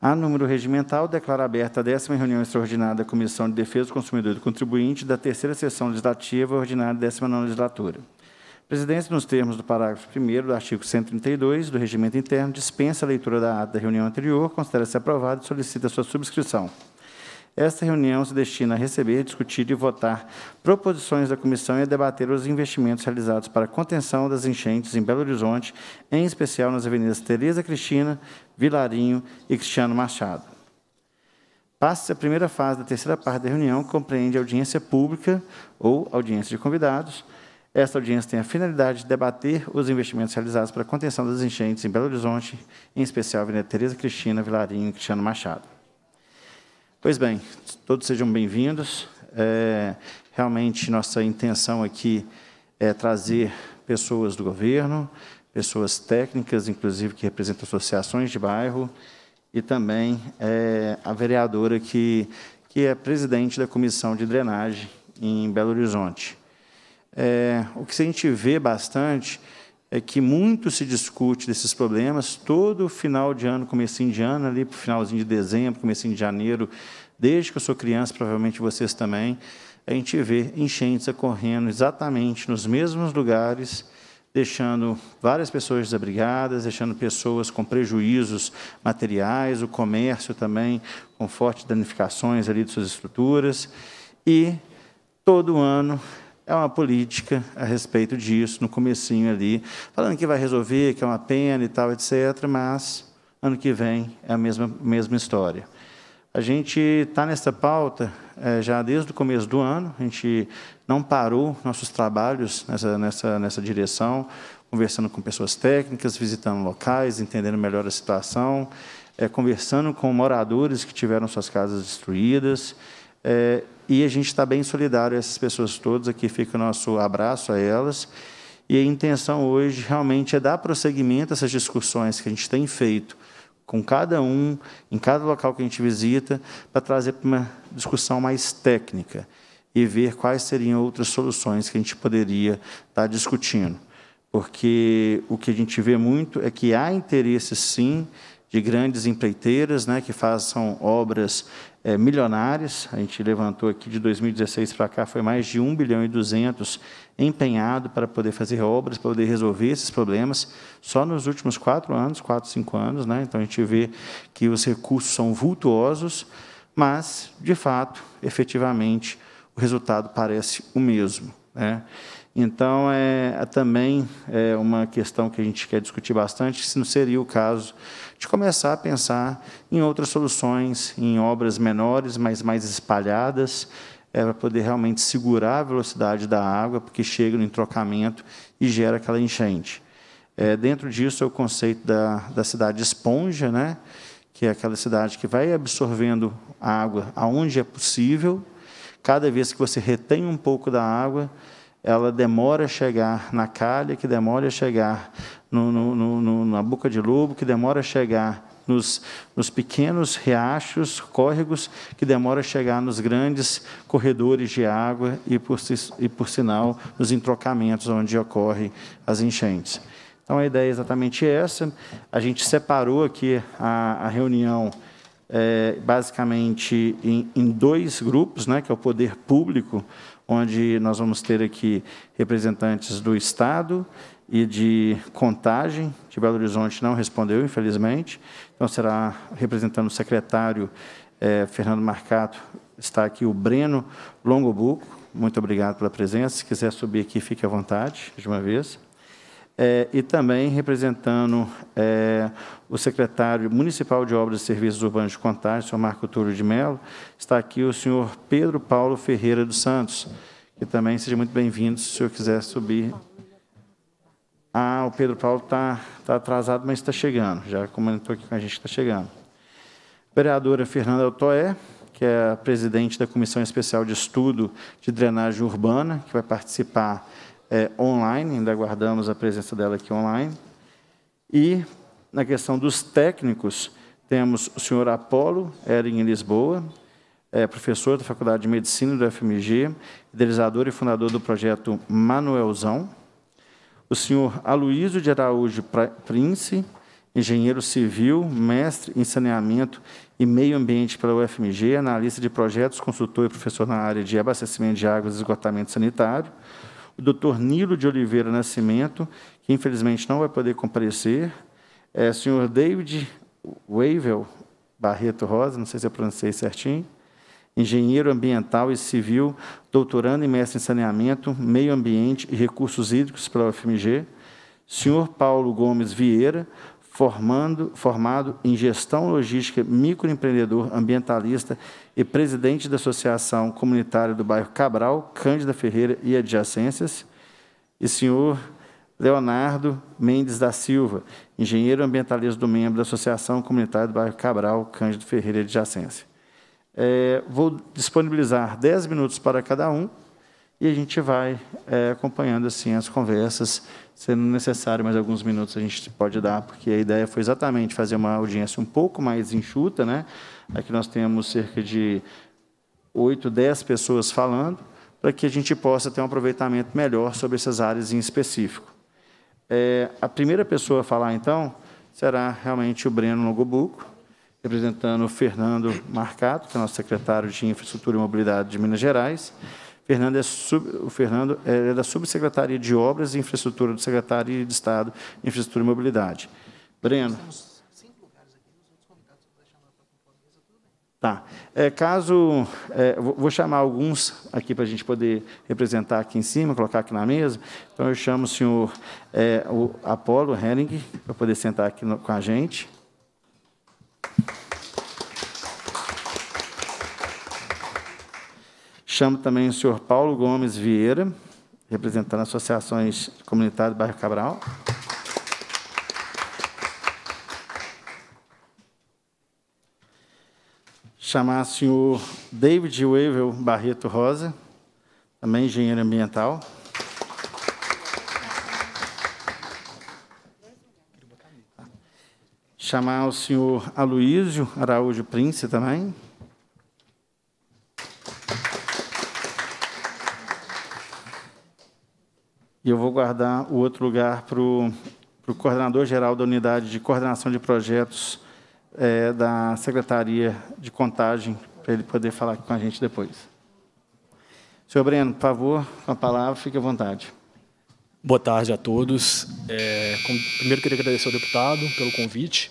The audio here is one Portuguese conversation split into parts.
A número regimental, declara aberta a décima reunião extraordinária da Comissão de Defesa do Consumidor e do Contribuinte da terceira sessão legislativa ordinária da 19 legislatura. Presidente, presidência, nos termos do parágrafo 1 do artigo 132 do Regimento Interno, dispensa a leitura da ata da reunião anterior, considera-se aprovada e solicita sua subscrição. Esta reunião se destina a receber, discutir e votar proposições da comissão e a debater os investimentos realizados para a contenção das enchentes em Belo Horizonte, em especial nas avenidas Tereza Cristina, Vilarinho e Cristiano Machado. Passa a primeira fase da terceira parte da reunião, que compreende audiência pública ou audiência de convidados, esta audiência tem a finalidade de debater os investimentos realizados para a contenção das enchentes em Belo Horizonte, em especial a Avenida Tereza Cristina, Vilarinho e Cristiano Machado. Pois bem, todos sejam bem-vindos. É, realmente, nossa intenção aqui é trazer pessoas do governo, pessoas técnicas, inclusive que representam associações de bairro, e também é, a vereadora que, que é presidente da Comissão de Drenagem em Belo Horizonte. É, o que a gente vê bastante é que muito se discute desses problemas todo final de ano, comecinho de ano, ali para o finalzinho de dezembro, comecinho de janeiro, desde que eu sou criança, provavelmente vocês também, a gente vê enchentes ocorrendo exatamente nos mesmos lugares, deixando várias pessoas desabrigadas, deixando pessoas com prejuízos materiais, o comércio também com fortes danificações ali de suas estruturas, e todo ano é uma política a respeito disso, no comecinho ali, falando que vai resolver, que é uma pena e tal, etc., mas ano que vem é a mesma, mesma história. A gente está nessa pauta é, já desde o começo do ano, a gente não parou nossos trabalhos nessa, nessa, nessa direção, conversando com pessoas técnicas, visitando locais, entendendo melhor a situação, é, conversando com moradores que tiveram suas casas destruídas, é, e a gente está bem solidário a essas pessoas todas, aqui fica o nosso abraço a elas. E a intenção hoje realmente é dar prosseguimento a essas discussões que a gente tem feito com cada um, em cada local que a gente visita, para trazer para uma discussão mais técnica e ver quais seriam outras soluções que a gente poderia estar tá discutindo. Porque o que a gente vê muito é que há interesse, sim, de grandes empreiteiras né, que façam obras é, milionárias. A gente levantou aqui de 2016 para cá, foi mais de 1 bilhão e 200 empenhado para poder fazer obras, para poder resolver esses problemas, só nos últimos quatro anos, quatro, cinco anos. Né? Então, a gente vê que os recursos são vultuosos, mas, de fato, efetivamente, o resultado parece o mesmo. Né? Então, é, é também é uma questão que a gente quer discutir bastante, se não seria o caso de começar a pensar em outras soluções, em obras menores, mas mais espalhadas, é, para poder realmente segurar a velocidade da água, porque chega no entrocamento e gera aquela enchente. É, dentro disso é o conceito da, da cidade esponja, né? que é aquela cidade que vai absorvendo água aonde é possível. Cada vez que você retém um pouco da água, ela demora a chegar na calha, que demora a chegar no, no, no, na boca de lobo, que demora a chegar nos, nos, pequenos riachos, córregos, que demora a chegar nos grandes corredores de água e por, e, por sinal, nos entrocamentos onde ocorrem as enchentes. Então, a ideia é exatamente essa. A gente separou aqui a, a reunião é, basicamente em, em, dois grupos, né, que é o poder público, onde nós vamos ter aqui representantes do Estado e de Contagem, de Belo Horizonte, não respondeu, infelizmente. Então, será representando o secretário eh, Fernando Marcato, está aqui o Breno Longobuco. Muito obrigado pela presença. Se quiser subir aqui, fique à vontade, de uma vez. Eh, e também representando eh, o secretário municipal de Obras e Serviços Urbanos de Contagem, o senhor Marco Túlio de Mello, está aqui o senhor Pedro Paulo Ferreira dos Santos, que também seja muito bem-vindo, se o senhor quiser subir ah, o Pedro Paulo está tá atrasado, mas está chegando. Já comentou aqui com a gente que está chegando. Vereadora Fernanda Altoé, que é a presidente da Comissão Especial de Estudo de Drenagem Urbana, que vai participar é, online, ainda aguardamos a presença dela aqui online. E, na questão dos técnicos, temos o senhor Apolo Ering em Lisboa, é professor da Faculdade de Medicina do FMG, idealizador e fundador do projeto Manuelzão, o senhor Aloísio de Araújo Prince, engenheiro civil, mestre em saneamento e meio ambiente pela UFMG, analista de projetos, consultor e professor na área de abastecimento de águas e esgotamento sanitário, o doutor Nilo de Oliveira Nascimento, que infelizmente não vai poder comparecer, é, senhor David Wavel Barreto Rosa, não sei se eu pronunciei certinho, engenheiro ambiental e civil, doutorando e mestre em saneamento, meio ambiente e recursos hídricos pela UFMG. Senhor Paulo Gomes Vieira, formando, formado em gestão logística, microempreendedor ambientalista e presidente da Associação Comunitária do Bairro Cabral, Cândida Ferreira e adjacências. E senhor Leonardo Mendes da Silva, engenheiro ambientalista do membro da Associação Comunitária do Bairro Cabral, Cândido Ferreira de Jacência. É, vou disponibilizar 10 minutos para cada um e a gente vai é, acompanhando assim as conversas, sendo necessário mais alguns minutos a gente pode dar, porque a ideia foi exatamente fazer uma audiência um pouco mais enxuta, né? Aqui nós temos cerca de 8, 10 pessoas falando, para que a gente possa ter um aproveitamento melhor sobre essas áreas em específico. É, a primeira pessoa a falar, então, será realmente o Breno Logobuco, representando o Fernando Marcato, que é nosso secretário de Infraestrutura e Mobilidade de Minas Gerais. Fernando é sub, o Fernando é, é da Subsecretaria de Obras e Infraestrutura do Secretário de Estado de Infraestrutura e Mobilidade. Breno. Tá. É, caso, é, vou chamar alguns aqui para a gente poder representar aqui em cima, colocar aqui na mesa. Então, eu chamo o senhor é, o Apolo Henning para poder sentar aqui no, com a gente. Chamo também o senhor Paulo Gomes Vieira, representando associações comunitárias do bairro Cabral. Chamar o senhor David Wevel Barreto Rosa, também engenheiro ambiental. Chamar o senhor Aloísio Araújo Prince também. E eu vou guardar o outro lugar para o coordenador geral da unidade de coordenação de projetos é, da Secretaria de Contagem, para ele poder falar com a gente depois. Senhor Breno, por favor, com a palavra, fique à vontade. Boa tarde a todos. É, com, primeiro, queria agradecer ao deputado pelo convite.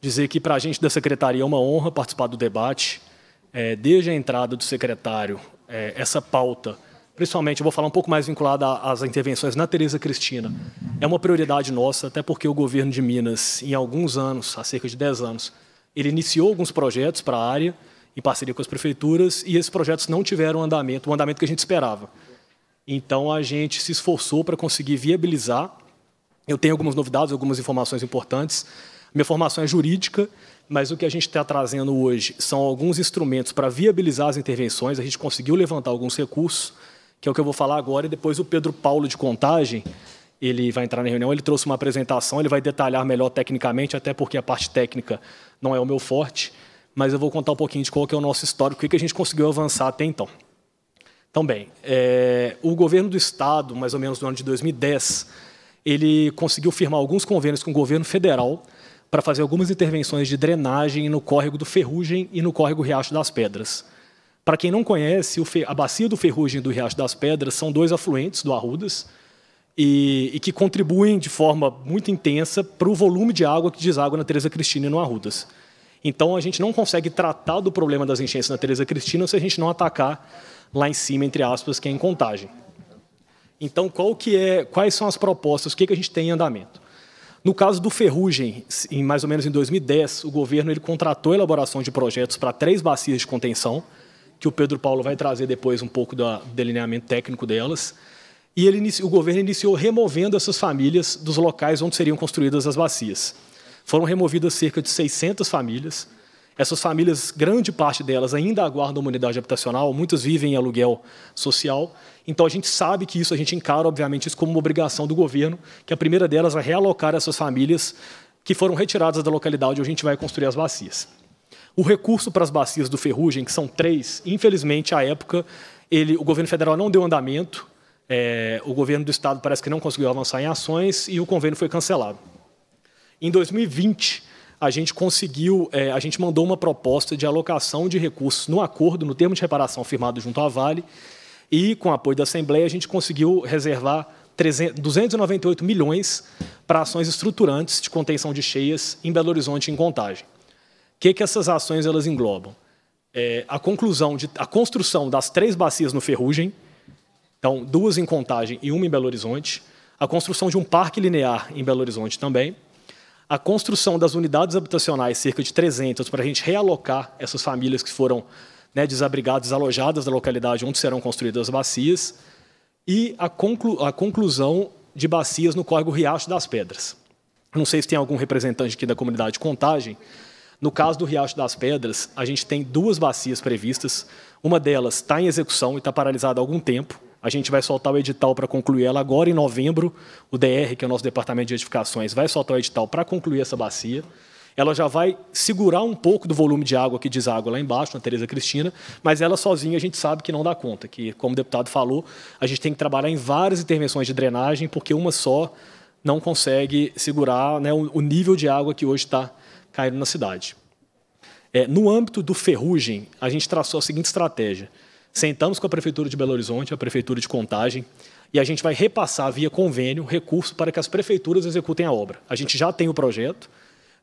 Dizer que, para a gente da secretaria, é uma honra participar do debate. É, desde a entrada do secretário, é, essa pauta principalmente, eu vou falar um pouco mais vinculado às intervenções na Tereza Cristina. É uma prioridade nossa, até porque o governo de Minas, em alguns anos, há cerca de 10 anos, ele iniciou alguns projetos para a área, em parceria com as prefeituras, e esses projetos não tiveram andamento, o andamento que a gente esperava. Então, a gente se esforçou para conseguir viabilizar. Eu tenho algumas novidades, algumas informações importantes. Minha formação é jurídica, mas o que a gente está trazendo hoje são alguns instrumentos para viabilizar as intervenções. A gente conseguiu levantar alguns recursos que é o que eu vou falar agora, e depois o Pedro Paulo de Contagem, ele vai entrar na reunião, ele trouxe uma apresentação, ele vai detalhar melhor tecnicamente, até porque a parte técnica não é o meu forte, mas eu vou contar um pouquinho de qual que é o nosso histórico, o que a gente conseguiu avançar até então. Então, bem, é, o governo do Estado, mais ou menos no ano de 2010, ele conseguiu firmar alguns convênios com o governo federal para fazer algumas intervenções de drenagem no córrego do Ferrugem e no córrego Riacho das Pedras. Para quem não conhece, a bacia do Ferrugem e do Riacho das Pedras são dois afluentes do Arrudas e, e que contribuem de forma muito intensa para o volume de água que deságua na Teresa Cristina e no Arrudas. Então, a gente não consegue tratar do problema das enchentes na Teresa Cristina se a gente não atacar lá em cima, entre aspas, que é em contagem. Então, é, quais são as propostas, o que, que a gente tem em andamento? No caso do Ferrugem, em mais ou menos em 2010, o governo ele contratou a elaboração de projetos para três bacias de contenção – que o Pedro Paulo vai trazer depois um pouco do delineamento técnico delas. E ele, o governo iniciou removendo essas famílias dos locais onde seriam construídas as bacias. Foram removidas cerca de 600 famílias. Essas famílias, grande parte delas ainda aguardam uma unidade habitacional, muitas vivem em aluguel social. Então a gente sabe que isso, a gente encara, obviamente, isso como uma obrigação do governo, que a primeira delas é realocar essas famílias que foram retiradas da localidade onde a gente vai construir as bacias. O recurso para as bacias do Ferrugem, que são três, infelizmente, à época, ele, o governo federal não deu andamento, é, o governo do estado parece que não conseguiu avançar em ações e o convênio foi cancelado. Em 2020, a gente conseguiu, é, a gente mandou uma proposta de alocação de recursos no acordo, no termo de reparação firmado junto à Vale, e com o apoio da Assembleia, a gente conseguiu reservar 300, 298 milhões para ações estruturantes de contenção de cheias em Belo Horizonte em Contagem que, que essas ações elas englobam? É, a conclusão de a construção das três bacias no Ferrugem, então duas em Contagem e uma em Belo Horizonte, a construção de um parque linear em Belo Horizonte também, a construção das unidades habitacionais, cerca de 300, para a gente realocar essas famílias que foram né, desabrigadas, alojadas da localidade onde serão construídas as bacias, e a, conclu a conclusão de bacias no córrego Riacho das Pedras. Não sei se tem algum representante aqui da comunidade de Contagem, no caso do Riacho das Pedras, a gente tem duas bacias previstas. Uma delas está em execução e está paralisada há algum tempo. A gente vai soltar o edital para concluir ela agora em novembro. O DR, que é o nosso departamento de edificações, vai soltar o edital para concluir essa bacia. Ela já vai segurar um pouco do volume de água que deságua lá embaixo, na Tereza Cristina, mas ela sozinha a gente sabe que não dá conta, que, como o deputado falou, a gente tem que trabalhar em várias intervenções de drenagem, porque uma só não consegue segurar né, o nível de água que hoje está caíram na cidade. É, no âmbito do Ferrugem, a gente traçou a seguinte estratégia. Sentamos com a Prefeitura de Belo Horizonte, a Prefeitura de Contagem, e a gente vai repassar via convênio recurso para que as prefeituras executem a obra. A gente já tem o projeto,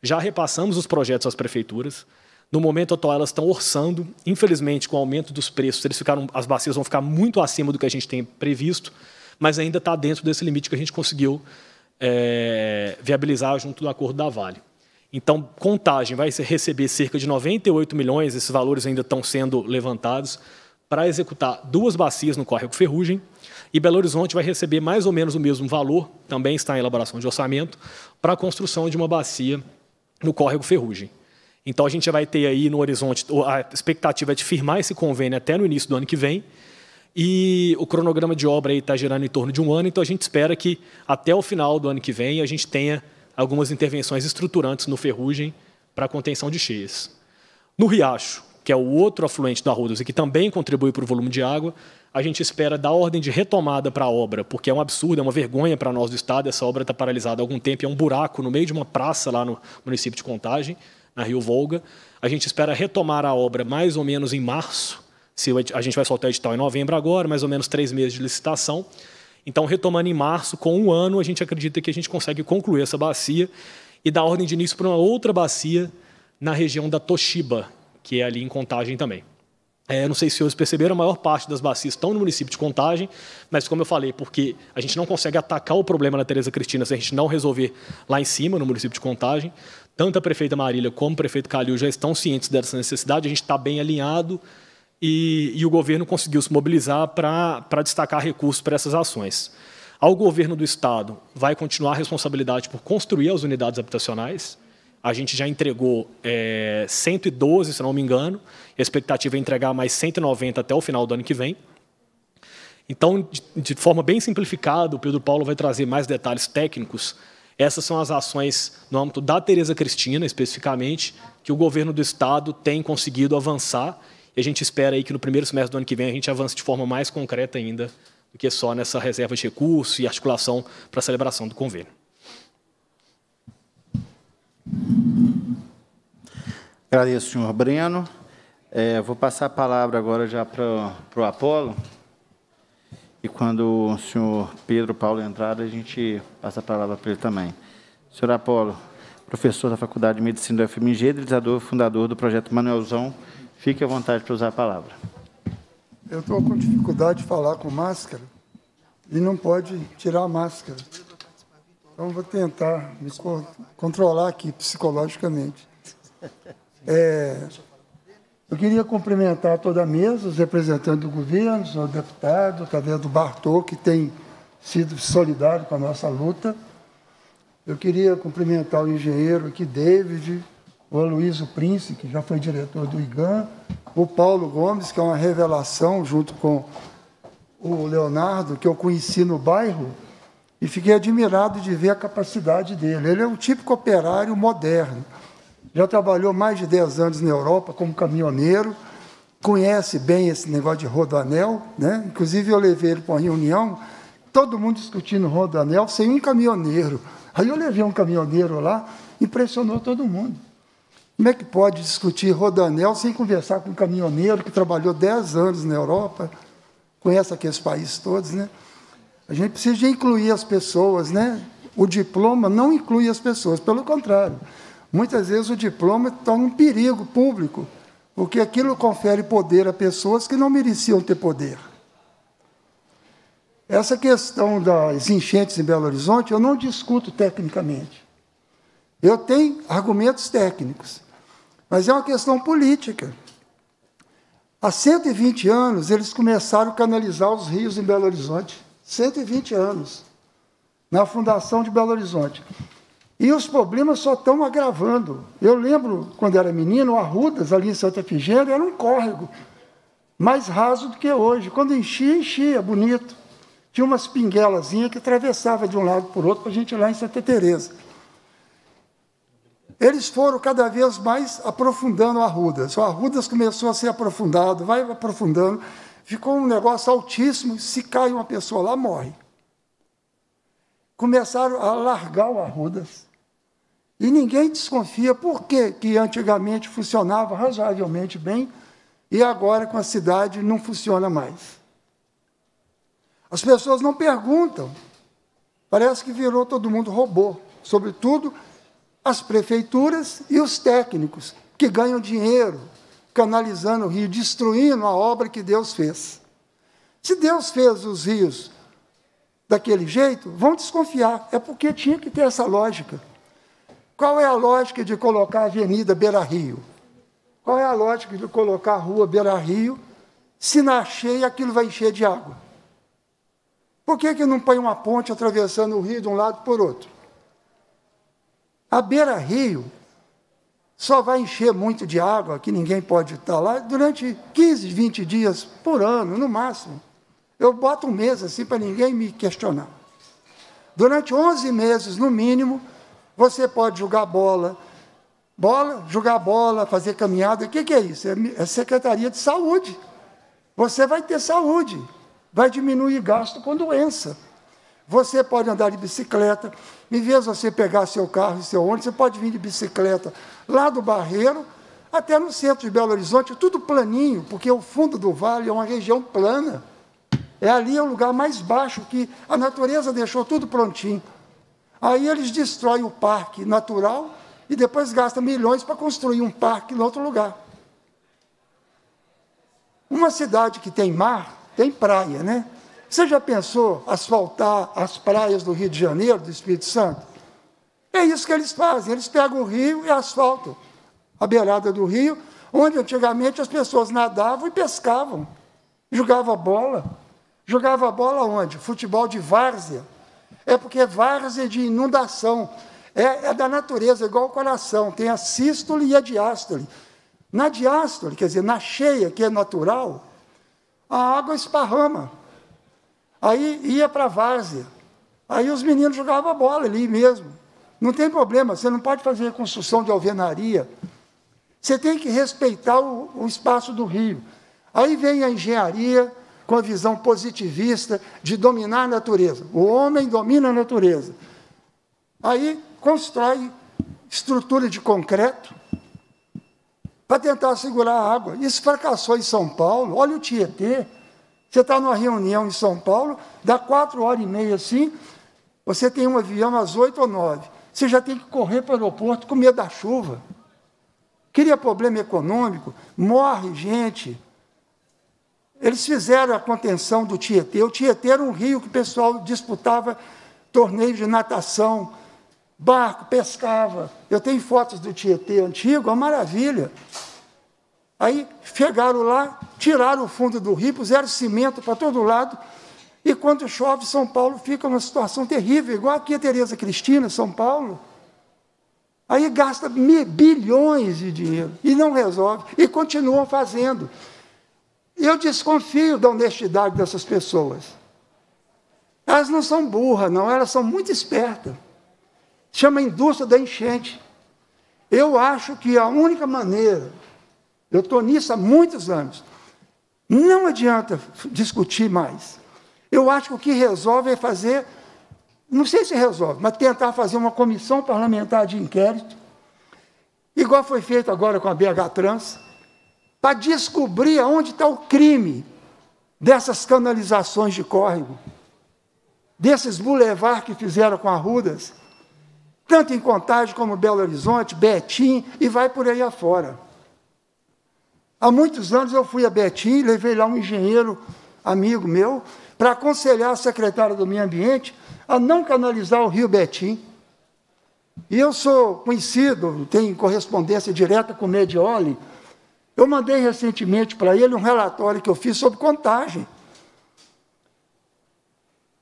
já repassamos os projetos às prefeituras. No momento atual, elas estão orçando. Infelizmente, com o aumento dos preços, eles ficaram, as bacias vão ficar muito acima do que a gente tem previsto, mas ainda está dentro desse limite que a gente conseguiu é, viabilizar junto do acordo da Vale. Então, Contagem vai receber cerca de 98 milhões, esses valores ainda estão sendo levantados, para executar duas bacias no córrego Ferrugem. E Belo Horizonte vai receber mais ou menos o mesmo valor, também está em elaboração de orçamento, para a construção de uma bacia no córrego Ferrugem. Então, a gente vai ter aí no horizonte, a expectativa é de firmar esse convênio até no início do ano que vem. E o cronograma de obra está girando em torno de um ano, então a gente espera que até o final do ano que vem a gente tenha algumas intervenções estruturantes no Ferrugem para contenção de cheias. No Riacho, que é o outro afluente do Arrodos e que também contribui para o volume de água, a gente espera dar ordem de retomada para a obra, porque é um absurdo, é uma vergonha para nós do Estado, essa obra está paralisada há algum tempo, é um buraco no meio de uma praça lá no município de Contagem, na Rio Volga. A gente espera retomar a obra mais ou menos em março, se a gente vai soltar o edital em novembro agora, mais ou menos três meses de licitação. Então, retomando em março, com um ano, a gente acredita que a gente consegue concluir essa bacia e dar ordem de início para uma outra bacia na região da Toshiba, que é ali em Contagem também. É, não sei se vocês perceberam, a maior parte das bacias estão no município de Contagem, mas como eu falei, porque a gente não consegue atacar o problema da Tereza Cristina se a gente não resolver lá em cima, no município de Contagem, tanto a prefeita Marília como o prefeito Calil já estão cientes dessa necessidade, a gente está bem alinhado e, e o governo conseguiu se mobilizar para destacar recursos para essas ações. Ao governo do Estado vai continuar a responsabilidade por construir as unidades habitacionais. A gente já entregou é, 112, se não me engano, a expectativa é entregar mais 190 até o final do ano que vem. Então, de, de forma bem simplificada, o Pedro Paulo vai trazer mais detalhes técnicos. Essas são as ações no âmbito da Tereza Cristina, especificamente, que o governo do Estado tem conseguido avançar e a gente espera aí que no primeiro semestre do ano que vem a gente avance de forma mais concreta ainda do que só nessa reserva de recursos e articulação para a celebração do convênio. Agradeço, senhor Breno. É, vou passar a palavra agora já para, para o Apolo. E quando o senhor Pedro Paulo entrar, a gente passa a palavra para ele também. Senhor Apolo, professor da Faculdade de Medicina do FMG, idealizador, fundador do projeto Manuelzão, Fique à vontade para usar a palavra. Eu estou com dificuldade de falar com máscara e não pode tirar a máscara. Então, vou tentar me co controlar aqui psicologicamente. É, eu queria cumprimentar toda a mesa, os representantes do governo, o deputado, através do Bartô, que tem sido solidário com a nossa luta. Eu queria cumprimentar o engenheiro aqui, David, o Aloysio Prince, que já foi diretor do IGAN, o Paulo Gomes, que é uma revelação, junto com o Leonardo, que eu conheci no bairro, e fiquei admirado de ver a capacidade dele. Ele é um típico operário moderno. Já trabalhou mais de 10 anos na Europa como caminhoneiro, conhece bem esse negócio de rodoanel, né? Inclusive eu levei ele para uma reunião, todo mundo discutindo rodoanel sem um caminhoneiro. Aí eu levei um caminhoneiro lá, impressionou todo mundo. Como é que pode discutir Rodanel sem conversar com um caminhoneiro que trabalhou 10 anos na Europa, conhece aqueles países todos, né? A gente precisa incluir as pessoas, né? O diploma não inclui as pessoas, pelo contrário. Muitas vezes o diploma torna um perigo público, porque aquilo confere poder a pessoas que não mereciam ter poder. Essa questão das enchentes em Belo Horizonte eu não discuto tecnicamente. Eu tenho argumentos técnicos. Mas é uma questão política. Há 120 anos, eles começaram a canalizar os rios em Belo Horizonte. 120 anos. Na fundação de Belo Horizonte. E os problemas só estão agravando. Eu lembro, quando era menino, o Arrudas, ali em Santa Figênia, era um córrego mais raso do que hoje. Quando enchia, enchia, bonito. Tinha umas pinguelazinhas que atravessava de um lado para o outro para a gente ir lá em Santa Teresa. Eles foram cada vez mais aprofundando Arrudas. O Arrudas começou a ser aprofundado, vai aprofundando, ficou um negócio altíssimo. Se cai uma pessoa lá, morre. Começaram a largar o Arrudas. E ninguém desconfia por que, que antigamente funcionava razoavelmente bem e agora com a cidade não funciona mais. As pessoas não perguntam. Parece que virou todo mundo robô, sobretudo as prefeituras e os técnicos, que ganham dinheiro canalizando o rio, destruindo a obra que Deus fez. Se Deus fez os rios daquele jeito, vão desconfiar. É porque tinha que ter essa lógica. Qual é a lógica de colocar a Avenida Beira Rio? Qual é a lógica de colocar a Rua Beira Rio se na cheia aquilo vai encher de água? Por que, que não põe uma ponte atravessando o rio de um lado por outro? A beira-rio só vai encher muito de água, que ninguém pode estar lá, durante 15, 20 dias por ano, no máximo. Eu boto um mês assim para ninguém me questionar. Durante 11 meses, no mínimo, você pode jogar bola, bola, jogar bola, fazer caminhada. O que, que é isso? É, é Secretaria de Saúde. Você vai ter saúde, vai diminuir gasto com doença. Você pode andar de bicicleta, em vez de você pegar seu carro e seu ônibus, você pode vir de bicicleta lá do Barreiro até no centro de Belo Horizonte, tudo planinho, porque o fundo do vale é uma região plana. É ali é o lugar mais baixo que a natureza deixou tudo prontinho. Aí eles destroem o parque natural e depois gastam milhões para construir um parque em outro lugar. Uma cidade que tem mar, tem praia, né? Você já pensou asfaltar as praias do Rio de Janeiro, do Espírito Santo? É isso que eles fazem. Eles pegam o rio e asfaltam a beirada do rio, onde antigamente as pessoas nadavam e pescavam, jogava bola. Jogava bola onde? Futebol de várzea. É porque várzea é de inundação. É, é, da natureza, é igual o coração. Tem a sístole e a diástole. Na diástole, quer dizer, na cheia, que é natural, a água esparrama Aí ia para a várzea. Aí os meninos jogavam bola ali mesmo. Não tem problema, você não pode fazer construção de alvenaria. Você tem que respeitar o, o espaço do rio. Aí vem a engenharia com a visão positivista de dominar a natureza. O homem domina a natureza. Aí constrói estrutura de concreto para tentar segurar a água. Isso fracassou em São Paulo. Olha o Tietê. Você está numa reunião em São Paulo, dá quatro horas e meia assim, você tem um avião às oito ou nove. Você já tem que correr para o aeroporto com medo da chuva. Cria problema econômico, morre gente. Eles fizeram a contenção do Tietê. O Tietê era um rio que o pessoal disputava torneio de natação, barco, pescava. Eu tenho fotos do Tietê antigo, é uma maravilha. Aí chegaram lá, tiraram o fundo do rio, puseram cimento para todo lado, e quando chove, São Paulo fica numa situação terrível, igual aqui a Tereza Cristina, São Paulo. Aí gasta bilhões de dinheiro e não resolve, e continuam fazendo. Eu desconfio da honestidade dessas pessoas. Elas não são burras, não, elas são muito espertas. Chama indústria da enchente. Eu acho que a única maneira eu estou nisso há muitos anos. Não adianta discutir mais. Eu acho que o que resolve é fazer, não sei se resolve, mas tentar fazer uma comissão parlamentar de inquérito, igual foi feito agora com a BH Trans, para descobrir onde está o crime dessas canalizações de córrego, desses bulevar que fizeram com arrudas, tanto em Contagem como Belo Horizonte, Betim, e vai por aí afora. Há muitos anos eu fui a Betim, levei lá um engenheiro amigo meu para aconselhar a secretária do Meio Ambiente a não canalizar o rio Betim. E eu sou conhecido, tenho correspondência direta com o Medioli. Eu mandei recentemente para ele um relatório que eu fiz sobre contagem.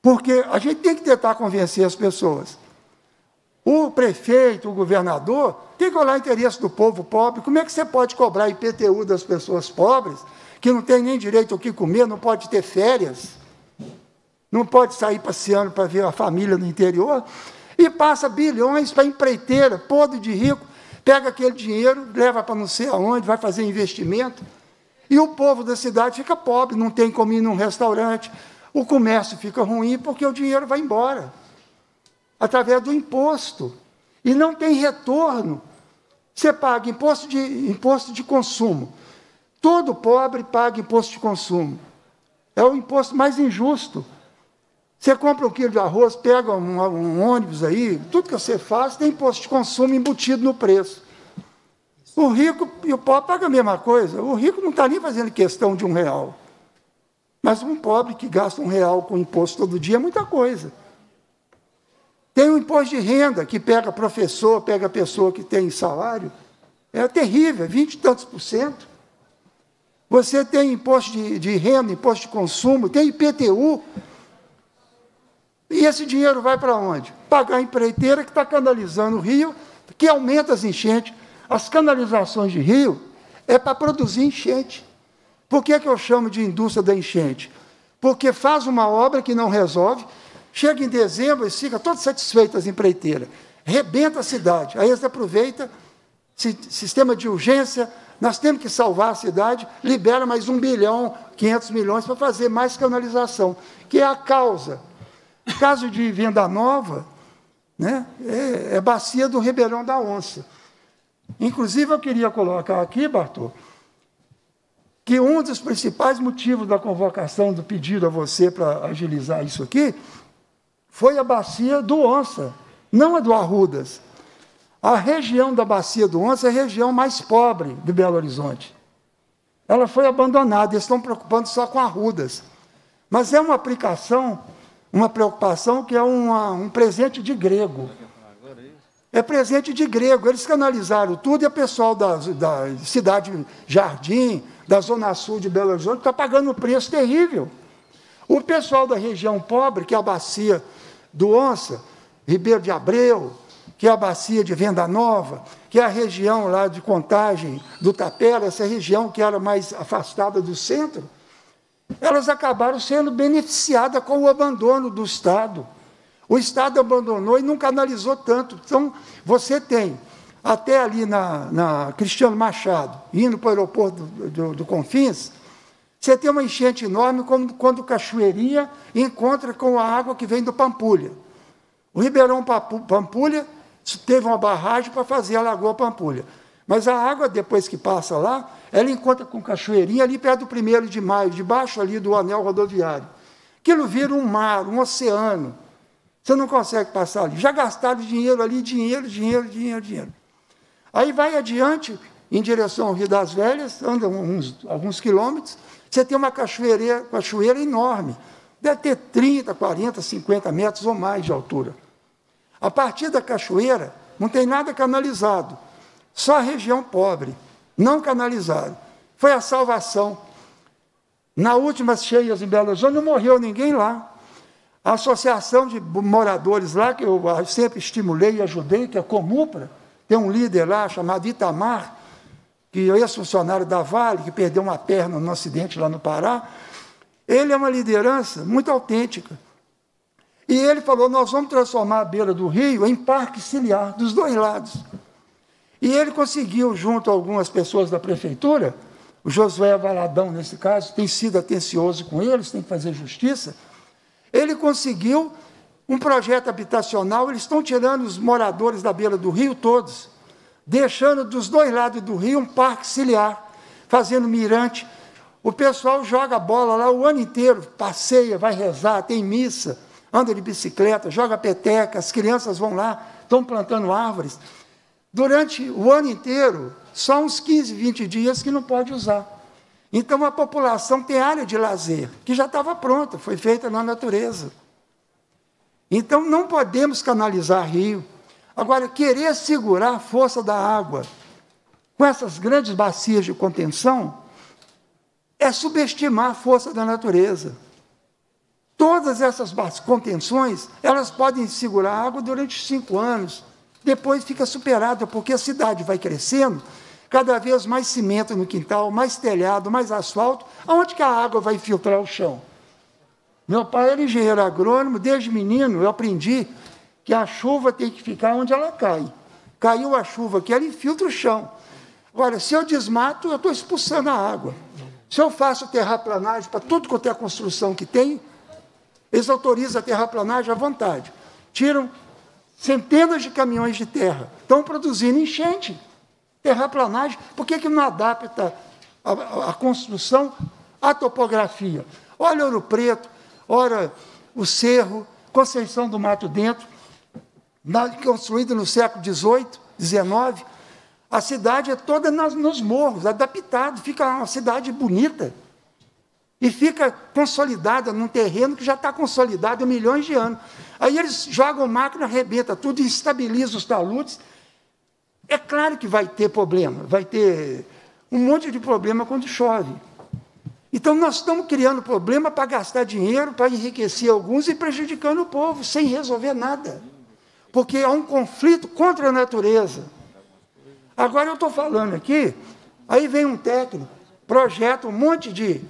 Porque a gente tem que tentar convencer as pessoas. O prefeito, o governador, que colar interesse do povo pobre? Como é que você pode cobrar IPTU das pessoas pobres, que não tem nem direito ao que comer, não pode ter férias, não pode sair passeando para ver a família no interior, e passa bilhões para empreiteira, podre de rico, pega aquele dinheiro, leva para não sei aonde, vai fazer investimento, e o povo da cidade fica pobre, não tem como ir num restaurante, o comércio fica ruim porque o dinheiro vai embora através do imposto e não tem retorno. Você paga imposto de, imposto de consumo. Todo pobre paga imposto de consumo. É o imposto mais injusto. Você compra um quilo de arroz, pega um, um ônibus aí, tudo que você faz tem imposto de consumo embutido no preço. O rico e o pobre pagam a mesma coisa. O rico não está nem fazendo questão de um real. Mas um pobre que gasta um real com imposto todo dia é muita coisa. Tem o imposto de renda, que pega professor, pega pessoa que tem salário. É terrível, é vinte 20 e tantos por cento. Você tem imposto de, de renda, imposto de consumo, tem IPTU. E esse dinheiro vai para onde? Pagar a empreiteira que está canalizando o rio, que aumenta as enchentes. As canalizações de rio é para produzir enchente. Por que, que eu chamo de indústria da enchente? Porque faz uma obra que não resolve, Chega em dezembro e fica todo satisfeito as empreiteiras. Rebenta a cidade. Aí eles aproveita sistema de urgência, nós temos que salvar a cidade, libera mais um bilhão, 500 milhões para fazer mais canalização, que é a causa. O caso de Venda Nova, né, é, é bacia do Ribeirão da Onça. Inclusive, eu queria colocar aqui, Bartô, que um dos principais motivos da convocação, do pedido a você para agilizar isso aqui, foi a bacia do Onça, não a do Arrudas. A região da bacia do Onça é a região mais pobre de Belo Horizonte. Ela foi abandonada, eles estão preocupando só com Arrudas. Mas é uma aplicação, uma preocupação que é uma, um presente de grego. É presente de grego. Eles canalizaram tudo e o pessoal da, da cidade Jardim, da zona sul de Belo Horizonte, está pagando um preço terrível. O pessoal da região pobre, que é a bacia do Onça, Ribeiro de Abreu, que é a bacia de Venda Nova, que é a região lá de contagem do Tapera, essa região que era mais afastada do centro, elas acabaram sendo beneficiadas com o abandono do Estado. O Estado abandonou e não canalizou tanto. Então, você tem, até ali na, na Cristiano Machado, indo para o aeroporto do, do, do Confins, você tem uma enchente enorme como quando Cachoeirinha encontra com a água que vem do Pampulha. O Ribeirão Pampulha teve uma barragem para fazer a Lagoa Pampulha. Mas a água, depois que passa lá, ela encontra com Cachoeirinha ali perto do 1 de maio, debaixo ali do anel rodoviário. Aquilo vira um mar, um oceano. Você não consegue passar ali. Já gastaram dinheiro ali, dinheiro, dinheiro, dinheiro, dinheiro. Aí vai adiante, em direção ao Rio das Velhas, anda uns, alguns quilômetros, você tem uma cachoeira, cachoeira enorme, deve ter 30, 40, 50 metros ou mais de altura. A partir da cachoeira, não tem nada canalizado, só a região pobre, não canalizado. Foi a salvação. Na últimas cheias em Belo Horizonte, não morreu ninguém lá. A associação de moradores lá, que eu sempre estimulei e ajudei, que é a Comupra, tem um líder lá chamado Itamar, que é ex-funcionário da Vale, que perdeu uma perna no acidente lá no Pará, ele é uma liderança muito autêntica. E ele falou: nós vamos transformar a beira do rio em parque ciliar, dos dois lados. E ele conseguiu, junto a algumas pessoas da prefeitura, o Josué Valadão, nesse caso, tem sido atencioso com eles, tem que fazer justiça. Ele conseguiu um projeto habitacional, eles estão tirando os moradores da beira do rio todos deixando dos dois lados do rio um parque ciliar, fazendo mirante. O pessoal joga bola lá o ano inteiro, passeia, vai rezar, tem missa, anda de bicicleta, joga peteca, as crianças vão lá, estão plantando árvores. Durante o ano inteiro, só uns 15, 20 dias que não pode usar. Então a população tem área de lazer, que já estava pronta, foi feita na natureza. Então não podemos canalizar rio, Agora, querer segurar a força da água com essas grandes bacias de contenção é subestimar a força da natureza. Todas essas contenções, elas podem segurar a água durante cinco anos, depois fica superada, porque a cidade vai crescendo, cada vez mais cimento no quintal, mais telhado, mais asfalto, aonde que a água vai filtrar o chão? Meu pai era engenheiro agrônomo, desde menino eu aprendi que a chuva tem que ficar onde ela cai. Caiu a chuva aqui, ela infiltra o chão. Agora, se eu desmato, eu estou expulsando a água. Se eu faço terraplanagem para tudo quanto é a construção que tem, eles autorizam a terraplanagem à vontade. Tiram centenas de caminhões de terra. Estão produzindo enchente. Terraplanagem. Por que, que não adapta a, a, construção à topografia? Olha Ouro Preto, olha o Cerro, Conceição do Mato Dentro construída no século XVIII, XIX, a cidade é toda nas, nos morros, adaptado, fica uma cidade bonita. E fica consolidada num terreno que já está consolidado há milhões de anos. Aí eles jogam máquina, arrebenta tudo, estabiliza os taludes. É claro que vai ter problema, vai ter um monte de problema quando chove. Então, nós estamos criando problema para gastar dinheiro, para enriquecer alguns e prejudicando o povo, sem resolver nada porque há um conflito contra a natureza. Agora eu estou falando aqui, aí vem um técnico, projeta um monte de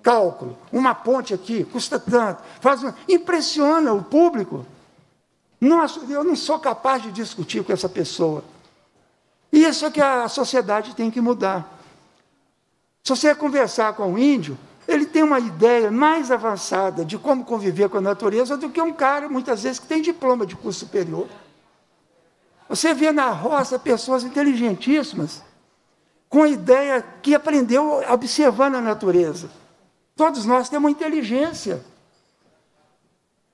cálculo, uma ponte aqui, custa tanto, faz uma... impressiona o público. Nossa, eu não sou capaz de discutir com essa pessoa. isso é que a sociedade tem que mudar. Se você conversar com um índio, tem uma ideia mais avançada de como conviver com a natureza do que um cara, muitas vezes, que tem diploma de curso superior. Você vê na roça pessoas inteligentíssimas, com a ideia que aprendeu observando a natureza. Todos nós temos uma inteligência.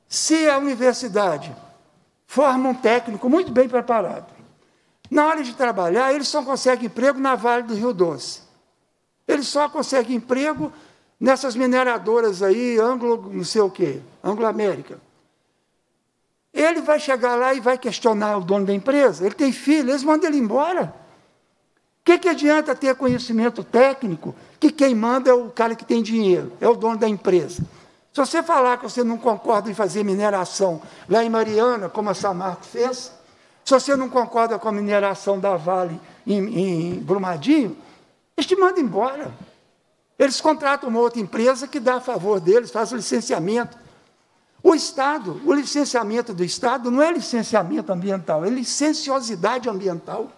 Se a universidade forma um técnico muito bem preparado, na hora de trabalhar, ele só consegue emprego na Vale do Rio Doce. Ele só consegue emprego nessas mineradoras aí, Anglo, não sei o quê, Anglo-América. Ele vai chegar lá e vai questionar o dono da empresa. Ele tem filho, eles mandam ele embora. O que, que adianta ter conhecimento técnico que quem manda é o cara que tem dinheiro, é o dono da empresa? Se você falar que você não concorda em fazer mineração lá em Mariana, como a Samarco fez, se você não concorda com a mineração da Vale em, em Brumadinho, eles te mandam embora. Eles contratam uma outra empresa que dá a favor deles, faz o licenciamento. O Estado, o licenciamento do Estado não é licenciamento ambiental, é licenciosidade ambiental.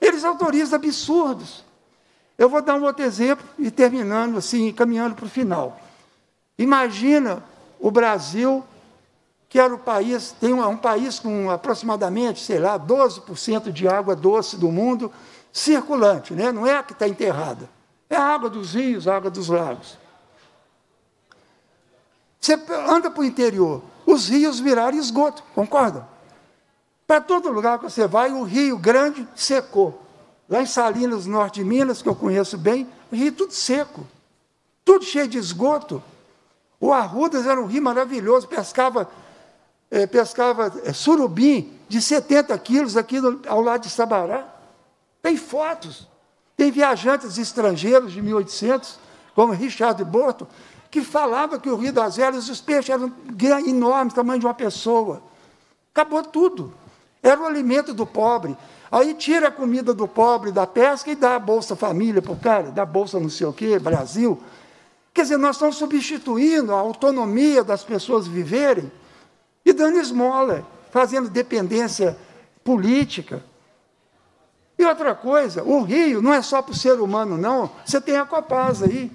Eles autorizam absurdos. Eu vou dar um outro exemplo e terminando assim, caminhando para o final. Imagina o Brasil, que era o país, tem um, um país com aproximadamente, sei lá, 12% de água doce do mundo circulante, né? não é a que está enterrada. É a água dos rios, a água dos lagos. Você anda para o interior, os rios viraram esgoto, concorda? Para todo lugar que você vai, o rio grande secou. Lá em Salinas, norte de Minas, que eu conheço bem, o rio é tudo seco, tudo cheio de esgoto. O Arrudas era um rio maravilhoso, pescava, é, pescava é, surubim de 70 quilos aqui ao lado de Sabará. Tem fotos. Tem viajantes estrangeiros de 1800, como Richard Burton, que falava que o Rio das Velhas, os peixes eram enormes, tamanho de uma pessoa. Acabou tudo. Era o alimento do pobre. Aí tira a comida do pobre da pesca e dá a Bolsa Família para o cara, dá a Bolsa não sei o quê, Brasil. Quer dizer, nós estamos substituindo a autonomia das pessoas viverem e dando esmola, fazendo dependência política. E outra coisa, o rio não é só para o ser humano, não. Você tem a Copasa aí.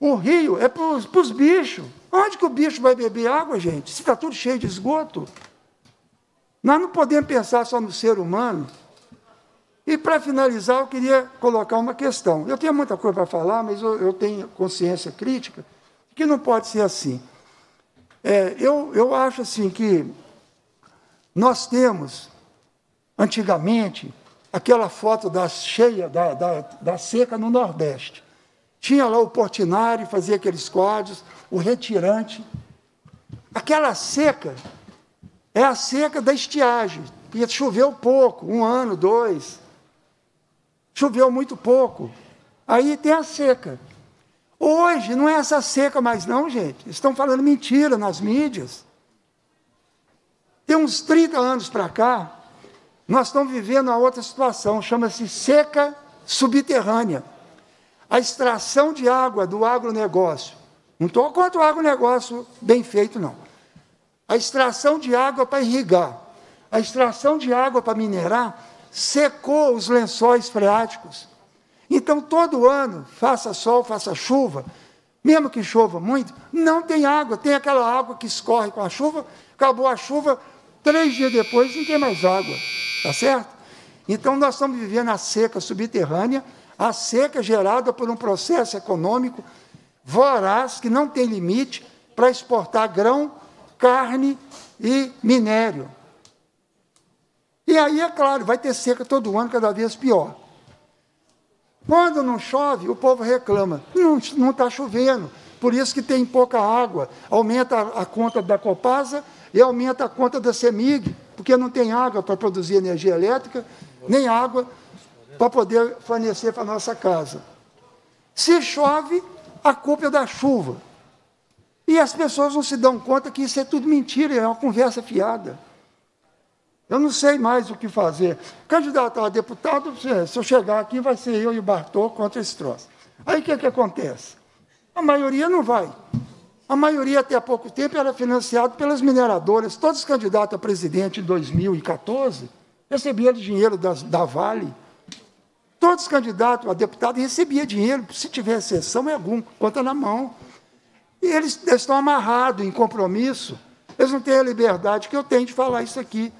O rio é para os bichos. Onde que o bicho vai beber água, gente? Se está tudo cheio de esgoto. Nós não podemos pensar só no ser humano. E para finalizar, eu queria colocar uma questão. Eu tenho muita coisa para falar, mas eu, eu, tenho consciência crítica que não pode ser assim. É, eu, eu acho assim que nós temos, antigamente, aquela foto da cheia, da, da, da seca no Nordeste. Tinha lá o Portinari, fazia aqueles quadros, o retirante. Aquela seca é a seca da estiagem. E choveu pouco, um ano, dois. Choveu muito pouco. Aí tem a seca. Hoje não é essa seca mais, não, gente. Estão falando mentira nas mídias. Tem uns 30 anos para cá, nós estamos vivendo uma outra situação, chama-se seca subterrânea. A extração de água do agronegócio. Não estou contra o agronegócio bem feito, não. A extração de água para irrigar, a extração de água para minerar, secou os lençóis freáticos. Então, todo ano, faça sol, faça chuva, mesmo que chova muito, não tem água. Tem aquela água que escorre com a chuva, acabou a chuva, Três dias depois não tem mais água, tá certo? Então nós estamos vivendo a seca subterrânea, a seca gerada por um processo econômico voraz que não tem limite para exportar grão, carne e minério. E aí, é claro, vai ter seca todo ano, cada vez pior. Quando não chove, o povo reclama. Não está chovendo, por isso que tem pouca água. Aumenta a, a conta da Copasa, e aumenta a conta da CEMIG, porque não tem água para produzir energia elétrica, nem água para poder fornecer para a nossa casa. Se chove, a culpa é da chuva. E as pessoas não se dão conta que isso é tudo mentira, é uma conversa fiada. Eu não sei mais o que fazer. Candidato a deputado, se eu chegar aqui, vai ser eu e o Bartô contra esse troço. Aí o que, é que acontece? A maioria não vai. A maioria, até há pouco tempo, era financiada pelas mineradoras. Todos os candidatos a presidente em 2014 recebiam dinheiro das, da Vale. Todos os candidatos a deputado recebiam dinheiro, se tiver exceção é algum, conta na mão. E eles, eles estão amarrados em compromisso. Eles não têm a liberdade que eu tenho de falar isso aqui.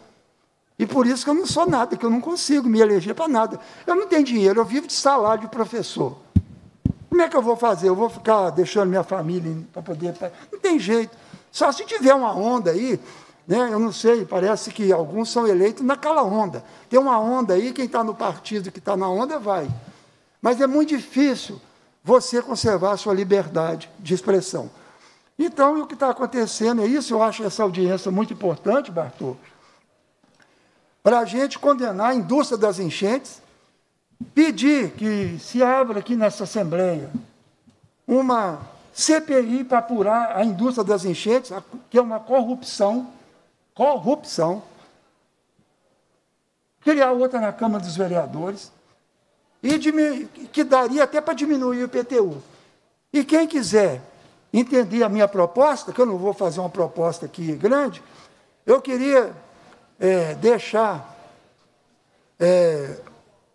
E por isso que eu não sou nada, que eu não consigo me eleger para nada. Eu não tenho dinheiro, eu vivo de salário de professor. Como é que eu vou fazer? Eu vou ficar deixando minha família para poder. Tá- não tem jeito. Só se tiver uma onda aí, né? eu não sei, parece que alguns são eleitos naquela onda. Tem uma onda aí, quem está no partido que está na onda vai. Mas é muito difícil você conservar a sua liberdade de expressão. Então, o que está acontecendo é isso, eu acho essa audiência muito importante, Bartô, para a gente condenar a indústria das enchentes, pedir que se abra aqui nessa Assembleia uma CPI para apurar a indústria das enchentes, que é uma corrupção, corrupção, criar outra na Câmara dos Vereadores, e que daria até para diminuir o IPTU. E quem quiser entender a minha proposta, que eu não vou fazer uma proposta aqui grande, eu queria é, deixar é,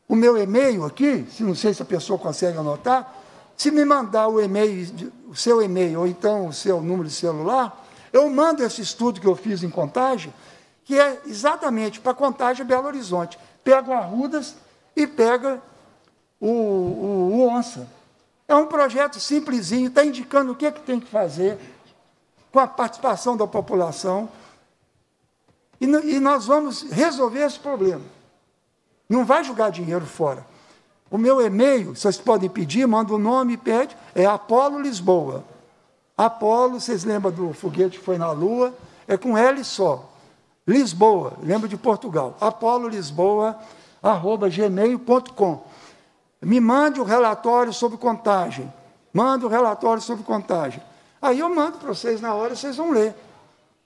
o meu e-mail aqui, se não sei se a pessoa consegue anotar, se me mandar o e-mail, o seu e-mail ou então o seu número de celular, eu mando esse estudo que eu fiz em Contagem, que é exatamente para Contagem Belo Horizonte. Pega o Arrudas e pega o, o, o Onça. É um projeto simplesinho, está indicando o que, é que tem que fazer com a participação da população. e, e nós vamos resolver esse problema. Não vai jogar dinheiro fora. O meu e-mail, vocês podem pedir, manda o nome nome, pede, é Apolo Lisboa. Apolo, vocês lembram do foguete que foi na Lua? É com L só. Lisboa, lembra de Portugal. Apolo Lisboa, arroba gmail.com. Me mande o um relatório sobre contagem. Manda o um relatório sobre contagem. Aí eu mando para vocês na hora, vocês vão ler.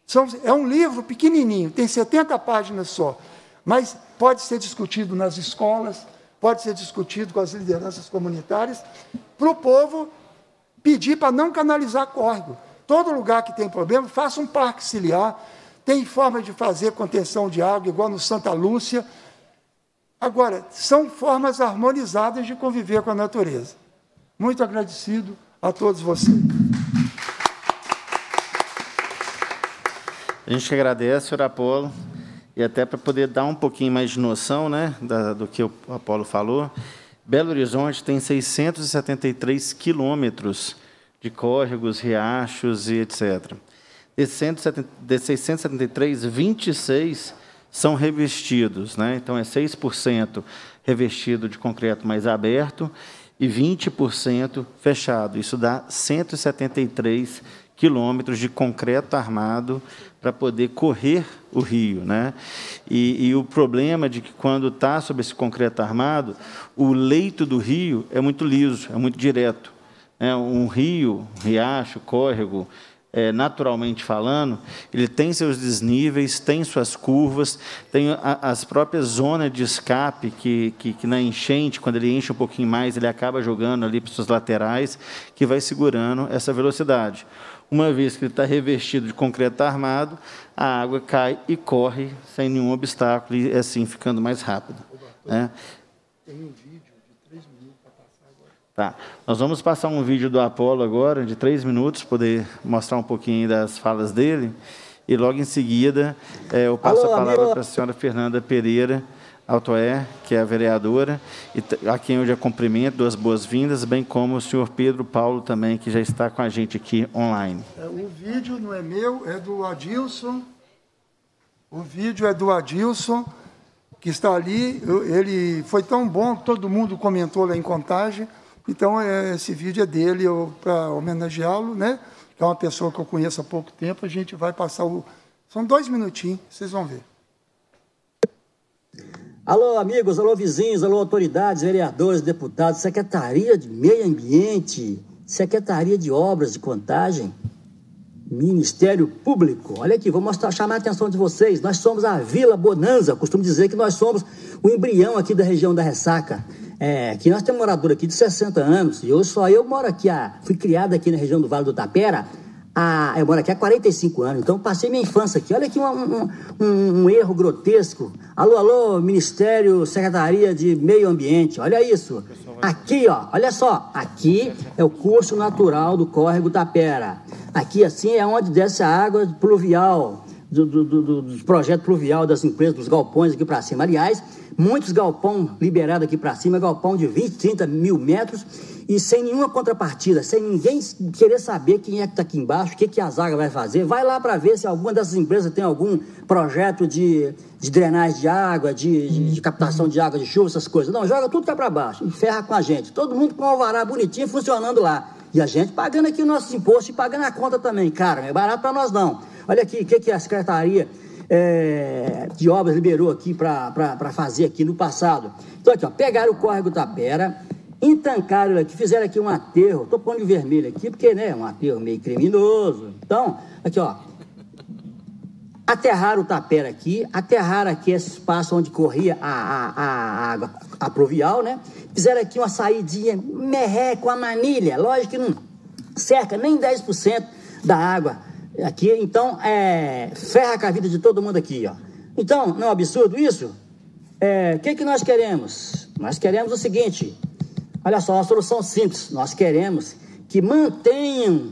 São, é um livro pequenininho, tem 70 páginas só. Mas pode ser discutido nas escolas, pode ser discutido com as lideranças comunitárias, para o povo pedir para não canalizar córrego. Todo lugar que tem problema, faça um parque ciliar, tem forma de fazer contenção de água, igual no Santa Lúcia. Agora, são formas harmonizadas de conviver com a natureza. Muito agradecido a todos vocês. A gente agradece, senhor Apolo e até para poder dar um pouquinho mais de noção né, da, do que o Apolo falou, Belo Horizonte tem 673 quilômetros de córregos, riachos e etc. De 673, 26 são revestidos, né? então é 6% revestido de concreto mais aberto e 20% fechado. Isso dá 173 quilômetros de concreto armado para poder correr o rio. Né? E, e, o problema de que quando está sobre esse concreto armado, o leito do rio é muito liso, é muito direto. É um rio, um riacho, córrego, é, naturalmente falando, ele tem seus desníveis, tem suas curvas, tem a, as próprias zonas de escape que, que, que, na enchente, quando ele enche um pouquinho mais, ele acaba jogando ali para suas laterais, que vai segurando essa velocidade uma vez que ele está revestido de concreto armado, a água cai e corre sem nenhum obstáculo, e assim ficando mais rápido. Né? Tem um vídeo de três minutos para passar agora. Tá. Nós vamos passar um vídeo do Apolo agora, de três minutos, poder mostrar um pouquinho das falas dele. E logo em seguida, é, eu passo Alô, a palavra para a senhora Fernanda Pereira. Altoé, que é a vereadora, e a quem eu já cumprimento, duas boas-vindas, bem como o senhor Pedro Paulo também, que já está com a gente aqui online. É, o vídeo não é meu, é do Adilson. O vídeo é do Adilson, que está ali. Ele foi tão bom, todo mundo comentou lá em contagem. Então, é, esse vídeo é dele para homenageá-lo, né? Que é uma pessoa que eu conheço há pouco tempo. A gente vai passar o. São dois minutinhos, vocês vão ver. Alô, amigos, alô, vizinhos, alô, autoridades, vereadores, deputados, Secretaria de Meio Ambiente, Secretaria de Obras de Contagem, Ministério Público. Olha aqui, vou mostrar, chamar a atenção de vocês. Nós somos a Vila Bonanza. costumo dizer que nós somos o embrião aqui da região da Ressaca. É, que nós temos morador aqui de 60 anos e eu só eu moro aqui, a, ah, fui criado aqui na região do Vale do Tapera ah, eu moro aqui há 45 anos, então passei minha infância aqui. Olha aqui um, um, um, um erro grotesco. Alô, alô, Ministério, Secretaria de Meio Ambiente, olha isso. Aqui, ó, olha só. Aqui é o curso natural do córrego Tapera. Aqui, assim, é onde desce a água pluvial, do, do, do, do projeto pluvial das empresas, dos galpões aqui para cima. Aliás, muitos galpão liberado aqui para cima, galpão de 20, 30 mil metros e sem nenhuma contrapartida, sem ninguém querer saber quem é que está aqui embaixo, o que, que a zaga vai fazer, vai lá para ver se alguma dessas empresas tem algum projeto de, de drenagem de água, de, de, de captação de água, de chuva, essas coisas. Não, joga tudo cá para baixo, ferra com a gente. Todo mundo com um alvará bonitinho funcionando lá. E a gente pagando aqui o nosso imposto e pagando a conta também, cara. Não é barato para nós não. Olha aqui, o que, que a Secretaria é, de Obras liberou aqui para fazer aqui no passado? Então, aqui, ó, pegaram o córrego Tapera Entancaram aqui, fizeram aqui um aterro. Estou pondo vermelho aqui, porque né, é um aterro meio criminoso. Então, aqui, ó. Aterraram o tapera aqui, aterraram aqui esse espaço onde corria a, a, a, água provial, né? Fizeram aqui uma saidinha merré com a manilha. Lógico que não cerca nem 10% da água aqui. Então, é, ferra com a vida de todo mundo aqui, ó. Então, não é um absurdo isso? O é, que, que nós queremos? Nós queremos o seguinte: Olha só, uma solução simples. Nós queremos que mantenham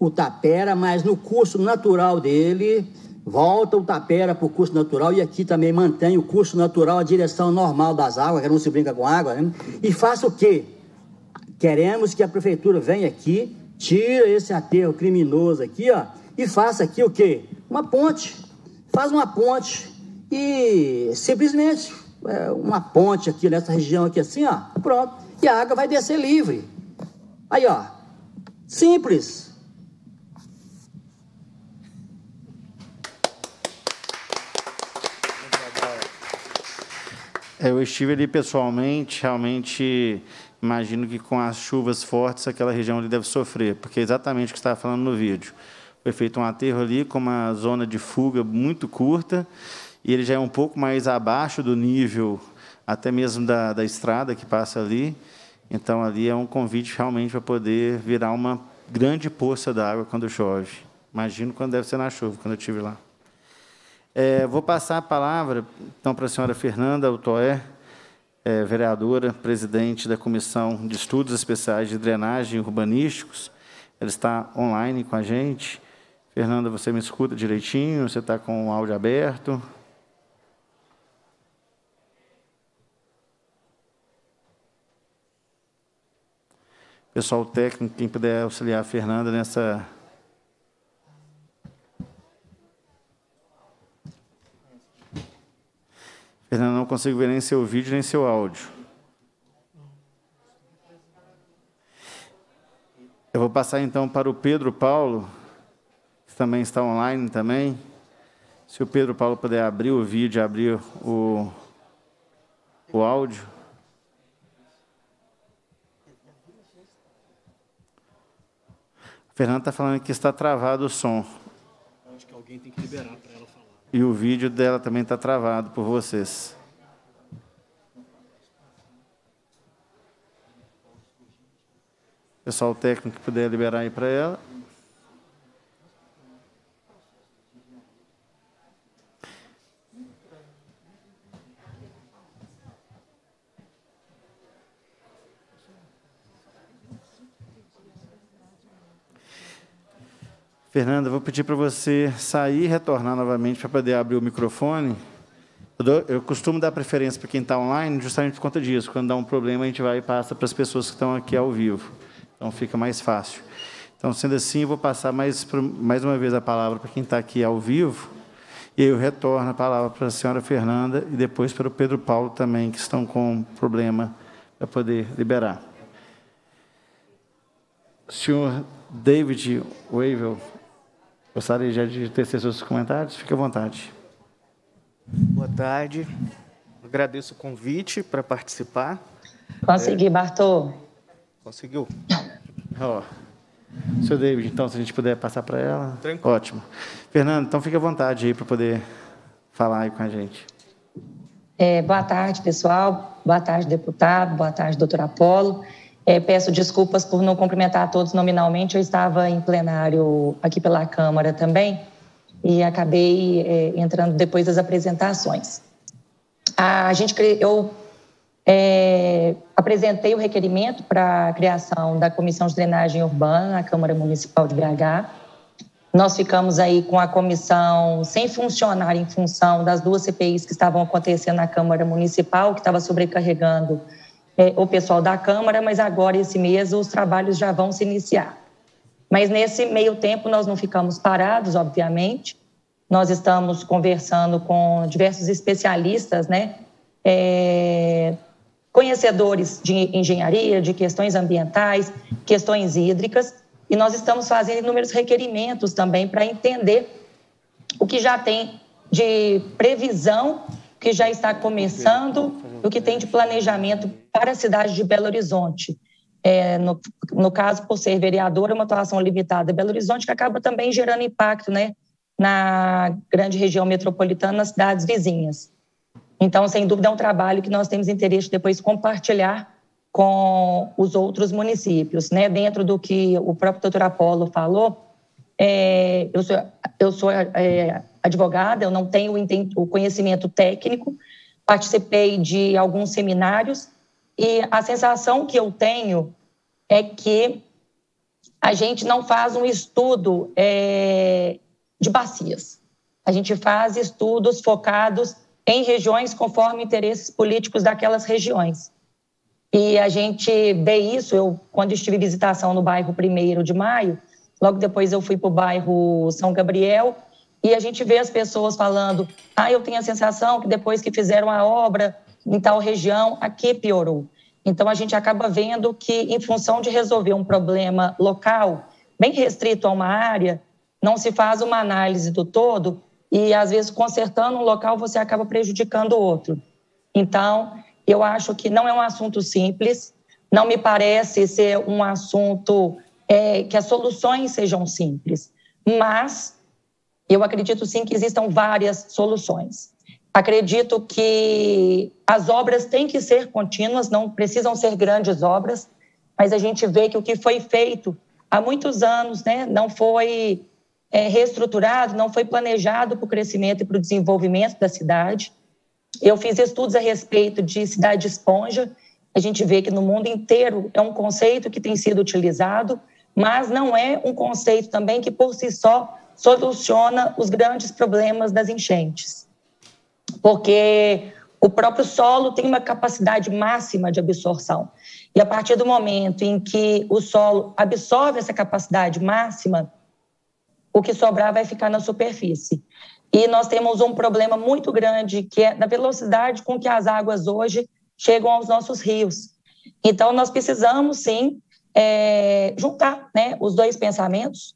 o tapera, mas no curso natural dele, volta o tapera para o curso natural e aqui também mantém o curso natural, a direção normal das águas, que não se brinca com água, né? E faça o quê? Queremos que a prefeitura venha aqui, tira esse aterro criminoso aqui, ó, e faça aqui o quê? Uma ponte. Faz uma ponte e simplesmente é, uma ponte aqui nessa região aqui assim, ó, pronto e a água vai descer livre. Aí, ó. Simples. É, eu estive ali pessoalmente, realmente imagino que com as chuvas fortes aquela região ali deve sofrer, porque é exatamente o que estava falando no vídeo. Foi feito um aterro ali com uma zona de fuga muito curta e ele já é um pouco mais abaixo do nível até mesmo da, da estrada que passa ali. Então, ali é um convite realmente para poder virar uma grande poça d'água quando chove. Imagino quando deve ser na chuva, quando eu estive lá. É, vou passar a palavra, então, para a senhora Fernanda Utoé, é, vereadora, presidente da Comissão de Estudos Especiais de Drenagem e Urbanísticos. Ela está online com a gente. Fernanda, você me escuta direitinho? Você está com o áudio aberto? Pessoal técnico, quem puder auxiliar a Fernanda nessa... Fernanda, não consigo ver nem seu vídeo, nem seu áudio. Eu vou passar então para o Pedro Paulo, que também está online também. Se o Pedro Paulo puder abrir o vídeo, abrir o, o áudio. Fernando está falando que está travado o som. Acho que alguém tem que liberar para ela falar. E o vídeo dela também está travado por vocês. Pessoal técnico que puder liberar aí para ela. Fernanda, vou pedir para você sair e retornar novamente para poder abrir o microfone. Eu, dou, eu costumo dar preferência para quem está online justamente por conta disso. Quando dá um problema, a gente vai e passa para as pessoas que estão aqui ao vivo. Então, fica mais fácil. Então, sendo assim, eu vou passar mais, mais uma vez a palavra para quem está aqui ao vivo. E eu retorno a palavra para a senhora Fernanda e depois para o Pedro Paulo também, que estão com problema para poder liberar. Senhor David Wavell, Gostaria já de tecer seus comentários. Fique à vontade. Boa tarde. Agradeço o convite para participar. Consegui, é... Bartô. Conseguiu. Ó. Oh. Seu David, então, se a gente puder passar para ela. Tranquilo. Ótimo. Fernando, então fique à vontade aí para poder falar aí com a gente. É, boa tarde, pessoal. Boa tarde, deputado. Boa tarde, doutor Apolo. É, peço desculpas por não cumprimentar a todos nominalmente, eu estava em plenário aqui pela Câmara também e acabei é, entrando depois das apresentações. A gente, eu é, apresentei o requerimento para a criação da Comissão de Drenagem Urbana na Câmara Municipal de BH. Nós ficamos aí com a comissão sem funcionar em função das duas CPIs que estavam acontecendo na Câmara Municipal, que estava sobrecarregando é, o pessoal da Câmara, mas agora, esse mês, os trabalhos já vão se iniciar. Mas nesse meio tempo, nós não ficamos parados, obviamente. Nós estamos conversando com diversos especialistas, né? É, conhecedores de engenharia, de questões ambientais, questões hídricas, e nós estamos fazendo inúmeros requerimentos também para entender o que já tem de previsão que já está começando e o que tem de planejamento para a cidade de Belo Horizonte. É, no, no, caso, por ser vereadora, uma atuação limitada em Belo Horizonte, que acaba também gerando impacto né, na grande região metropolitana, nas cidades vizinhas. Então, sem dúvida, é um trabalho que nós temos interesse de depois compartilhar com os outros municípios. Né? Dentro do que o próprio doutor Apolo falou, é, eu sou, eu sou é, advogada, eu não tenho o conhecimento técnico, participei de alguns seminários e a sensação que eu tenho é que a gente não faz um estudo é, de bacias. A gente faz estudos focados em regiões conforme interesses políticos daquelas regiões. E a gente vê isso, eu quando estive em visitação no bairro 1 de Maio, logo depois eu fui para o bairro São Gabriel e a gente vê as pessoas falando: ah, eu tenho a sensação que depois que fizeram a obra em tal região, aqui piorou. Então, a gente acaba vendo que, em função de resolver um problema local, bem restrito a uma área, não se faz uma análise do todo e, às vezes, consertando um local, você acaba prejudicando o outro. Então, eu acho que não é um assunto simples, não me parece ser um assunto é, que as soluções sejam simples, mas eu acredito sim que existam várias soluções. Acredito que as obras têm que ser contínuas, não precisam ser grandes obras, mas a gente vê que o que foi feito há muitos anos né, não foi é, reestruturado, não foi planejado para o crescimento e para o desenvolvimento da cidade. Eu fiz estudos a respeito de cidade esponja. A gente vê que no mundo inteiro é um conceito que tem sido utilizado, mas não é um conceito também que por si só soluciona os grandes problemas das enchentes, porque o próprio solo tem uma capacidade máxima de absorção. E a partir do momento em que o solo absorve essa capacidade máxima, o que sobrar vai ficar na superfície. E nós temos um problema muito grande, que é da velocidade com que as águas hoje chegam aos nossos rios. Então, nós precisamos, sim, é, juntar né, os dois pensamentos,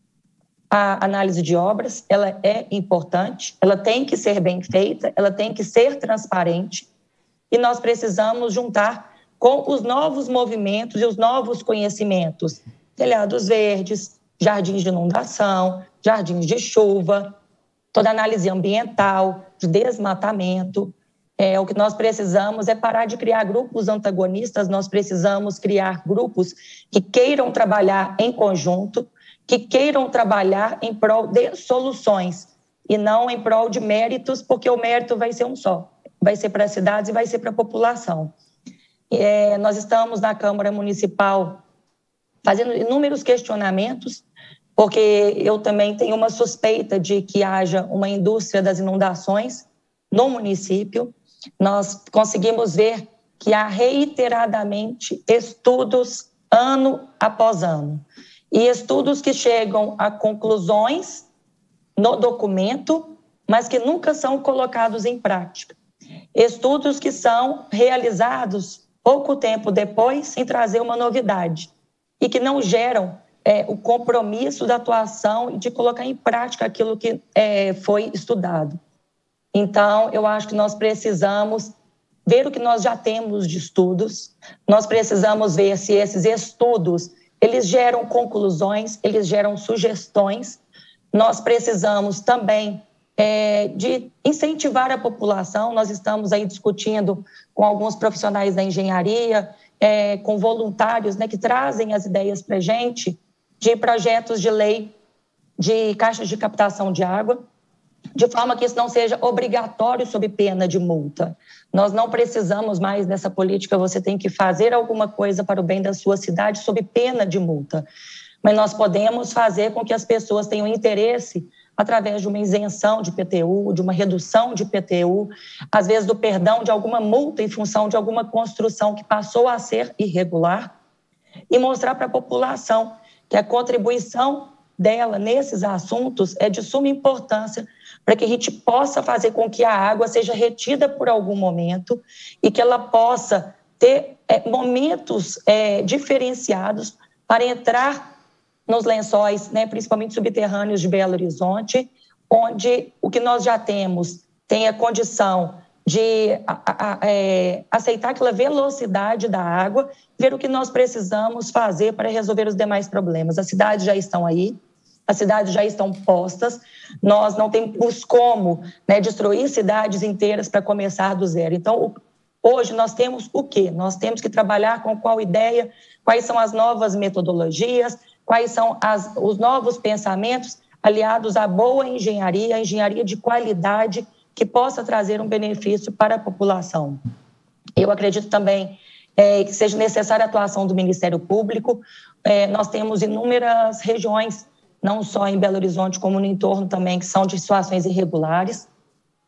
a análise de obras, ela é importante, ela tem que ser bem feita, ela tem que ser transparente e nós precisamos juntar com os novos movimentos e os novos conhecimentos, telhados verdes, jardins de inundação, jardins de chuva, toda análise ambiental, de desmatamento. É, o que nós precisamos é parar de criar grupos antagonistas, nós precisamos criar grupos que queiram trabalhar em conjunto, que queiram trabalhar em prol de soluções e não em prol de méritos, porque o mérito vai ser um só, vai ser para as cidades e vai ser para a população. É, nós estamos na Câmara Municipal fazendo inúmeros questionamentos, porque eu também tenho uma suspeita de que haja uma indústria das inundações no município. Nós conseguimos ver que há reiteradamente estudos ano após ano e estudos que chegam a conclusões no documento, mas que nunca são colocados em prática. Estudos que são realizados pouco tempo depois, sem trazer uma novidade, e que não geram é, o compromisso da atuação de colocar em prática aquilo que é, foi estudado. Então, eu acho que nós precisamos ver o que nós já temos de estudos, nós precisamos ver se esses estudos eles geram conclusões, eles geram sugestões. Nós precisamos também é, de incentivar a população. Nós estamos aí discutindo com alguns profissionais da engenharia, é, com voluntários né, que trazem as ideias para a gente de projetos de lei de caixas de captação de água, de forma que isso não seja obrigatório sob pena de multa. Nós não precisamos mais dessa política, você tem que fazer alguma coisa para o bem da sua cidade sob pena de multa. Mas nós podemos fazer com que as pessoas tenham interesse através de uma isenção de PTU, de uma redução de PTU, às vezes do perdão de alguma multa em função de alguma construção que passou a ser irregular, e mostrar para a população que a contribuição dela nesses assuntos é de suma importância para que a gente possa fazer com que a água seja retida por algum momento e que ela possa ter é, momentos é, diferenciados para entrar nos lençóis, né, principalmente subterrâneos de Belo Horizonte, onde o que nós já temos tem a condição de a, a, é, aceitar aquela velocidade da água, ver o que nós precisamos fazer para resolver os demais problemas. As cidades já estão aí, as cidades já estão postas, nós não temos como né, destruir cidades inteiras para começar do zero. Então, hoje nós temos o quê? Nós temos que trabalhar com qual ideia, quais são as novas metodologias, quais são as, os novos pensamentos aliados à boa engenharia, engenharia de qualidade que possa trazer um benefício para a população. Eu acredito também é, que seja necessária a atuação do Ministério Público. É, nós temos inúmeras regiões não só em Belo Horizonte, como no entorno também, que são de situações irregulares,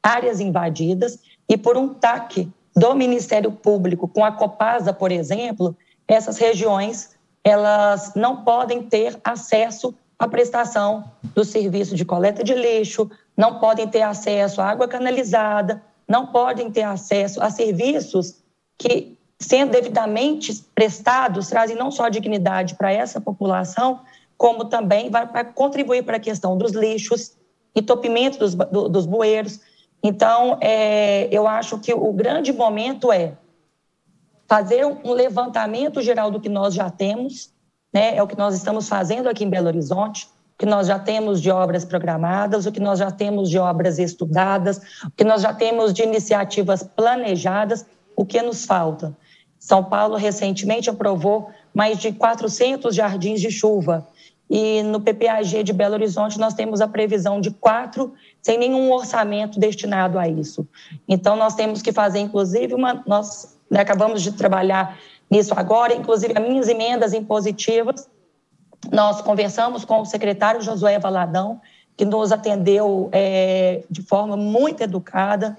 áreas invadidas, e por um TAC do Ministério Público com a Copasa, por exemplo, essas regiões elas não podem ter acesso à prestação do serviço de coleta de lixo, não podem ter acesso à água canalizada, não podem ter acesso a serviços que, sendo devidamente prestados, trazem não só dignidade para essa população, como também vai, contribuir para a questão dos lixos, entupimento dos, do, dos bueiros. Então, é, eu acho que o grande momento é fazer um levantamento geral do que nós já temos, né? é o que nós estamos fazendo aqui em Belo Horizonte, o que nós já temos de obras programadas, o que nós já temos de obras estudadas, o que nós já temos de iniciativas planejadas, o que nos falta. São Paulo recentemente aprovou mais de 400 jardins de chuva e no PPAG de Belo Horizonte nós temos a previsão de quatro, sem nenhum orçamento destinado a isso. Então nós temos que fazer, inclusive, uma, nós né, acabamos de trabalhar nisso agora, inclusive as minhas emendas impositivas, nós conversamos com o secretário Josué Valadão, que nos atendeu é, de forma muito educada,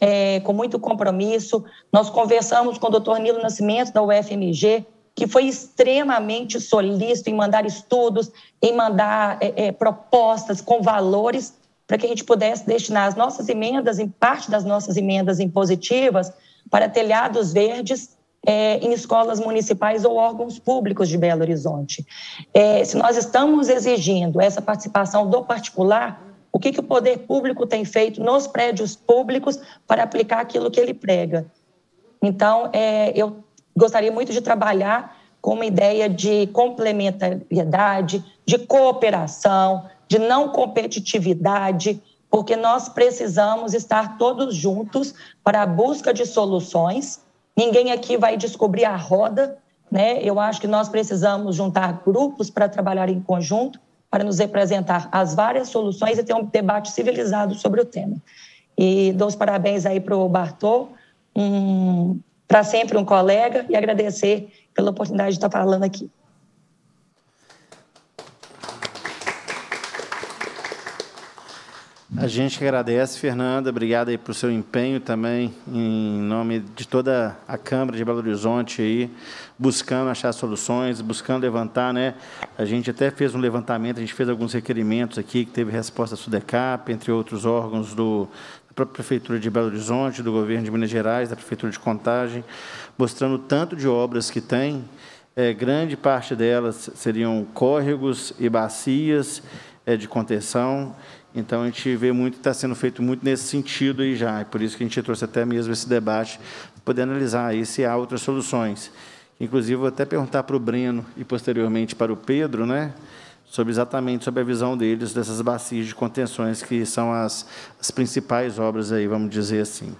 é, com muito compromisso. Nós conversamos com o doutor Nilo Nascimento, da UFMG, que foi extremamente solícito em mandar estudos, em mandar é, é, propostas com valores para que a gente pudesse destinar as nossas emendas, em parte das nossas emendas impositivas, para telhados verdes é, em escolas municipais ou órgãos públicos de Belo Horizonte. É, se nós estamos exigindo essa participação do particular, o que, que o poder público tem feito nos prédios públicos para aplicar aquilo que ele prega? Então, é, eu gostaria muito de trabalhar com uma ideia de complementariedade, de cooperação, de não competitividade, porque nós precisamos estar todos juntos para a busca de soluções. Ninguém aqui vai descobrir a roda, né? Eu acho que nós precisamos juntar grupos para trabalhar em conjunto, para nos representar as várias soluções e ter um debate civilizado sobre o tema. E dou os parabéns aí para o Bartô, um para sempre um colega e agradecer pela oportunidade de estar falando aqui. A gente agradece, Fernanda. Obrigada aí pelo seu empenho também, em nome de toda a Câmara de Belo Horizonte aí, buscando achar soluções, buscando levantar, né? A gente até fez um levantamento, a gente fez alguns requerimentos aqui que teve resposta do SUDECAP, entre outros órgãos do da Prefeitura de Belo Horizonte, do Governo de Minas Gerais, da Prefeitura de Contagem, mostrando o tanto de obras que tem. É, grande parte delas seriam córregos e bacias é, de contenção. Então, a gente vê muito, está sendo feito muito nesse sentido aí já. É por isso que a gente trouxe até mesmo esse debate, poder analisar aí se há outras soluções. Inclusive, vou até perguntar para o Breno e, posteriormente, para o Pedro, né? sobre exatamente sobre a visão deles dessas bacias de contenções que são as, as principais obras aí, vamos dizer assim.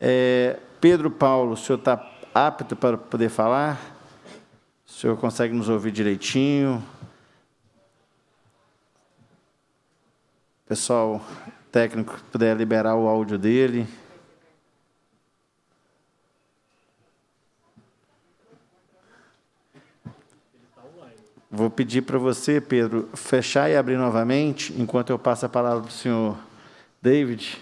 É, Pedro Paulo, o senhor está apto para poder falar? O senhor consegue nos ouvir direitinho? Pessoal técnico, puder liberar o áudio dele. Vou pedir para você, Pedro, fechar e abrir novamente, enquanto eu passo a palavra para o senhor David,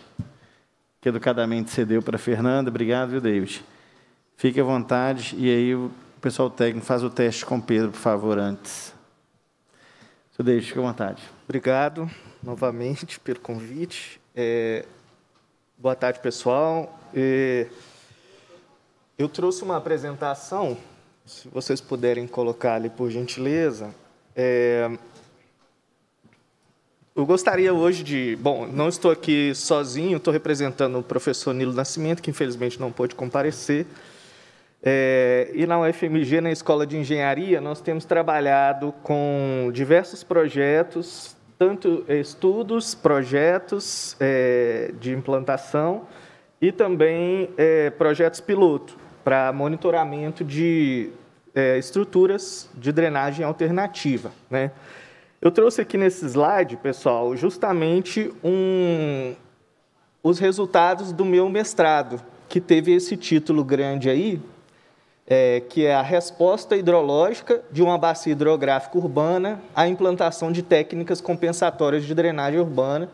que educadamente cedeu para a Fernanda. Obrigado, viu, David? Fique à vontade e aí o pessoal técnico faz o teste com Pedro, por favor, antes. Senhor David, fique à vontade. Obrigado novamente pelo convite. É... Boa tarde, pessoal. É... Eu trouxe uma apresentação se vocês puderem colocar ali, por gentileza. É... Eu gostaria hoje de. Bom, não estou aqui sozinho, estou representando o professor Nilo Nascimento, que infelizmente não pôde comparecer. É, e na UFMG, na Escola de Engenharia, nós temos trabalhado com diversos projetos, tanto estudos, projetos é, de implantação e também é, projetos piloto para monitoramento de é, estruturas de drenagem alternativa. Né? Eu trouxe aqui nesse slide, pessoal, justamente um, os resultados do meu mestrado, que teve esse título grande aí, é, que é a resposta hidrológica de uma bacia hidrográfica urbana à implantação de técnicas compensatórias de drenagem urbana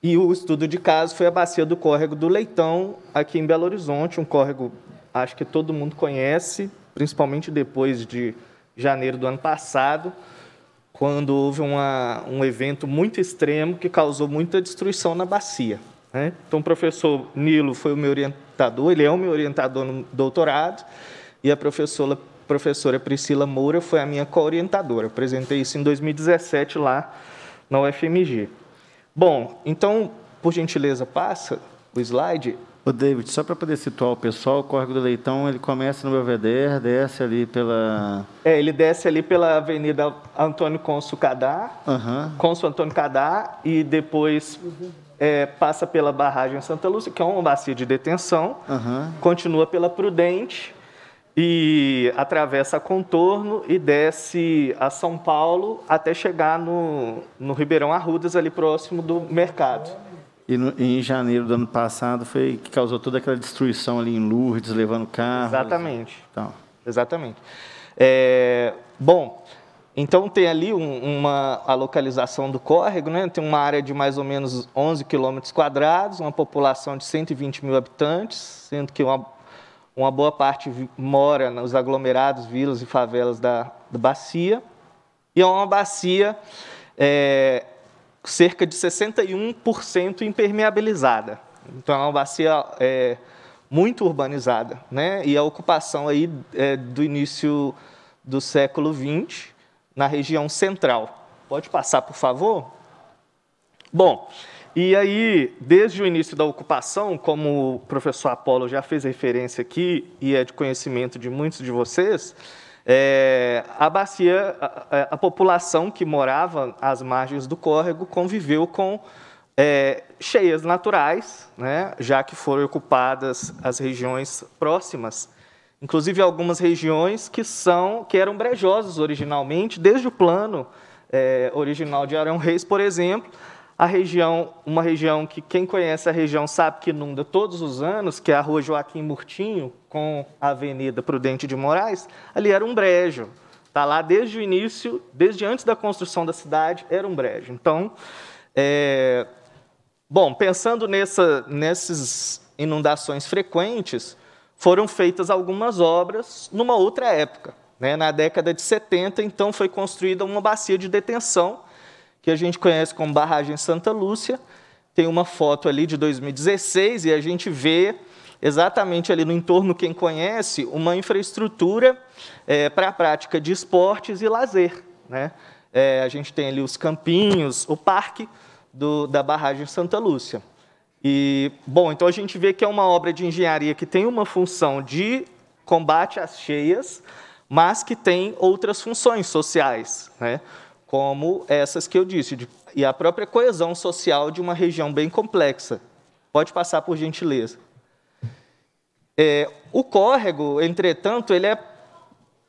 e o estudo de caso foi a bacia do córrego do Leitão, aqui em Belo Horizonte, um córrego acho que todo mundo conhece, principalmente depois de janeiro do ano passado, quando houve uma, um evento muito extremo que causou muita destruição na bacia. Né? Então, o professor Nilo foi o meu orientador, ele é o meu orientador no doutorado, e a professora, professora Priscila Moura foi a minha co-orientadora. Apresentei isso em 2017 lá na UFMG. Bom, então, por gentileza, passa o slide. O David, só para poder situar o pessoal, o Córrego do Leitão ele começa no Belvedere, desce ali pela. É, ele desce ali pela Avenida Antônio Consul Cadar, uhum. Consul Antônio Cadar, e depois é, passa pela Barragem Santa Lúcia, que é uma bacia de detenção, uhum. continua pela Prudente, e atravessa Contorno e desce a São Paulo até chegar no, no Ribeirão Arrudas, ali próximo do mercado. E no, em janeiro do ano passado foi que causou toda aquela destruição ali em Lourdes, levando carros. Exatamente. Então. Exatamente. É, bom, então tem ali um, uma, a localização do córrego, né? tem uma área de mais ou menos 11 quilômetros quadrados, uma população de 120 mil habitantes, sendo que uma uma boa parte mora nos aglomerados, vilas e favelas da, da bacia. E é uma bacia é, cerca de 61% impermeabilizada. Então, é uma bacia é, muito urbanizada. Né? E a ocupação aí, é, do início do século XX na região central. Pode passar, por favor? Bom, e aí, desde o início da ocupação, como o professor Apolo já fez referência aqui, e é de conhecimento de muitos de vocês, é, a bacia, a, a, população que morava às margens do córrego conviveu com é, cheias naturais, né, já que foram ocupadas as regiões próximas, inclusive algumas regiões que são que eram brejosas originalmente, desde o plano é, original de Arão Reis, por exemplo, a região, uma região que quem conhece a região sabe que inunda todos os anos, que é a rua Joaquim Murtinho, com a Avenida Prudente de Moraes, ali era um brejo. Está lá desde o início, desde antes da construção da cidade, era um brejo. Então, é... bom, pensando nessa, nessas inundações frequentes, foram feitas algumas obras numa outra época. Né? Na década de 70, então, foi construída uma bacia de detenção que a gente conhece como barragem Santa Lúcia. Tem uma foto ali de 2016 e a gente vê exatamente ali no entorno, quem conhece, uma infraestrutura é, para a prática de esportes e lazer. Né? É, a gente tem ali os campinhos, o parque do, da barragem Santa Lúcia. E, bom, então a gente vê que é uma obra de engenharia que tem uma função de combate às cheias, mas que tem outras funções sociais. Né? como essas que eu disse, de, e a própria coesão social de uma região bem complexa. Pode passar por gentileza. É, o córrego, entretanto, ele é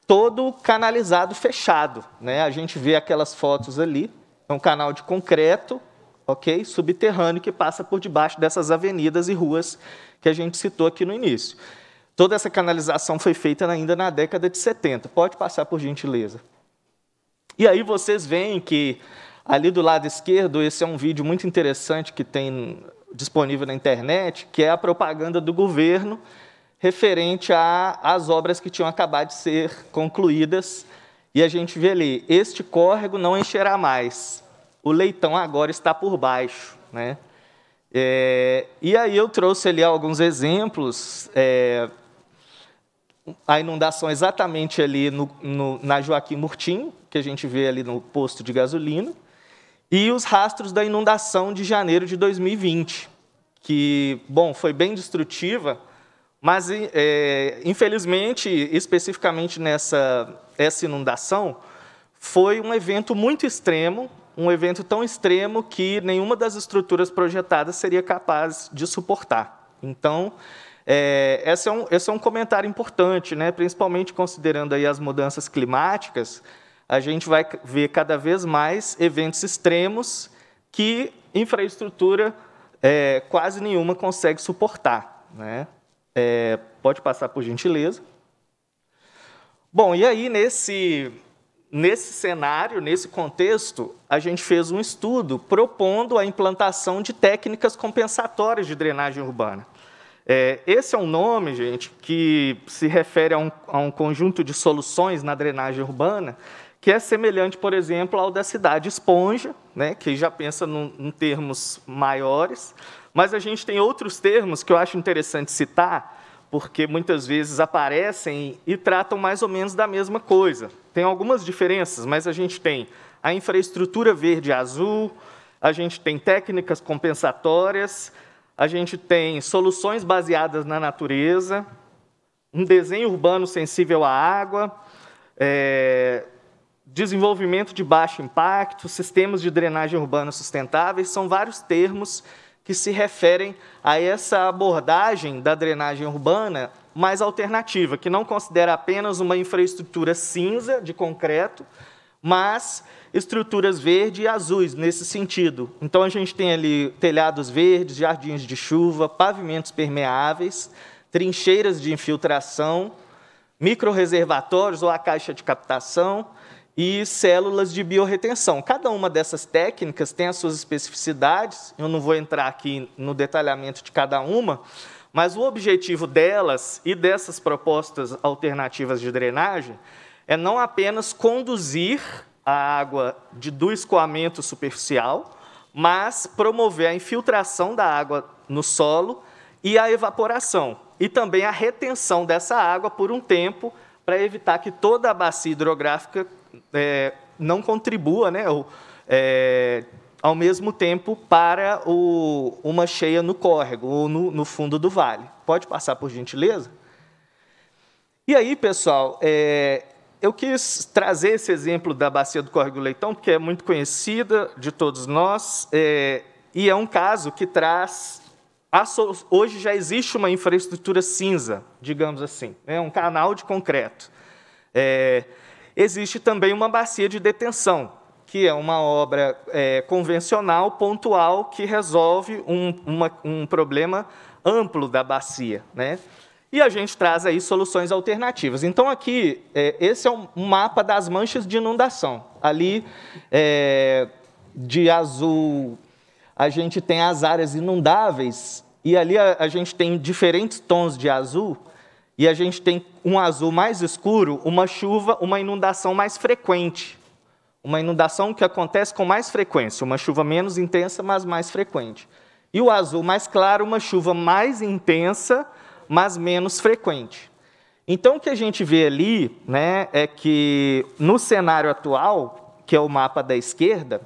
todo canalizado fechado. Né? A gente vê aquelas fotos ali, é um canal de concreto, ok, subterrâneo que passa por debaixo dessas avenidas e ruas que a gente citou aqui no início. Toda essa canalização foi feita ainda na década de 70. Pode passar por gentileza. E aí vocês veem que ali do lado esquerdo, esse é um vídeo muito interessante que tem disponível na internet, que é a propaganda do governo referente às obras que tinham acabado de ser concluídas. E a gente vê ali, este córrego não encherá mais, o leitão agora está por baixo. Né? É, e aí eu trouxe ali alguns exemplos, é, a inundação exatamente ali no, no, na Joaquim Murtim, que a gente vê ali no posto de gasolina, e os rastros da inundação de janeiro de 2020, que, bom, foi bem destrutiva, mas, é, infelizmente, especificamente nessa essa inundação, foi um evento muito extremo, um evento tão extremo que nenhuma das estruturas projetadas seria capaz de suportar. Então, é, eh, esse, é um, esse é um comentário importante, né? principalmente considerando aí as mudanças climáticas, a gente vai ver cada vez mais eventos extremos que infraestrutura é, quase nenhuma consegue suportar. Né? É, pode passar por gentileza. Bom, e aí nesse, nesse cenário, nesse contexto, a gente fez um estudo propondo a implantação de técnicas compensatórias de drenagem urbana. É, esse é um nome, gente, que se refere a um, a um conjunto de soluções na drenagem urbana que é semelhante, por exemplo, ao da cidade esponja, né, que já pensa num, em termos maiores, mas a gente tem outros termos que eu acho interessante citar, porque muitas vezes aparecem e tratam mais ou menos da mesma coisa. Tem algumas diferenças, mas a gente tem a infraestrutura verde e azul, a gente tem técnicas compensatórias, a gente tem soluções baseadas na natureza, um desenho urbano sensível à água, é, desenvolvimento de baixo impacto, sistemas de drenagem urbana sustentáveis, são vários termos que se referem a essa abordagem da drenagem urbana mais alternativa, que não considera apenas uma infraestrutura cinza de concreto, mas estruturas verde e azuis nesse sentido. Então a gente tem ali telhados verdes, jardins de chuva, pavimentos permeáveis, trincheiras de infiltração, microreservatórios ou a caixa de captação, e células de biorretenção. Cada uma dessas técnicas tem as suas especificidades, eu não vou entrar aqui no detalhamento de cada uma, mas o objetivo delas e dessas propostas alternativas de drenagem é não apenas conduzir a água de, do escoamento superficial, mas promover a infiltração da água no solo e a evaporação, e também a retenção dessa água por um tempo, para evitar que toda a bacia hidrográfica é, não contribua, né, ou, é, ao mesmo tempo, para o, uma cheia no córrego ou no, no, fundo do vale. Pode passar, por gentileza? E aí, pessoal, é, eu quis trazer esse exemplo da bacia do córrego Leitão, porque é muito conhecida de todos nós, é, e é um caso que traz hoje já existe uma infraestrutura cinza, digamos assim, é um canal de concreto. É, Existe também uma bacia de detenção, que é uma obra é, convencional, pontual, que resolve um, uma, um problema amplo da bacia. Né? E a gente traz aí soluções alternativas. Então, aqui, é, esse é um mapa das manchas de inundação. Ali, é, de azul, a gente tem as áreas inundáveis, e ali a, a gente tem diferentes tons de azul, e a gente tem um azul mais escuro, uma chuva, uma inundação mais frequente. Uma inundação que acontece com mais frequência, uma chuva menos intensa, mas mais frequente. E o azul mais claro, uma chuva mais intensa, mas menos frequente. Então, o que a gente vê ali né, é que, no cenário atual, que é o mapa da esquerda,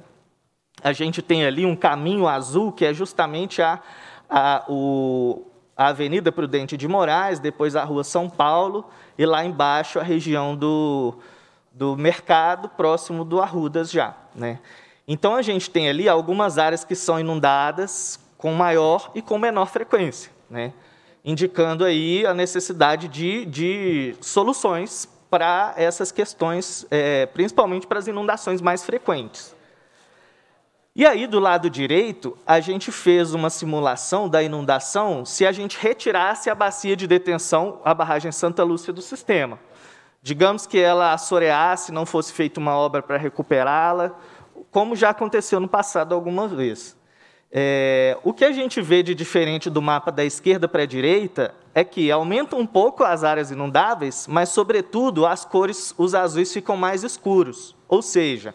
a gente tem ali um caminho azul, que é justamente a, a o, a Avenida Prudente de Moraes, depois a Rua São Paulo, e lá embaixo a região do, do mercado, próximo do Arrudas já. Né? Então, a gente tem ali algumas áreas que são inundadas com maior e com menor frequência, né? indicando aí a necessidade de, de soluções para essas questões, é, principalmente para as inundações mais frequentes. E aí, do lado direito, a gente fez uma simulação da inundação se a gente retirasse a bacia de detenção, a barragem Santa Lúcia, do sistema. Digamos que ela assoreasse, não fosse feita uma obra para recuperá-la, como já aconteceu no passado algumas vezes. É, o que a gente vê de diferente do mapa da esquerda para a direita é que aumenta um pouco as áreas inundáveis, mas, sobretudo, as cores, os azuis ficam mais escuros. Ou seja,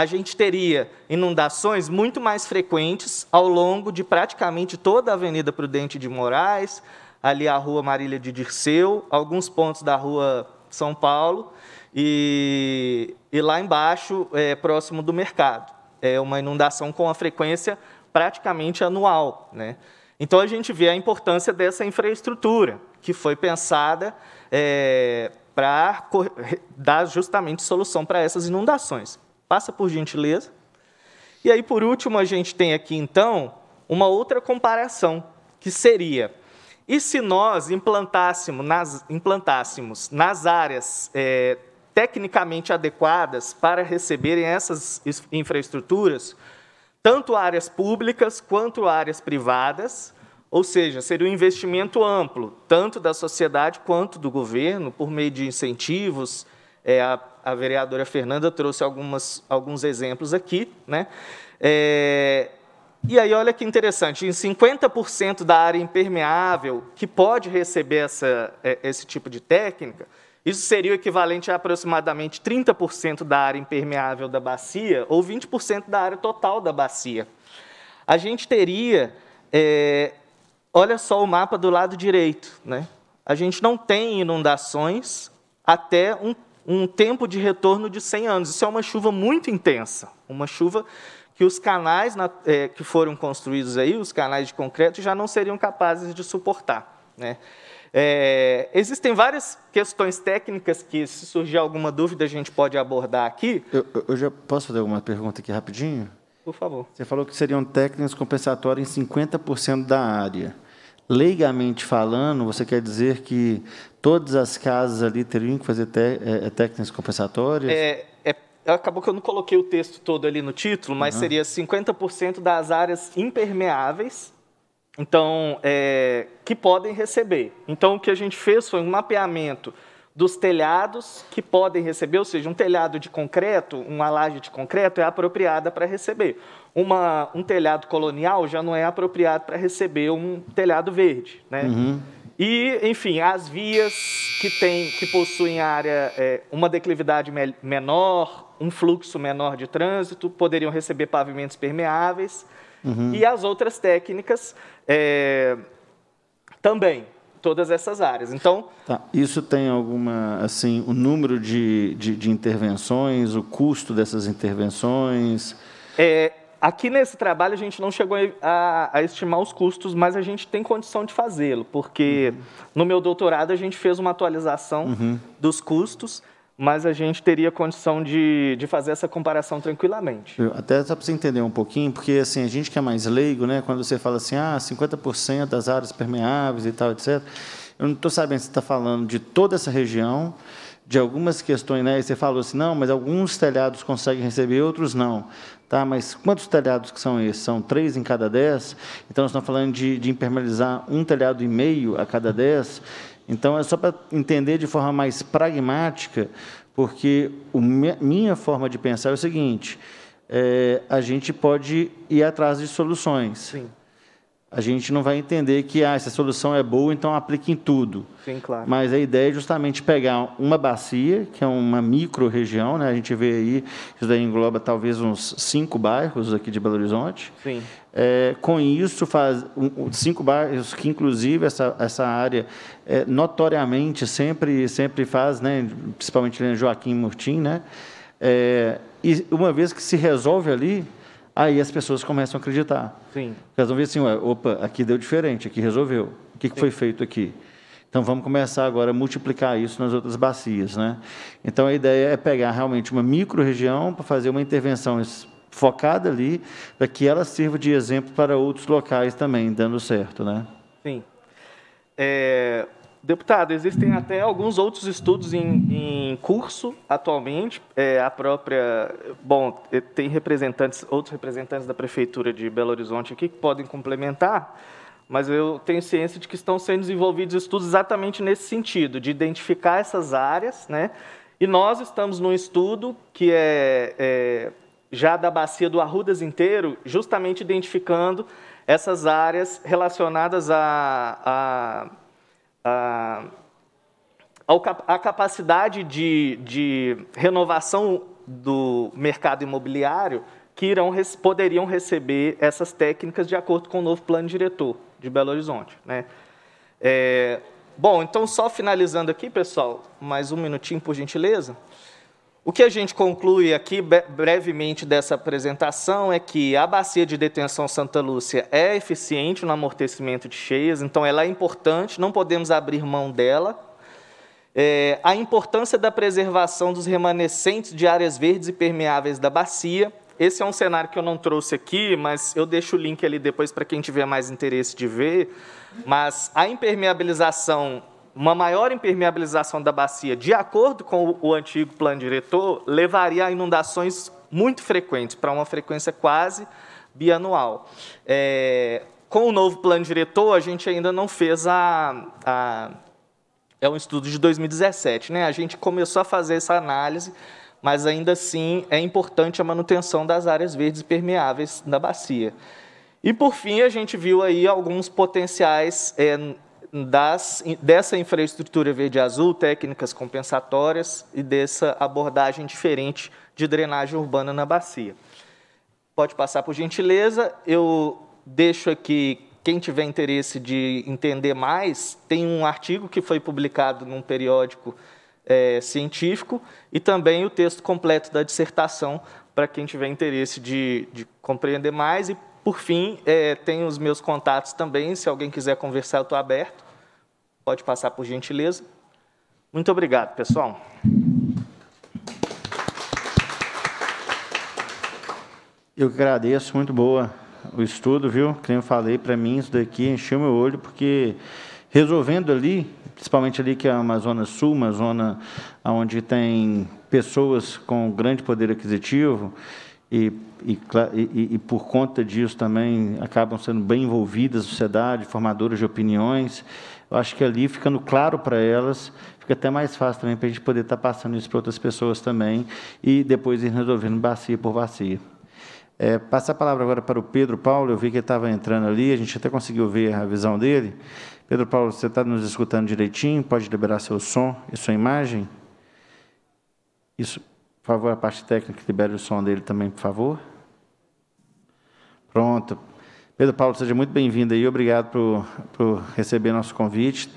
a gente teria inundações muito mais frequentes ao longo de praticamente toda a Avenida Prudente de Moraes, ali a Rua Marília de Dirceu, alguns pontos da Rua São Paulo e, e lá embaixo, é, próximo do mercado. É uma inundação com a frequência praticamente anual. Né? Então, a gente vê a importância dessa infraestrutura, que foi pensada é, para dar justamente solução para essas inundações. Passa por gentileza. E aí, por último, a gente tem aqui, então, uma outra comparação, que seria: e se nós implantássemos nas, implantássemos nas áreas é, tecnicamente adequadas para receberem essas infraestruturas, tanto áreas públicas quanto áreas privadas, ou seja, seria um investimento amplo, tanto da sociedade quanto do governo, por meio de incentivos, é, a, a, vereadora Fernanda trouxe algumas, alguns exemplos aqui. Né? É, e aí, olha que interessante, em 50% da área impermeável que pode receber essa, é, esse tipo de técnica, isso seria o equivalente a aproximadamente 30% da área impermeável da bacia ou 20% da área total da bacia. A gente teria, é, olha só o mapa do lado direito, né? a gente não tem inundações até um um tempo de retorno de 100 anos. Isso é uma chuva muito intensa, uma chuva que os canais na, é, que foram construídos aí, os canais de concreto, já não seriam capazes de suportar. Né? É, existem várias questões técnicas que, se surgir alguma dúvida, a gente pode abordar aqui. Eu, eu já posso fazer alguma pergunta aqui rapidinho? Por favor. Você falou que seriam técnicas compensatórias em 50% da área. Leigamente falando, você quer dizer que todas as casas ali teriam que fazer te, é, é, técnicas compensatórias? É, é, acabou que eu não coloquei o texto todo ali no título, mas uhum. seria 50% das áreas impermeáveis, então, é, que podem receber. Então, o que a gente fez foi um mapeamento dos telhados que podem receber, ou seja, um telhado de concreto, uma laje de concreto é apropriada para receber. Uma, um telhado colonial já não é apropriado para receber um telhado verde, né? Uhum. E, enfim, as vias que, tem, que possuem área, é, uma declividade me menor, um fluxo menor de trânsito, poderiam receber pavimentos permeáveis. Uhum. E as outras técnicas é, também, todas essas áreas. Então, tá. isso tem alguma, assim, o número de, de, de intervenções, o custo dessas intervenções? É, Aqui nesse trabalho a gente não chegou a, a, estimar os custos, mas a gente tem condição de fazê-lo, porque uhum. no meu doutorado a gente fez uma atualização uhum. dos custos, mas a gente teria condição de, de fazer essa comparação tranquilamente. até só para você entender um pouquinho, porque assim, a gente que é mais leigo, né, quando você fala assim, ah, 50% das áreas permeáveis e tal, etc., eu não estou sabendo se está falando de toda essa região, de algumas questões, né? você falou assim, não, mas alguns telhados conseguem receber, outros não. Tá, mas quantos telhados que são esses? São três em cada dez? Então, nós estamos falando de, de impermeabilizar um telhado e meio a cada dez. Então, é só para entender de forma mais pragmática, porque o, minha forma de pensar é o seguinte, é, a gente pode ir atrás de soluções. Sim a gente não vai entender que ah, essa solução é boa, então aplique em tudo. Sim, claro. Mas a ideia é justamente pegar uma bacia, que é uma micro-região, né? a gente vê aí, isso daí engloba talvez uns cinco bairros aqui de Belo Horizonte. Sim. É, com isso, faz um, cinco bairros que, inclusive, essa, essa área é, notoriamente sempre, sempre faz, né? principalmente Joaquim Murtim, né? É, e uma vez que se resolve ali, Aí as pessoas começam a acreditar. Sim. Elas vão ver assim, opa, aqui deu diferente, aqui resolveu. O que, que foi feito aqui? Então vamos começar agora a multiplicar isso nas outras bacias, né? Então a ideia é pegar realmente uma micro-região para fazer uma intervenção focada ali, para que ela sirva de exemplo para outros locais também, dando certo, né? Sim. É, Deputado, existem até alguns outros estudos em, em curso atualmente. É, a própria. Bom, é, tem representantes, outros representantes da Prefeitura de Belo Horizonte aqui que podem complementar, mas eu tenho ciência de que estão sendo desenvolvidos estudos exatamente nesse sentido, de identificar essas áreas, né? E nós estamos num estudo que é, é já da bacia do Arrudas inteiro, justamente identificando essas áreas relacionadas a, a a, ah, a capacidade de, de renovação do mercado imobiliário que irão, poderiam receber essas técnicas de acordo com o novo plano diretor de Belo Horizonte. Né? É, bom, então, só finalizando aqui, pessoal, mais um minutinho, por gentileza. O que a gente conclui aqui brevemente dessa apresentação é que a bacia de detenção Santa Lúcia é eficiente no amortecimento de cheias, então ela é importante, não podemos abrir mão dela. É, a importância da preservação dos remanescentes de áreas verdes e permeáveis da bacia. Esse é um cenário que eu não trouxe aqui, mas eu deixo o link ali depois para quem tiver mais interesse de ver. Mas a impermeabilização uma maior impermeabilização da bacia, de acordo com o antigo plano diretor, levaria a inundações muito frequentes, para uma frequência quase bianual. É, com o novo plano diretor, a gente ainda não fez a, a. é um estudo de 2017, né? A gente começou a fazer essa análise, mas ainda assim é importante a manutenção das áreas verdes permeáveis da bacia. E por fim, a gente viu aí alguns potenciais é, das, dessa infraestrutura verde azul, técnicas compensatórias e dessa abordagem diferente de drenagem urbana na bacia. Pode passar por gentileza. Eu deixo aqui, quem tiver interesse de entender mais, tem um artigo que foi publicado num periódico é, científico e também o texto completo da dissertação para quem tiver interesse de, de compreender mais e por fim, é, tem os meus contatos também. Se alguém quiser conversar, eu estou aberto. Pode passar por gentileza. Muito obrigado, pessoal. Eu agradeço, muito boa o estudo, viu? Que eu falei para mim, isso daqui encheu meu olho, porque resolvendo ali, principalmente ali que é a Amazônia sul, uma zona onde tem pessoas com grande poder aquisitivo, e, e, e, por conta disso também acabam sendo bem envolvidas a sociedade, formadoras de opiniões. Eu acho que ali, ficando claro para elas, fica até mais fácil também para a gente poder estar tá passando isso para outras pessoas também e depois ir resolvendo bacia por bacia. É, passar a palavra agora para o Pedro Paulo, eu vi que ele estava entrando ali, a gente até conseguiu ver a visão dele. Pedro Paulo, você está nos escutando direitinho? Pode liberar seu som e sua imagem? Isso. Por favor, a parte técnica, libere o som dele também, por favor. Pronto. Pedro Paulo, seja muito bem-vindo aí. Obrigado por, por receber nosso convite.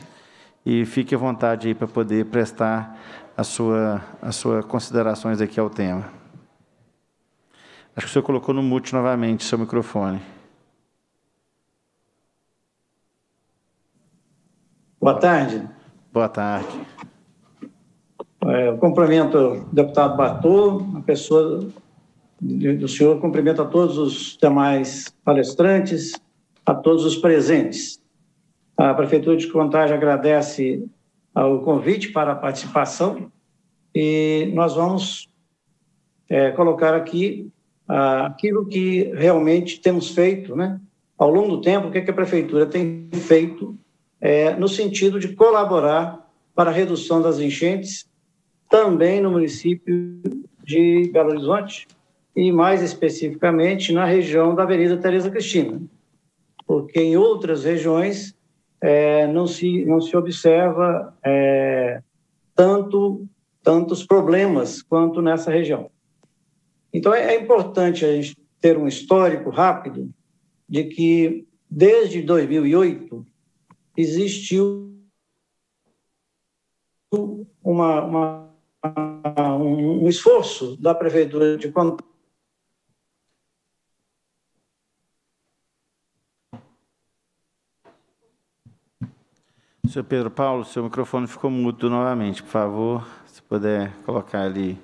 E fique à vontade aí para poder prestar a sua, as suas considerações aqui ao tema. Acho que o senhor colocou no mute novamente seu microfone. Boa tarde. Boa tarde. É, eu cumprimento o deputado Bartô, a pessoa do senhor, cumprimento a todos os demais palestrantes, a todos os presentes. A Prefeitura de Contagem agradece o convite para a participação e nós vamos é, colocar aqui ah, aquilo que realmente temos feito, né? Ao longo do tempo, o que, é que a Prefeitura tem feito é, no sentido de colaborar para a redução das enchentes também no município de Belo Horizonte e mais especificamente na região da Avenida Teresa Cristina, porque em outras regiões é, não, se, não se observa é, tanto tantos problemas quanto nessa região. Então é, é importante a gente ter um histórico rápido de que desde 2008 existiu uma, uma um esforço da prefeitura de quando Senhor Pedro Paulo, seu microfone ficou mudo novamente, por favor, se puder colocar ali.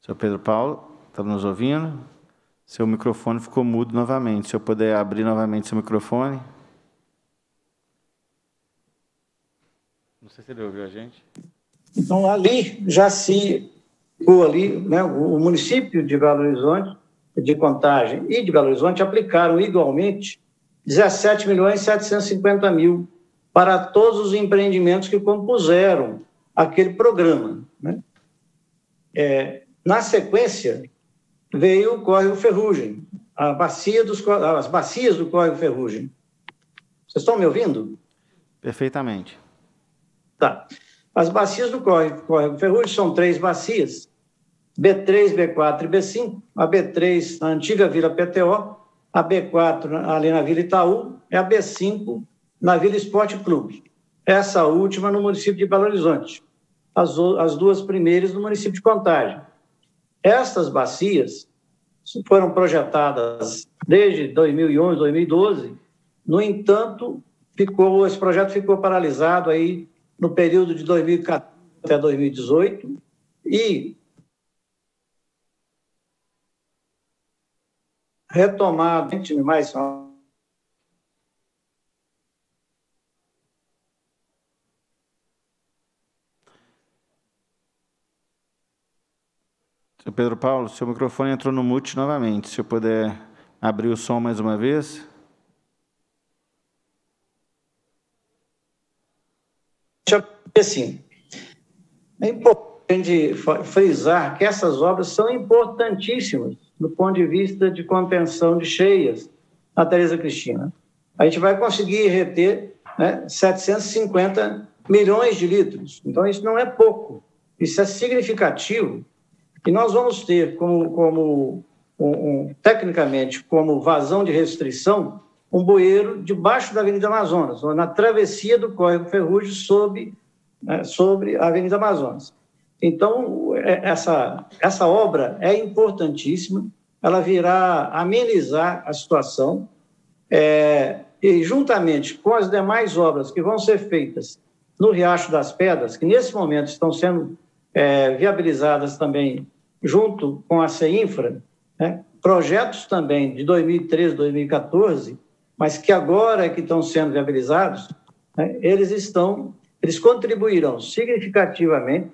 Senhor Pedro Paulo, está nos ouvindo? Seu microfone ficou mudo novamente. Se eu puder abrir novamente seu microfone. Não sei se ele ouviu a gente. Então, ali já se ou ali, né, o município de Belo Horizonte, de Contagem e de Belo Horizonte aplicaram igualmente 17 milhões 750 mil para todos os empreendimentos que compuseram aquele programa. Né? É, na sequência, veio o Córrego Ferrugem, a bacia dos, as bacias do Córrego Ferrugem. Vocês estão me ouvindo? Perfeitamente. Tá. As bacias do córrego, córrego Ferrugem são três bacias, B3, B4 e B5. A B3 na antiga Vila PTO, a B4 ali na Vila Itaú e a B5 na Vila Esporte Clube. Essa última no município de Belo Horizonte. As, as duas primeiras no município de Contagem. Estas bacias foram projetadas desde 2011, 2012. No entanto, ficou esse projeto ficou paralisado aí no período de 2014 até 2018 e retomado mais Pedro Paulo, seu microfone entrou no mute novamente. Se eu puder abrir o som mais uma vez. assim, é importante frisar que essas obras são importantíssimas do ponto de vista de contenção de cheias na Teresa Cristina. A gente vai conseguir reter né, 750 milhões de litros. Então, isso não é pouco, isso é significativo. E nós vamos ter, como, como um, um, tecnicamente, como vazão de restrição, um bueiro debaixo da Avenida Amazonas, ou na travessia do Córrego Ferrugem, sobre, né, sobre a Avenida Amazonas. Então, é, essa, essa obra é importantíssima, ela virá amenizar a situação, é, e juntamente com as demais obras que vão ser feitas no Riacho das Pedras, que nesse momento estão sendo é, viabilizadas também junto com a CEINFRA, né, projetos também de 2013, 2014, mas que agora que estão sendo viabilizados, né, eles estão, eles contribuirão significativamente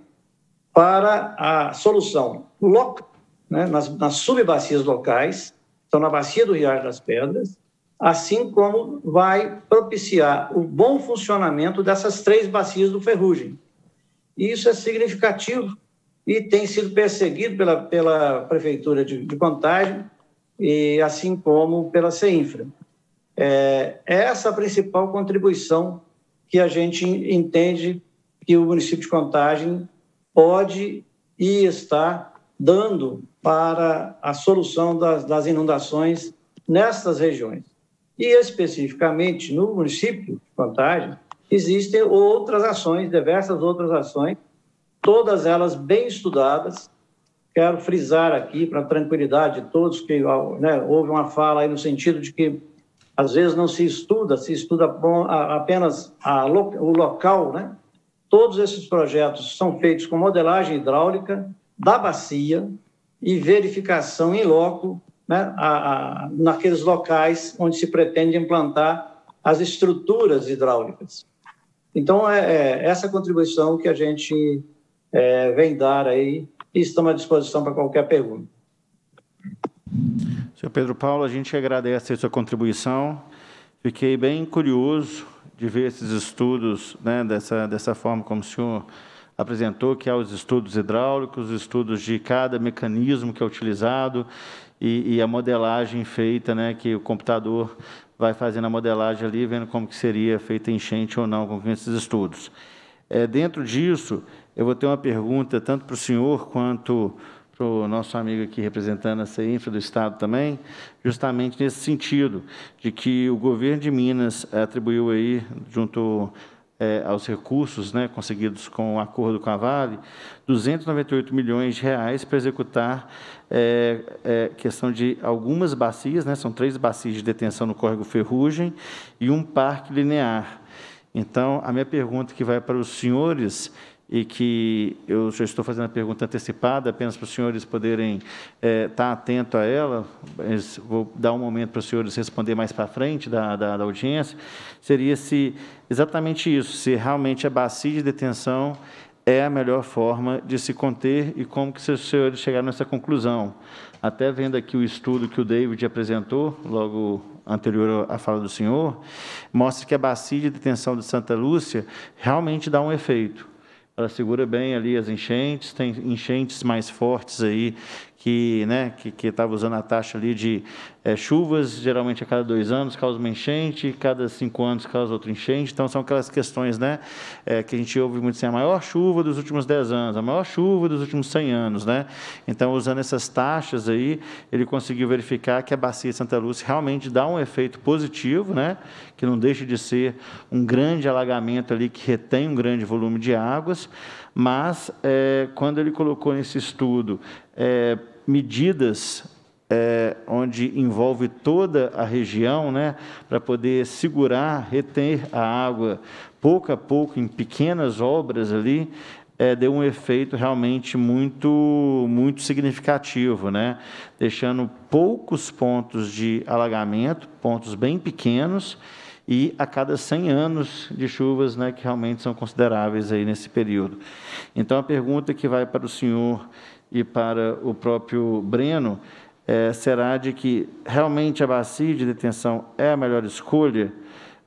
para a solução local, né, nas, nas subbacias locais, então na bacia do Riacho das Pedras, assim como vai propiciar o bom funcionamento dessas três bacias do ferrugem. E isso é significativo e tem sido perseguido pela, pela Prefeitura de, de Contagem, e assim como pela CEINFRA. É, é, essa é a principal contribuição que a gente entende que o município de Contagem pode e está dando para a solução das, das inundações nestas regiões. E especificamente no município de Contagem, existem outras ações, diversas outras ações, todas elas bem estudadas. Quero frisar aqui, para tranquilidade de todos, que né, houve uma fala no sentido de que às vezes não se estuda, se estuda apenas a, o local, né? Todos esses projetos são feitos com modelagem hidráulica da bacia e verificação em loco né, a, a, naqueles locais onde se pretende implantar as estruturas hidráulicas. Então, é, é essa contribuição que a gente é, vem dar aí e estamos à disposição para qualquer pergunta. Senhor Pedro Paulo, a gente agradece a sua contribuição. Fiquei bem curioso de ver esses estudos né, dessa, dessa forma como o senhor apresentou, que há os estudos hidráulicos, os estudos de cada mecanismo que é utilizado e, e a modelagem feita, né, que o computador vai fazendo a modelagem ali, vendo como que seria feita enchente ou não com esses estudos. É, dentro disso, eu vou ter uma pergunta tanto para o senhor quanto para o nosso amigo aqui representando a CEINFRA do Estado também, justamente nesse sentido, de que o governo de Minas atribuiu aí, junto é, aos recursos né, conseguidos com o acordo com a Vale, 298 milhões de reais para executar é, é, questão de algumas bacias, né, são três bacias de detenção no córrego Ferrugem e um parque linear. Então, a minha pergunta que vai para os senhores e que eu já estou fazendo a pergunta antecipada, apenas para os senhores poderem é, estar tá atento a ela, vou dar um momento para os senhores responder mais para frente da, da, da audiência, seria se exatamente isso, se realmente a bacia de detenção é a melhor forma de se conter e como que os senhores chegaram nessa conclusão. Até vendo aqui o estudo que o David apresentou, logo anterior à fala do senhor, mostra que a bacia de detenção de Santa Lúcia realmente dá um efeito. Ela segura bem ali as enchentes, tem enchentes mais fortes aí que né, estava usando a taxa ali de é, chuvas, geralmente a cada dois anos causa uma enchente, cada cinco anos causa outra enchente. Então, são aquelas questões né, é, que a gente ouve muito assim, a maior chuva dos últimos dez anos, a maior chuva dos últimos cem anos. Né? Então, usando essas taxas aí, ele conseguiu verificar que a bacia de Santa Lúcia realmente dá um efeito positivo, né, que não deixa de ser um grande alagamento ali que retém um grande volume de águas, mas é, quando ele colocou nesse estudo é, medidas é, onde envolve toda a região, né, para poder segurar, reter a água pouco a pouco, em pequenas obras ali, é, deu um efeito realmente muito, muito significativo, né? deixando poucos pontos de alagamento, pontos bem pequenos, e a cada 100 anos de chuvas né, que realmente são consideráveis aí nesse período. Então, a pergunta que vai para o senhor e para o próprio Breno é, será de que realmente a bacia de detenção é a melhor escolha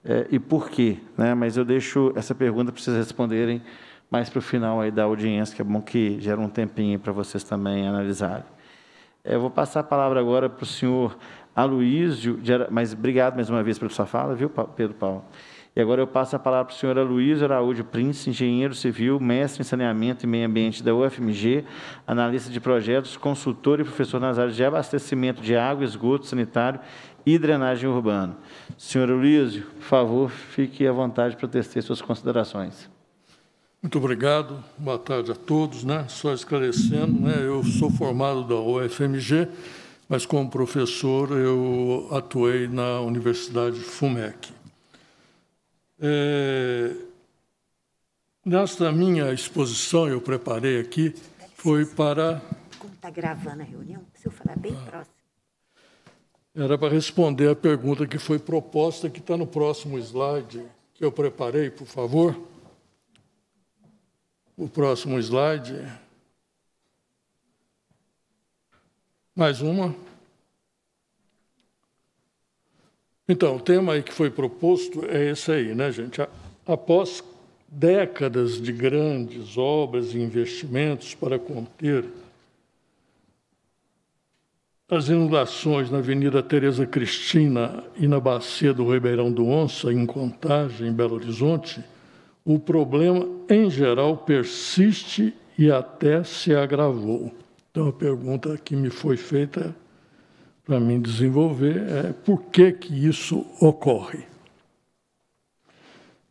é, e por quê. Né? Mas eu deixo essa pergunta para vocês responderem mais para o final aí da audiência, que é bom que gera um tempinho para vocês também analisarem. É, eu vou passar a palavra agora para o senhor Aloísio, mas obrigado mais uma vez pela sua fala, viu, Pedro Paulo? E agora eu passo a palavra para o senhor Luiz Araújo Prince, engenheiro civil, mestre em saneamento e meio ambiente da UFMG, analista de projetos, consultor e professor nas áreas de abastecimento de água, esgoto sanitário e drenagem urbana. Senhor Luiz, por favor, fique à vontade para tecer suas considerações. Muito obrigado, boa tarde a todos. Né? Só esclarecendo, né? eu sou formado da UFMG, mas como professor eu atuei na Universidade FUMEC. É, nesta minha exposição, eu preparei aqui, foi para. Como está gravando a reunião, preciso falar bem ah. próximo. Era para responder a pergunta que foi proposta, que está no próximo slide, que eu preparei, por favor. O próximo slide. Mais uma. Então, o tema aí que foi proposto é esse aí, né, gente? Após décadas de grandes obras e investimentos para conter as inundações na Avenida Tereza Cristina e na bacia do Ribeirão do Onça, em Contagem, em Belo Horizonte, o problema, em geral, persiste e até se agravou. Então, a pergunta que me foi feita é, para mim desenvolver é por que, que isso ocorre.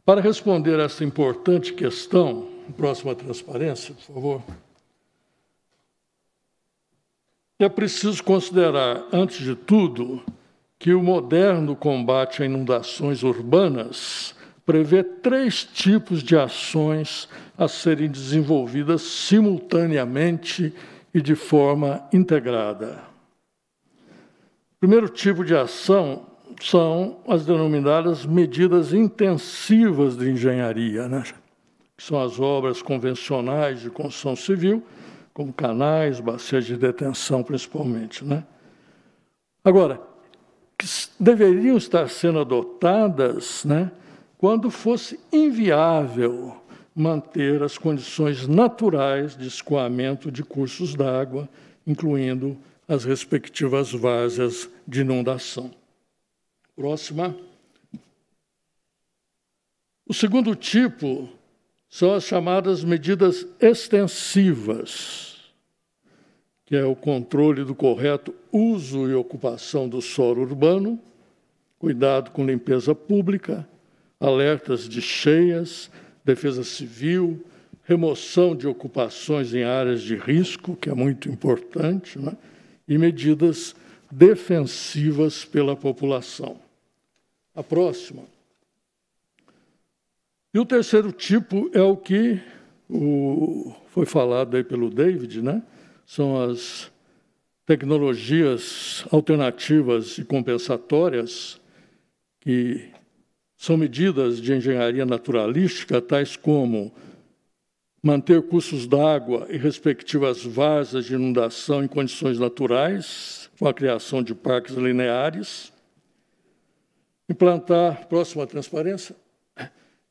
Para responder a essa importante questão, próxima transparência, por favor. É preciso considerar, antes de tudo, que o moderno combate a inundações urbanas prevê três tipos de ações a serem desenvolvidas simultaneamente e de forma integrada. O primeiro tipo de ação são as denominadas medidas intensivas de engenharia, né? que são as obras convencionais de construção civil, como canais, bacias de detenção, principalmente. Né? Agora, que deveriam estar sendo adotadas né, quando fosse inviável manter as condições naturais de escoamento de cursos d'água, incluindo as respectivas várzeas de inundação. Próxima. O segundo tipo são as chamadas medidas extensivas, que é o controle do correto uso e ocupação do solo urbano, cuidado com limpeza pública, alertas de cheias, defesa civil, remoção de ocupações em áreas de risco, que é muito importante, né? e medidas defensivas pela população. A próxima. E o terceiro tipo é o que o, foi falado aí pelo David, né? São as tecnologias alternativas e compensatórias que são medidas de engenharia naturalística, tais como manter cursos d'água e respectivas vasas de inundação em condições naturais, com a criação de parques lineares, implantar, próxima transparência,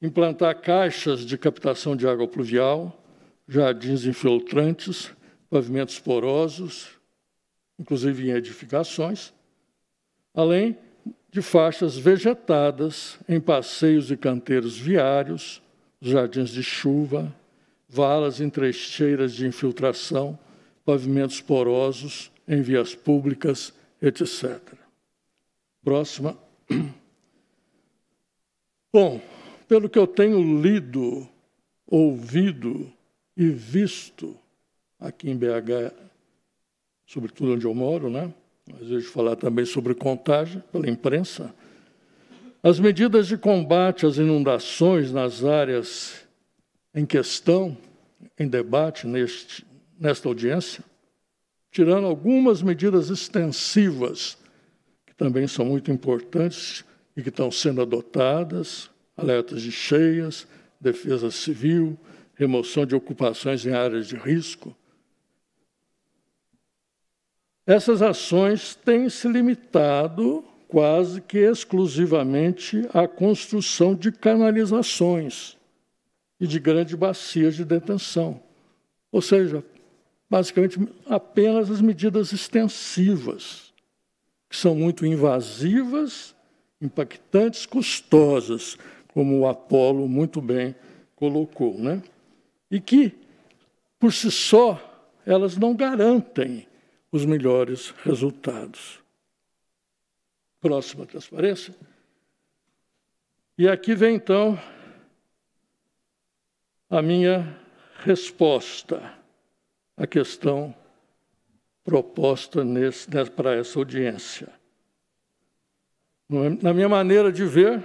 implantar caixas de captação de água pluvial, jardins infiltrantes, pavimentos porosos, inclusive em edificações, além de faixas vegetadas em passeios e canteiros viários, jardins de chuva, valas em trecheiras de infiltração, pavimentos porosos em vias públicas, etc. Próxima. Bom, pelo que eu tenho lido, ouvido e visto aqui em BH, sobretudo onde eu moro, né? Às vezes falar também sobre contagem pela imprensa. As medidas de combate às inundações nas áreas em questão, em debate neste, nesta audiência, tirando algumas medidas extensivas, que também são muito importantes e que estão sendo adotadas alertas de cheias, defesa civil, remoção de ocupações em áreas de risco. Essas ações têm se limitado quase que exclusivamente à construção de canalizações e de grandes bacias de detenção. Ou seja, basicamente apenas as medidas extensivas, que são muito invasivas, impactantes, custosas, como o Apolo muito bem colocou, né? E que por si só elas não garantem os melhores resultados. Próxima transparência. E aqui vem então a minha resposta à questão proposta nesse, né, para essa audiência. É, na minha maneira de ver,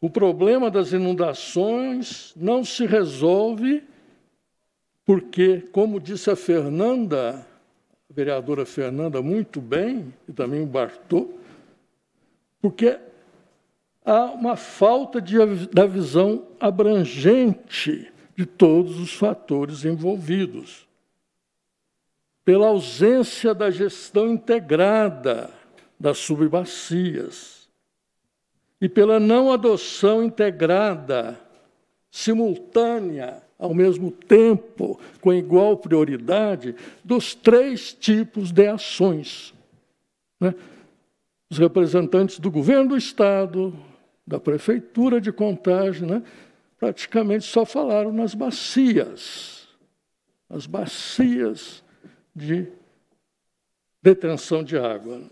o problema das inundações não se resolve porque, como disse a Fernanda, a vereadora Fernanda, muito bem, e também o Bartô, porque há uma falta de, da visão abrangente de todos os fatores envolvidos. Pela ausência da gestão integrada das subbacias e pela não adoção integrada, simultânea, ao mesmo tempo, com igual prioridade, dos três tipos de ações. Né? Os representantes do governo do Estado, da Prefeitura de Contagem, né? praticamente só falaram nas bacias, as bacias de detenção de água.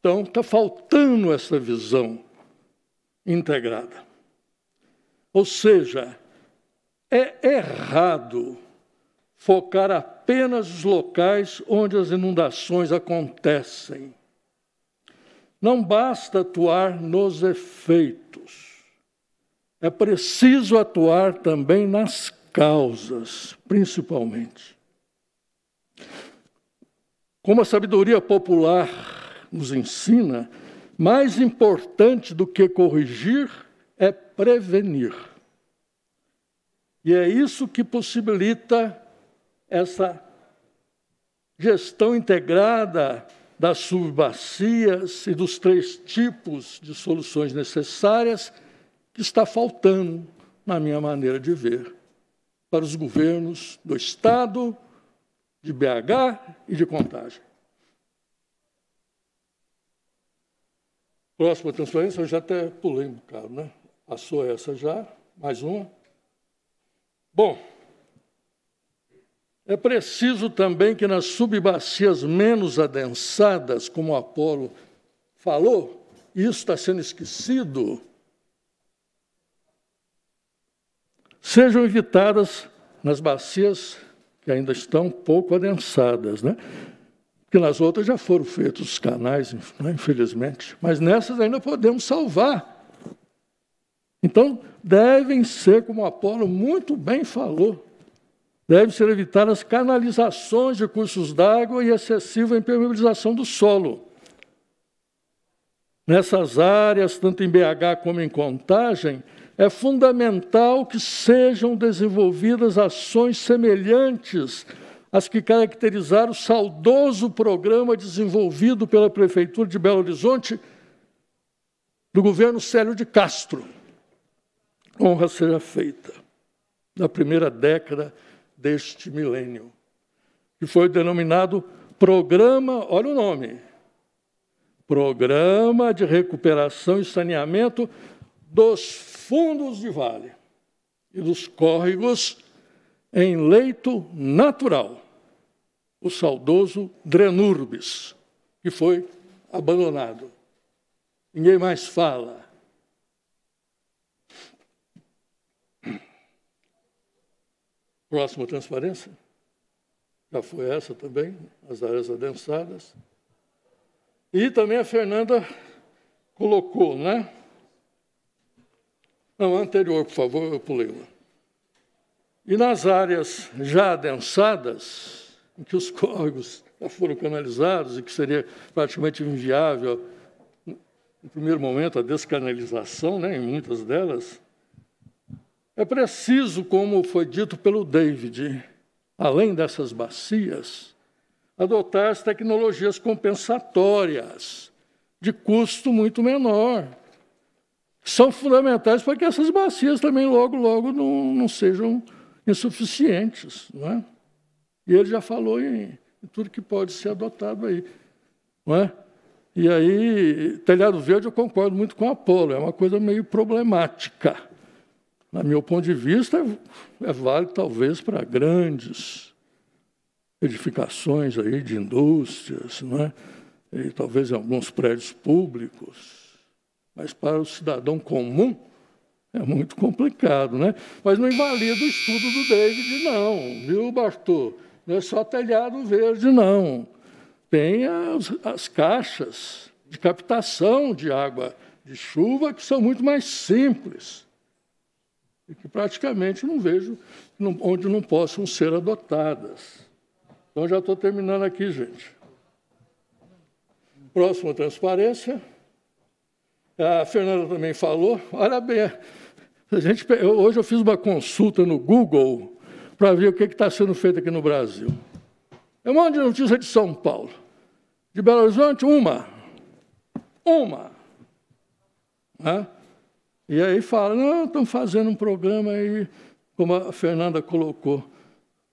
Então, está faltando essa visão integrada. Ou seja, é errado focar apenas os locais onde as inundações acontecem. Não basta atuar nos efeitos é preciso atuar também nas causas, principalmente. Como a sabedoria popular nos ensina, mais importante do que corrigir é prevenir. E é isso que possibilita essa gestão integrada das subbacias e dos três tipos de soluções necessárias que está faltando, na minha maneira de ver, para os governos do Estado, de BH e de Contagem. Próxima transferência, eu já até pulei um bocado, né? Passou essa já, mais uma. Bom, é preciso também que nas subbacias menos adensadas, como o Apolo falou, isso está sendo esquecido, sejam evitadas nas bacias que ainda estão pouco adensadas, né? que nas outras já foram feitos os canais, né, infelizmente, mas nessas ainda podemos salvar. Então, devem ser, como o Apolo muito bem falou, devem ser evitadas canalizações de cursos d'água e excessiva impermeabilização do solo. Nessas áreas, tanto em BH como em Contagem, é fundamental que sejam desenvolvidas ações semelhantes às que caracterizaram o saudoso programa desenvolvido pela Prefeitura de Belo Horizonte do governo Célio de Castro. Honra seja feita na primeira década deste milênio, que foi denominado Programa, olha o nome, Programa de Recuperação e Saneamento dos fundos de vale e dos córregos em leito natural, o saudoso Drenurbis, que foi abandonado. Ninguém mais fala. Próxima transparência. Já foi essa também, as áreas adensadas. E também a Fernanda colocou, né? Não, anterior, por favor, eu pulei uma. E nas áreas já adensadas, em que os córregos já foram canalizados e que seria praticamente inviável, no primeiro momento, a descanalização, né, em muitas delas, é preciso, como foi dito pelo David, além dessas bacias, adotar as tecnologias compensatórias, de custo muito menor, são fundamentais para que essas bacias também logo, logo não, não sejam insuficientes. Não é? E ele já falou em, em tudo que pode ser adotado aí. Não é? E aí, telhado verde, eu concordo muito com a Apolo, é uma coisa meio problemática. Na meu ponto de vista, é, é válido talvez para grandes edificações aí de indústrias, não é? e talvez em alguns prédios públicos. Mas para o cidadão comum é muito complicado, né? Mas não invalida o estudo do David, não, viu, Bartô? Não é só telhado verde, não. Tem as, as caixas de captação de água de chuva que são muito mais simples e que praticamente não vejo onde não possam ser adotadas. Então já estou terminando aqui, gente. Próxima transparência. A Fernanda também falou. Olha bem, a gente, eu, hoje eu fiz uma consulta no Google para ver o que está sendo feito aqui no Brasil. É um monte de notícia de São Paulo. De Belo Horizonte, uma. Uma. Né? E aí fala, não, estão fazendo um programa aí, como a Fernanda colocou,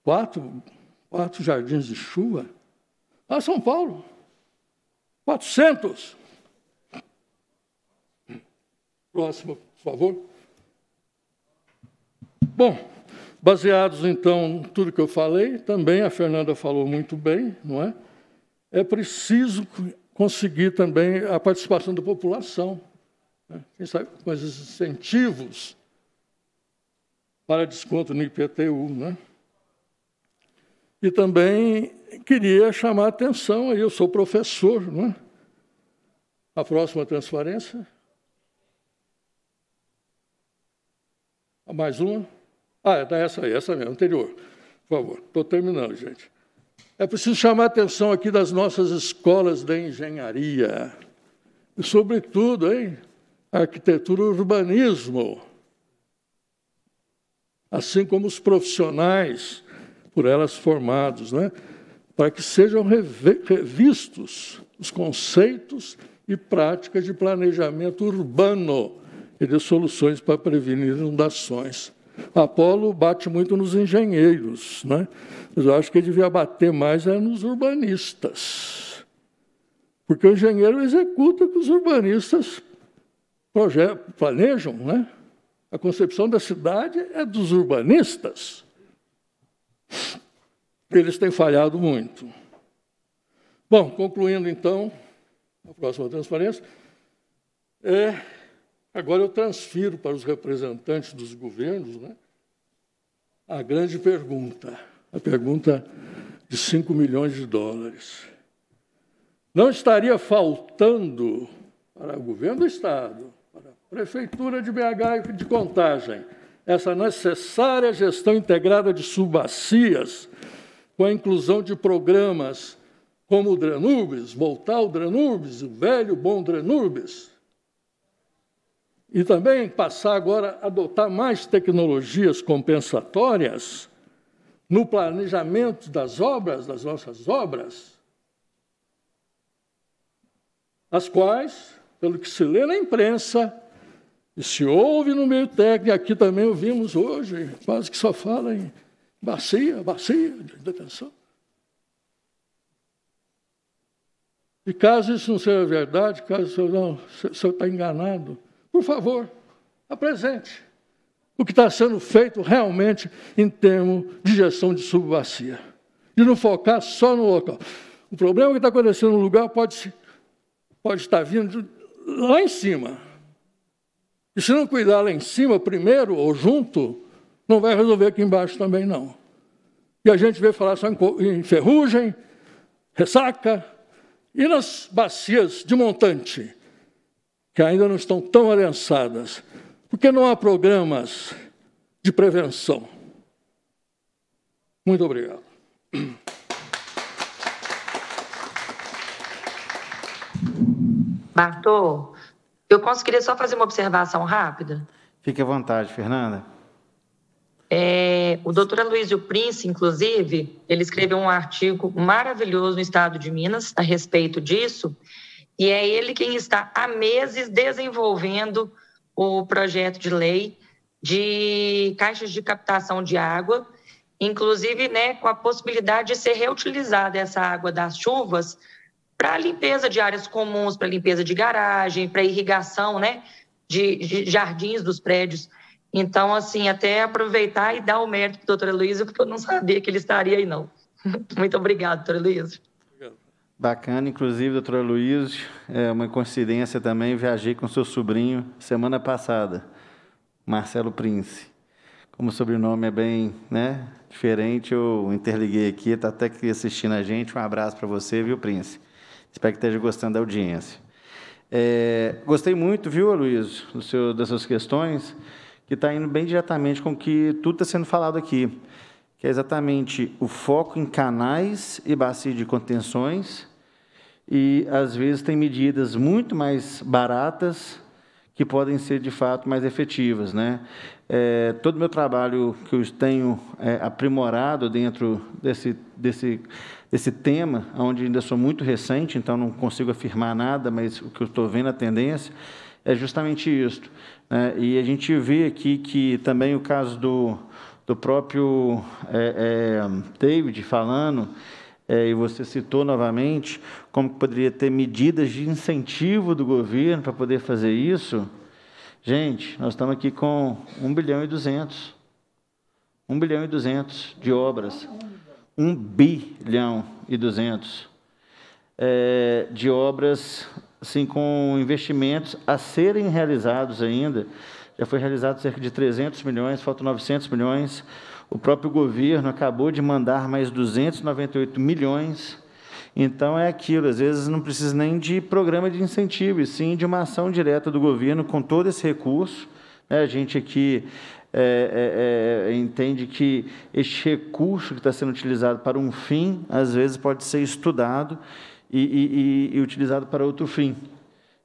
quatro, quatro jardins de chuva. Ah, São Paulo, 400. Próxima, por favor. Bom, baseados então em tudo que eu falei, também a Fernanda falou muito bem, não é? É preciso conseguir também a participação da população. Né? Quem sabe com esses incentivos para desconto no IPTU, né? E também queria chamar a atenção, eu sou professor, não é? A próxima transparência. Ah, mais uma? Ah, é essa aí, essa mesmo, anterior. Por favor, estou terminando, gente. É preciso chamar a atenção aqui das nossas escolas de engenharia. E, sobretudo, hein, arquitetura e urbanismo. Assim como os profissionais por elas formados, né? para que sejam revistos os conceitos e práticas de planejamento urbano e de soluções para prevenir inundações. Apolo bate muito nos engenheiros, né? mas eu acho que ele devia bater mais é nos urbanistas. Porque o engenheiro executa o que os urbanistas planejam. Né? A concepção da cidade é dos urbanistas. Eles têm falhado muito. Bom, concluindo então, a próxima transparência. É, Agora eu transfiro para os representantes dos governos né, a grande pergunta, a pergunta de 5 milhões de dólares. Não estaria faltando para o governo do Estado, para a Prefeitura de BH e de Contagem, essa necessária gestão integrada de subbacias, com a inclusão de programas como o Dranubis, voltar o Dranubis, o velho bom Dranubis, e também passar agora a adotar mais tecnologias compensatórias no planejamento das obras, das nossas obras, as quais, pelo que se lê na imprensa e se ouve no meio técnico, aqui também ouvimos hoje, quase que só fala em bacia, bacia de detenção. E caso isso não seja verdade, caso o senhor, não, o senhor está enganado, por favor, apresente o que está sendo feito realmente em termos de gestão de subbacia, de não focar só no local. O problema que está acontecendo no lugar pode, pode estar vindo lá em cima. E se não cuidar lá em cima primeiro ou junto, não vai resolver aqui embaixo também não. E a gente vê falar só em ferrugem, ressaca e nas bacias de montante que ainda não estão tão aliançadas, porque não há programas de prevenção. Muito obrigado. Bartô, eu conseguiria só fazer uma observação rápida? Fique à vontade, Fernanda. É, o doutor Aloysio Prince, inclusive, ele escreveu um artigo maravilhoso no Estado de Minas a respeito disso, e é ele quem está há meses desenvolvendo o projeto de lei de caixas de captação de água, inclusive né, com a possibilidade de ser reutilizada essa água das chuvas para limpeza de áreas comuns, para limpeza de garagem, para irrigação né, de, de, jardins dos prédios. Então, assim, até aproveitar e dar o mérito para a doutora Luísa, porque eu não sabia que ele estaria aí, não. Muito obrigada, doutora Luísa. Bacana, inclusive, doutor Luiz, é uma coincidência também, viajei com seu sobrinho semana passada, Marcelo Prince. Como o sobrenome é bem né, diferente, eu interliguei aqui, está até aqui assistindo a gente. Um abraço para você, viu, Prince? Espero que esteja gostando da audiência. É, gostei muito, viu, Luiz, do seu, dessas questões, que está indo bem diretamente com o que tudo está sendo falado aqui, que é exatamente o foco em canais e bacia de contenções, e às vezes tem medidas muito mais baratas que podem ser de fato mais efetivas, né? É, todo o meu trabalho que eu tenho é, aprimorado dentro desse, desse, desse tema, onde ainda sou muito recente, então não consigo afirmar nada, mas o que eu estou vendo a tendência é justamente isto. Né? E a gente vê aqui que também o caso do, do próprio é, é David falando é, e você citou novamente, como poderia ter medidas de incentivo do governo para poder fazer isso. Gente, nós estamos aqui com 1 bilhão e 200. 1 bilhão e 200 de obras. 1 bilhão e 200 é, de obras, assim, com investimentos a serem realizados ainda. Já foi realizado cerca de 300 milhões, faltam 900 milhões. O próprio governo acabou de mandar mais 298 milhões. Então é aquilo, às vezes não precisa nem de programa de incentivo, e sim de uma ação direta do governo com todo esse recurso. Né? A gente aqui é, é, é, entende que este recurso que está sendo utilizado para um fim, às vezes pode ser estudado e, e, e utilizado para outro fim.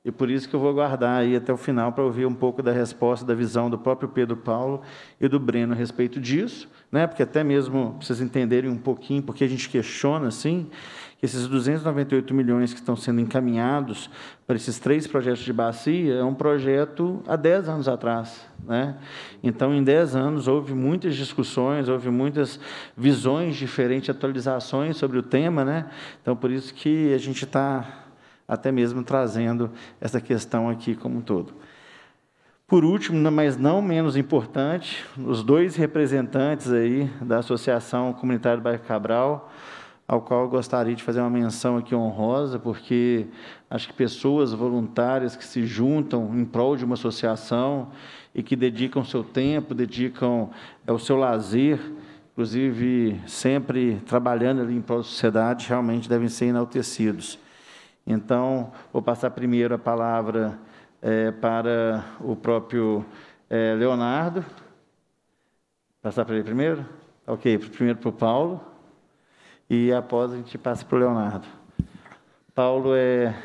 E por isso que eu vou guardar aí até o final para ouvir um pouco da resposta, da visão do próprio Pedro Paulo e do Breno a respeito disso, né? porque até mesmo vocês entenderem um pouquinho, porque a gente questiona assim, que esses 298 milhões que estão sendo encaminhados para esses três projetos de bacia é um projeto há 10 anos atrás. Né? Então, em 10 anos, houve muitas discussões, houve muitas visões diferentes, atualizações sobre o tema. Né? Então, por isso que a gente está até mesmo trazendo essa questão aqui como um todo. Por último, mas não menos importante, os dois representantes aí da Associação Comunitária do Bairro Cabral, ao qual eu gostaria de fazer uma menção aqui honrosa, porque acho que pessoas voluntárias que se juntam em prol de uma associação e que dedicam seu tempo, dedicam é, o seu lazer, inclusive sempre trabalhando ali em prol da sociedade, realmente devem ser enaltecidos. Então, vou passar primeiro a palavra é, para o próprio é, Leonardo. Passar para ele primeiro? Ok, primeiro para o Paulo. E após a gente passa para o Leonardo. Paulo é,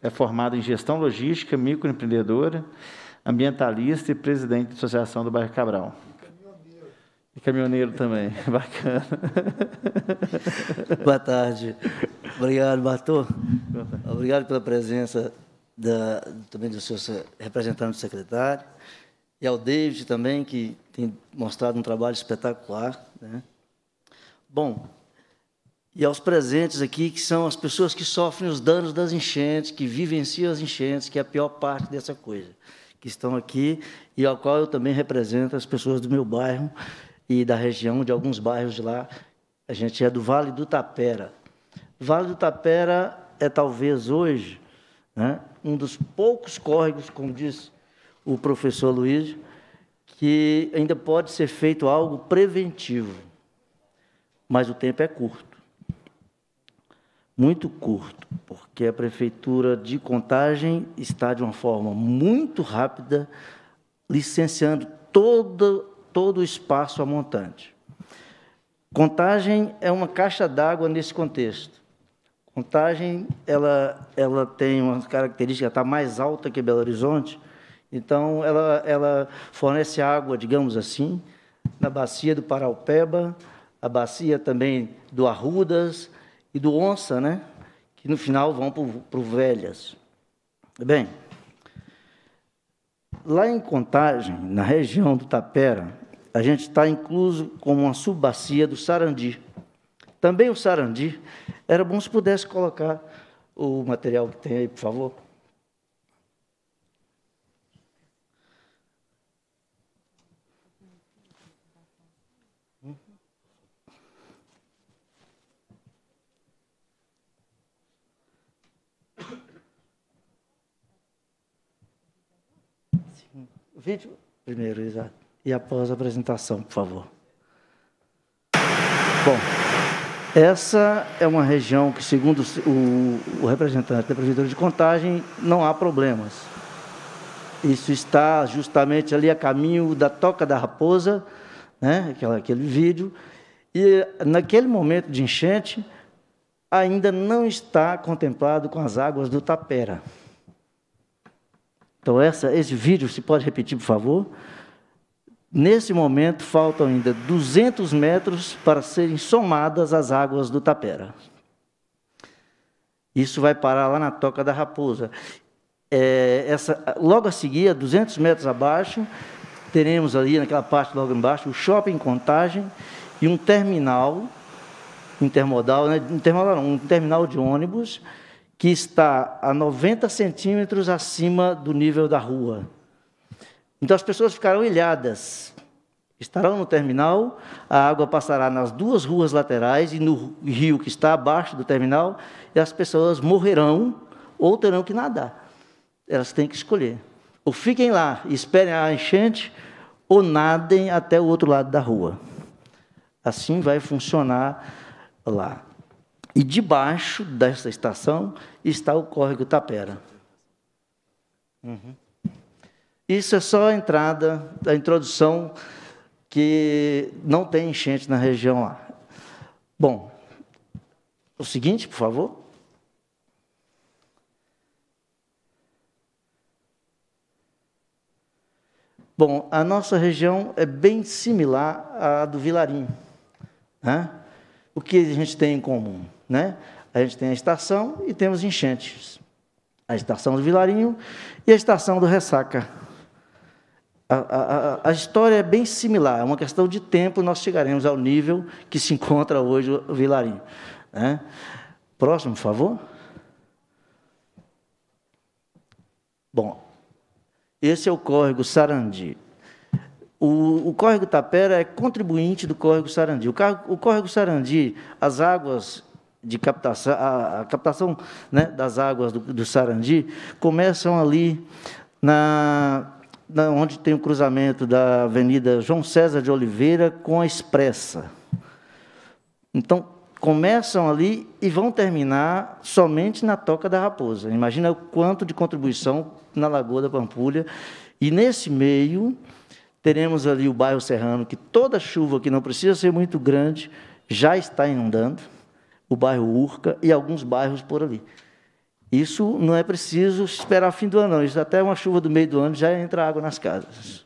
é formado em gestão logística, microempreendedora, ambientalista e presidente da Associação do Bairro Cabral. E caminhoneiro também, bacana. Boa tarde. Obrigado, Bartô. Obrigado pela presença da, também do seu representante do secretário. E ao David também, que tem mostrado um trabalho espetacular. Né? Bom, e aos presentes aqui, que são as pessoas que sofrem os danos das enchentes, que vivenciam as enchentes, que é a pior parte dessa coisa, que estão aqui e ao qual eu também represento as pessoas do meu bairro e da região, de alguns bairros de lá. A gente é do Vale do Tapera. Vale do Tapera é talvez hoje né, um dos poucos córregos, como diz o professor Luiz, que ainda pode ser feito algo preventivo, mas o tempo é curto muito curto, porque a prefeitura de Contagem está de uma forma muito rápida licenciando toda todo o espaço a montante. Contagem é uma caixa d'água nesse contexto. Contagem ela, ela tem uma característica, está mais alta que Belo Horizonte, então ela, ela fornece água, digamos assim, na bacia do Paraupeba, a bacia também do Arrudas e do Onça, né? que no final vão para o Velhas. Bem, lá em Contagem, na região do Tapera, a gente está incluso como uma subbacia do Sarandi. Também o Sarandi, era bom se pudesse colocar o material que tem aí, por favor. Sim. O vídeo primeiro, exato e após a apresentação, por favor. Bom, essa é uma região que, segundo o, o representante da Prefeitura de Contagem, não há problemas. Isso está justamente ali a caminho da Toca da Raposa, né? Aquela, aquele vídeo, e naquele momento de enchente, ainda não está contemplado com as águas do Tapera. Então, essa, esse vídeo, se pode repetir, por favor? Nesse momento, faltam ainda 200 metros para serem somadas as águas do Tapera. Isso vai parar lá na Toca da Raposa. É, essa, logo a seguir, a 200 metros abaixo, teremos ali naquela parte logo embaixo o shopping Contagem e um terminal intermodal, né? intermodal não, um terminal de ônibus que está a 90 centímetros acima do nível da rua. Então as pessoas ficarão ilhadas. Estarão no terminal, a água passará nas duas ruas laterais e no rio que está abaixo do terminal, e as pessoas morrerão ou terão que nadar. Elas têm que escolher. Ou fiquem lá e esperem a enchente, ou nadem até o outro lado da rua. Assim vai funcionar lá. E debaixo dessa estação está o córrego Tapera. Uhum. Isso é só a entrada, a introdução que não tem enchente na região lá. Bom, o seguinte, por favor. Bom, a nossa região é bem similar à do Vilarim. Né? O que a gente tem em comum? Né? A gente tem a estação e temos enchentes. A estação do Vilarinho e a estação do Ressaca. A, a, a, história é bem similar, é uma questão de tempo, nós chegaremos ao nível que se encontra hoje o Vilarinho. Né? Próximo, por favor. Bom, esse é o córrego Sarandi. O, o córrego Tapera é contribuinte do córrego Sarandi. O, o córrego Sarandi, as águas de captação, a, a captação né, das águas do, do Sarandi começam ali na onde tem o cruzamento da Avenida João César de Oliveira com a Expressa. Então, começam ali e vão terminar somente na Toca da Raposa. Imagina o quanto de contribuição na Lagoa da Pampulha. E nesse meio, teremos ali o bairro Serrano, que toda chuva, que não precisa ser muito grande, já está inundando, o bairro Urca e alguns bairros por ali. Isso não é preciso esperar o fim do ano, não. Isso até uma chuva do meio do ano já entra água nas casas.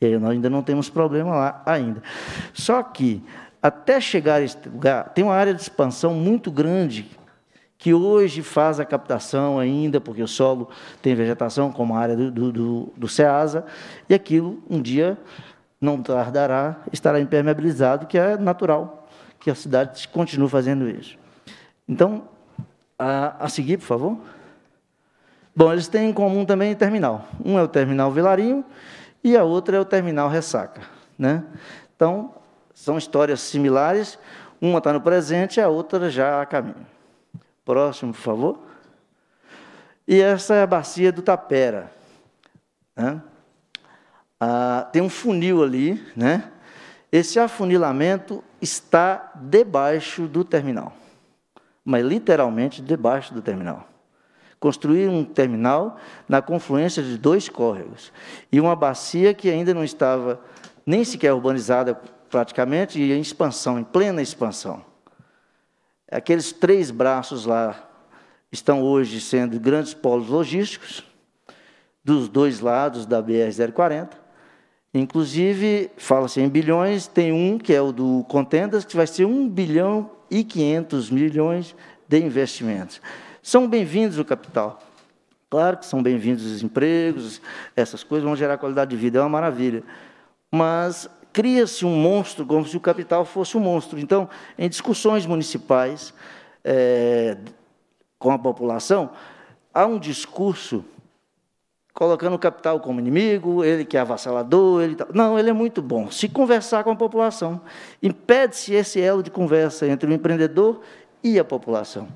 E aí nós ainda não temos problema lá ainda. Só que, até chegar a este lugar, tem uma área de expansão muito grande que hoje faz a captação ainda, porque o solo tem vegetação, como a área do, do, do, do Ceasa, e aquilo um dia não tardará, estará impermeabilizado, que é natural que a cidade continue fazendo isso. Então, a, a seguir, por favor. Bom, eles têm em comum também terminal. Um é o terminal Vilarinho e a outra é o terminal Ressaca. Né? Então, são histórias similares. Uma está no presente, a outra já a caminho. Próximo, por favor. E essa é a bacia do Tapera. Né? Ah, tem um funil ali. Né? Esse afunilamento está debaixo do terminal mas literalmente debaixo do terminal. Construir um terminal na confluência de dois córregos e uma bacia que ainda não estava nem sequer urbanizada praticamente e em expansão, em plena expansão. Aqueles três braços lá estão hoje sendo grandes polos logísticos dos dois lados da BR-040. Inclusive, fala-se em bilhões, tem um que é o do Contendas, que vai ser um bilhão e 500 milhões de investimentos. São bem-vindos o capital. Claro que são bem-vindos os empregos, essas coisas vão gerar qualidade de vida, é uma maravilha. Mas cria-se um monstro como se o capital fosse um monstro. Então, em discussões municipais é, com a população, há um discurso colocando o capital como inimigo, ele que é avassalador, ele tá- não, ele é muito bom. Se conversar com a população, impede-se esse elo de conversa entre o empreendedor e a população.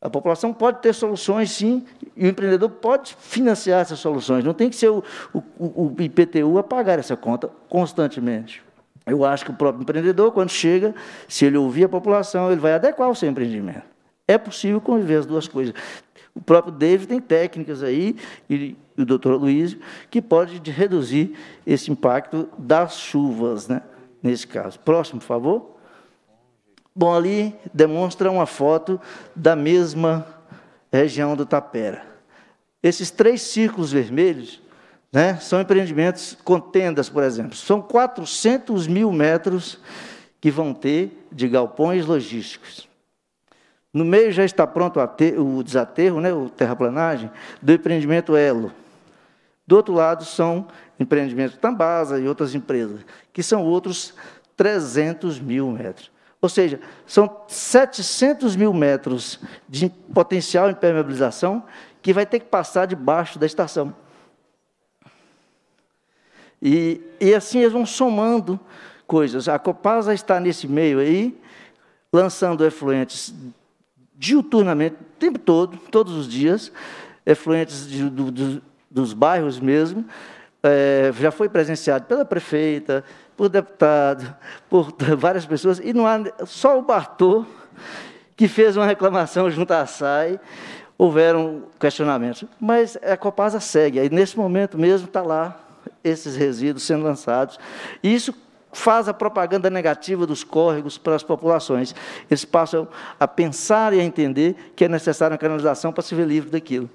A população pode ter soluções, sim, e o empreendedor pode financiar essas soluções. Não tem que ser o, o, o IPTU a pagar essa conta constantemente. Eu acho que o próprio empreendedor, quando chega, se ele ouvir a população, ele vai adequar o seu empreendimento. É possível conviver as duas coisas. O próprio David tem técnicas aí, e o doutor Luiz, que pode reduzir esse impacto das chuvas, né, nesse caso. Próximo, por favor. Bom, ali demonstra uma foto da mesma região do Tapera. Esses três círculos vermelhos né, são empreendimentos com tendas, por exemplo. São 400 mil metros que vão ter de galpões logísticos. No meio já está pronto o desaterro, né, o terraplanagem, do empreendimento Elo. Do outro lado são empreendimentos Tambasa e outras empresas, que são outros 300 mil metros. Ou seja, são 700 mil metros de potencial impermeabilização que vai ter que passar debaixo da estação. E, e assim eles vão somando coisas. A Copasa está nesse meio aí, lançando efluentes diuturnamente, o tempo todo, todos os dias, efluentes é, de, do, do, dos bairros mesmo, é, já foi presenciado pela prefeita, por deputado, por várias pessoas, e não há só o Bartô que fez uma reclamação junto à SAI, houveram questionamentos. Mas a Copasa segue, aí nesse momento mesmo está lá esses resíduos sendo lançados. E isso faz a propaganda negativa dos córregos para as populações. Eles passam a pensar e a entender que é necessária a canalização para se ver livre daquilo.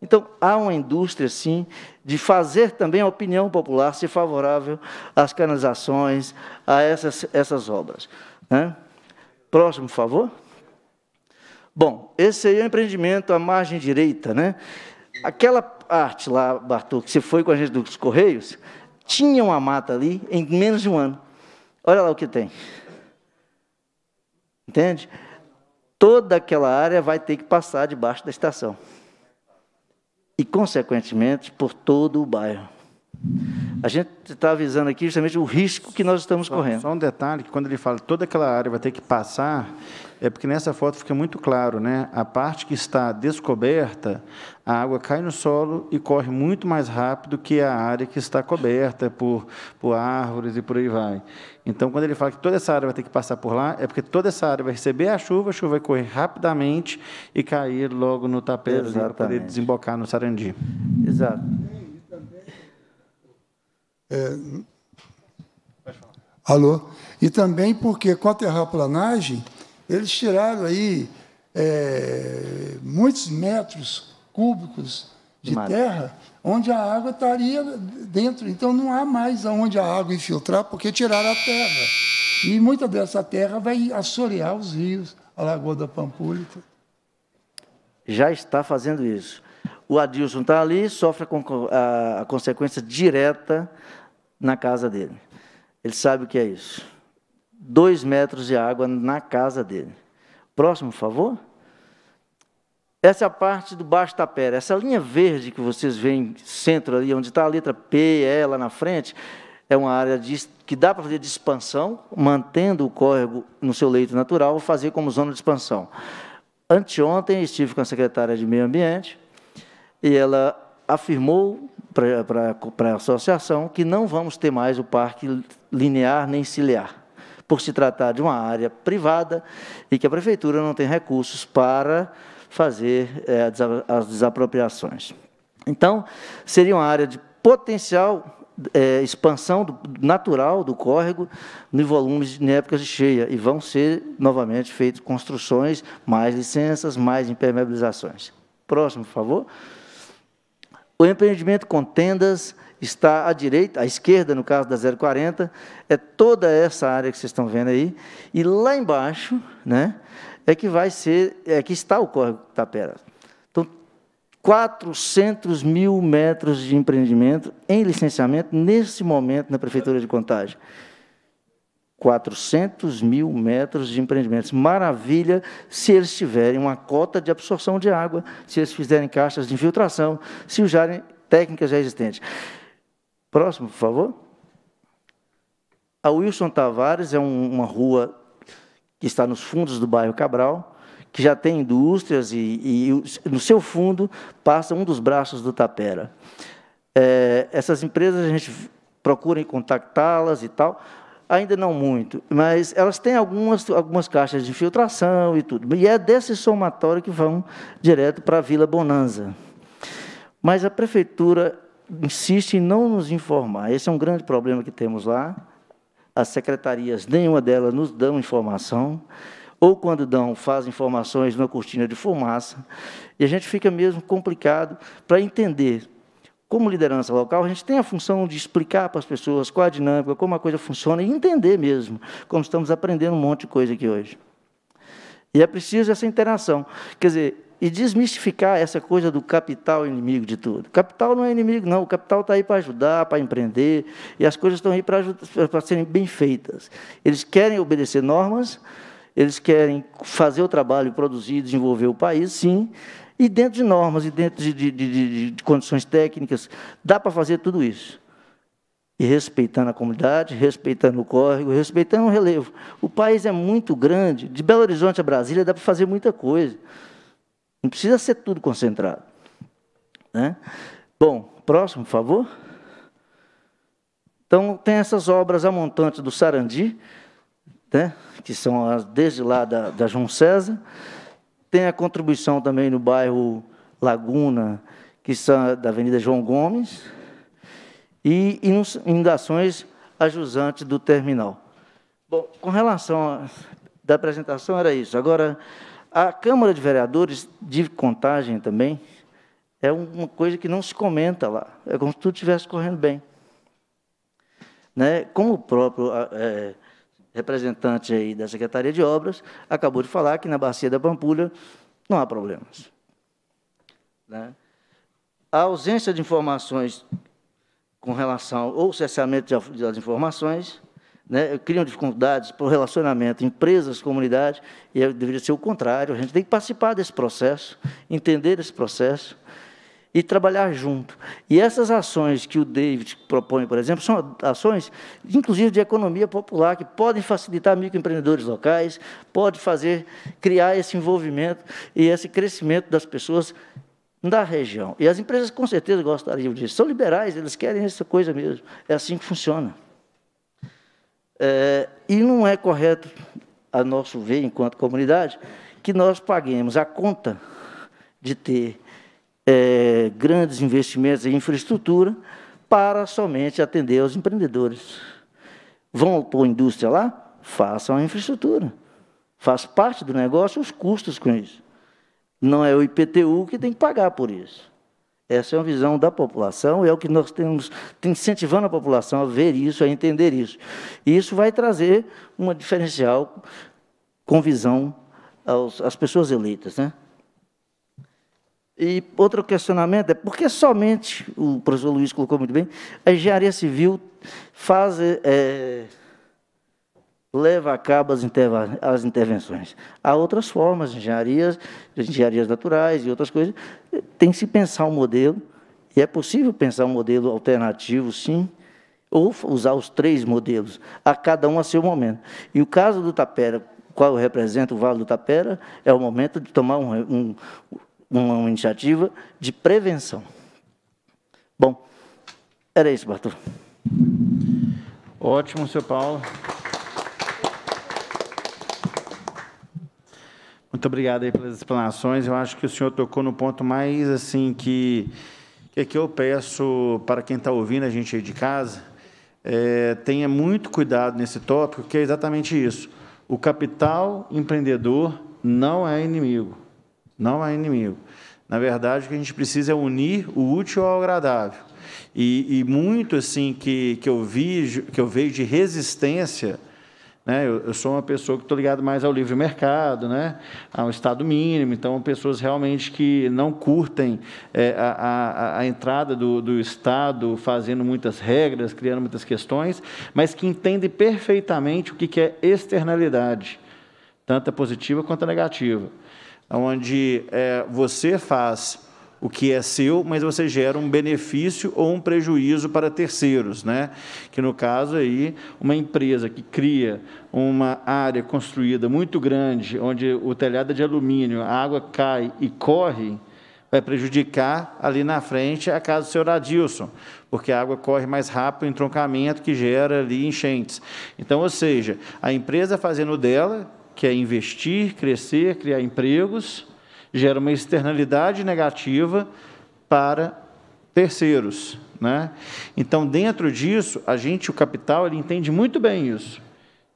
Então, há uma indústria, sim, de fazer também a opinião popular ser favorável às canalizações, a essas, essas obras. Né? Próximo, por favor. Bom, esse aí é o empreendimento à margem direita. Né? Aquela arte lá, Bartô, que você foi com a gente dos Correios, tinha uma mata ali em menos de um ano. Olha lá o que tem. Entende? Toda aquela área vai ter que passar debaixo da estação. E, consequentemente, por todo o bairro. A gente está avisando aqui justamente o risco que nós estamos só, correndo. Só um detalhe, que quando ele fala toda aquela área vai ter que passar, é porque nessa foto fica muito claro, né? A parte que está descoberta a água cai no solo e corre muito mais rápido que a área que está coberta por, por árvores e por aí vai. Então, quando ele fala que toda essa área vai ter que passar por lá, é porque toda essa área vai receber a chuva, a chuva vai correr rapidamente e cair logo no tapete né, para poder desembocar no sarandi. Exato. É, Alô? E também porque com a terraplanagem, eles tiraram aí é, muitos metros cúbicos de terra, onde a água estaria dentro. Então não há mais aonde a água infiltrar, porque tiraram a terra. E muita dessa terra vai assorear os rios, a Lagoa da Pampulha. Já está fazendo isso. O Adilson está ali, sofre a, consequência direta na casa dele. Ele sabe o que é isso. Dois metros de água na casa dele. Próximo, por favor. Essa é a parte do baixo tapera. Essa linha verde que vocês veem centro ali, onde está a letra P, E lá na frente, é uma área de, que dá para fazer de expansão, mantendo o córrego no seu leito natural, fazer como zona de expansão. Anteontem estive com a secretária de Meio Ambiente e ela afirmou para a associação que não vamos ter mais o parque linear nem ciliar, por se tratar de uma área privada e que a prefeitura não tem recursos para fazer é, as desapropriações. Então, seria uma área de potencial é, expansão do, natural do córrego em volumes em épocas de cheia e vão ser novamente feitas construções, mais licenças, mais impermeabilizações. Próximo, por favor. O empreendimento com tendas está à direita, à esquerda, no caso da 040, é toda essa área que vocês estão vendo aí, e lá embaixo, né, é que vai ser, é que está o córrego Tapera. Então, 400 mil metros de empreendimento em licenciamento nesse momento na Prefeitura de Contagem. 400 mil metros de empreendimentos. Maravilha se eles tiverem uma cota de absorção de água, se eles fizerem caixas de infiltração, se usarem técnicas já existentes. Próximo, por favor. A Wilson Tavares é um, uma rua que está nos fundos do bairro Cabral, que já tem indústrias e, e no seu fundo passa um dos braços do Tapera. É, essas empresas a gente procura contactá-las e tal, ainda não muito, mas elas têm algumas, algumas caixas de infiltração e tudo. E é desse somatório que vão direto para a Vila Bonanza. Mas a prefeitura insiste em não nos informar. Esse é um grande problema que temos lá as secretarias, nenhuma delas nos dão informação, ou quando dão, fazem informações numa cortina de fumaça, e a gente fica mesmo complicado para entender. Como liderança local, a gente tem a função de explicar para as pessoas qual é a dinâmica, como a coisa funciona e entender mesmo, como estamos aprendendo um monte de coisa aqui hoje. E é preciso essa interação. Quer dizer, e desmistificar essa coisa do capital inimigo de tudo. Capital não é inimigo, não. O capital está aí para ajudar, para empreender, e as coisas estão aí para, para serem bem feitas. Eles querem obedecer normas, eles querem fazer o trabalho, produzir, desenvolver o país, sim, e dentro de normas, e dentro de, de, de, de condições técnicas, dá para fazer tudo isso. E respeitando a comunidade, respeitando o córrego, respeitando o relevo. O país é muito grande, de Belo Horizonte a Brasília dá para fazer muita coisa. Não precisa ser tudo concentrado. Né? Bom, próximo, por favor. Então, tem essas obras a montante do Sarandi, né, que são as, desde lá da, da João César. Tem a contribuição também no bairro Laguna, que são da Avenida João Gomes. E inundações a jusante do terminal. Bom, com relação à da apresentação, era isso. Agora, a Câmara de Vereadores de Contagem também é uma coisa que não se comenta lá. É como se tudo estivesse correndo bem. Né? Como o próprio é, representante aí da Secretaria de Obras acabou de falar que na Bacia da Pampulha não há problemas. Né? A ausência de informações com relação ou cessamento das informações né, criam dificuldades para o relacionamento, empresas, comunidade, e deveria ser o contrário. A gente tem que participar desse processo, entender esse processo e trabalhar junto. E essas ações que o David propõe, por exemplo, são ações, inclusive de economia popular, que podem facilitar microempreendedores locais, pode fazer criar esse envolvimento e esse crescimento das pessoas da região. E as empresas com certeza gostariam disso. São liberais, eles querem essa coisa mesmo. É assim que funciona. É, e não é correto, a nosso ver, enquanto comunidade, que nós paguemos a conta de ter é, grandes investimentos em infraestrutura para somente atender os empreendedores. Vão pôr indústria lá? Façam a infraestrutura. Faz parte do negócio os custos com isso. Não é o IPTU que tem que pagar por isso. Essa é uma visão da população, é o que nós temos incentivando a população a ver isso, a entender isso. E isso vai trazer uma diferencial com visão aos, às pessoas eleitas. Né? E outro questionamento é por que somente, o professor Luiz colocou muito bem, a engenharia civil faz. É, leva a cabo as, interva as intervenções. Há outras formas, engenharias, engenharias naturais e outras coisas. Tem que se pensar um modelo, e é possível pensar um modelo alternativo, sim, ou usar os três modelos, a cada um a seu momento. E o caso do Tapera, qual eu represento o Vale do Tapera, é o momento de tomar um, um, uma iniciativa de prevenção. Bom, era isso, Bartô. Ótimo, seu Paulo. Muito obrigado aí pelas explanações. Eu acho que o senhor tocou no ponto mais assim que é que eu peço para quem está ouvindo a gente aí de casa é, tenha muito cuidado nesse tópico, que é exatamente isso. O capital empreendedor não é inimigo, não é inimigo. Na verdade, o que a gente precisa é unir o útil ao agradável. E, e muito assim que, que eu vi, que eu vejo de resistência né? Eu, eu, sou uma pessoa que estou ligado mais ao livre mercado, né? ao Estado mínimo, então pessoas realmente que não curtem é, a, a, a, entrada do, do Estado fazendo muitas regras, criando muitas questões, mas que entendem perfeitamente o que, que é externalidade, tanto a positiva quanto a negativa, onde é, você faz o que é seu, mas você gera um benefício ou um prejuízo para terceiros, né? Que no caso aí, uma empresa que cria uma área construída muito grande, onde o telhado é de alumínio, a água cai e corre, vai prejudicar ali na frente a casa do senhor Adilson, porque a água corre mais rápido, entroncamento que gera ali enchentes. Então, ou seja, a empresa fazendo dela, que é investir, crescer, criar empregos, gera uma externalidade negativa para terceiros. Né? Então, dentro disso, a gente, o capital, ele entende muito bem isso.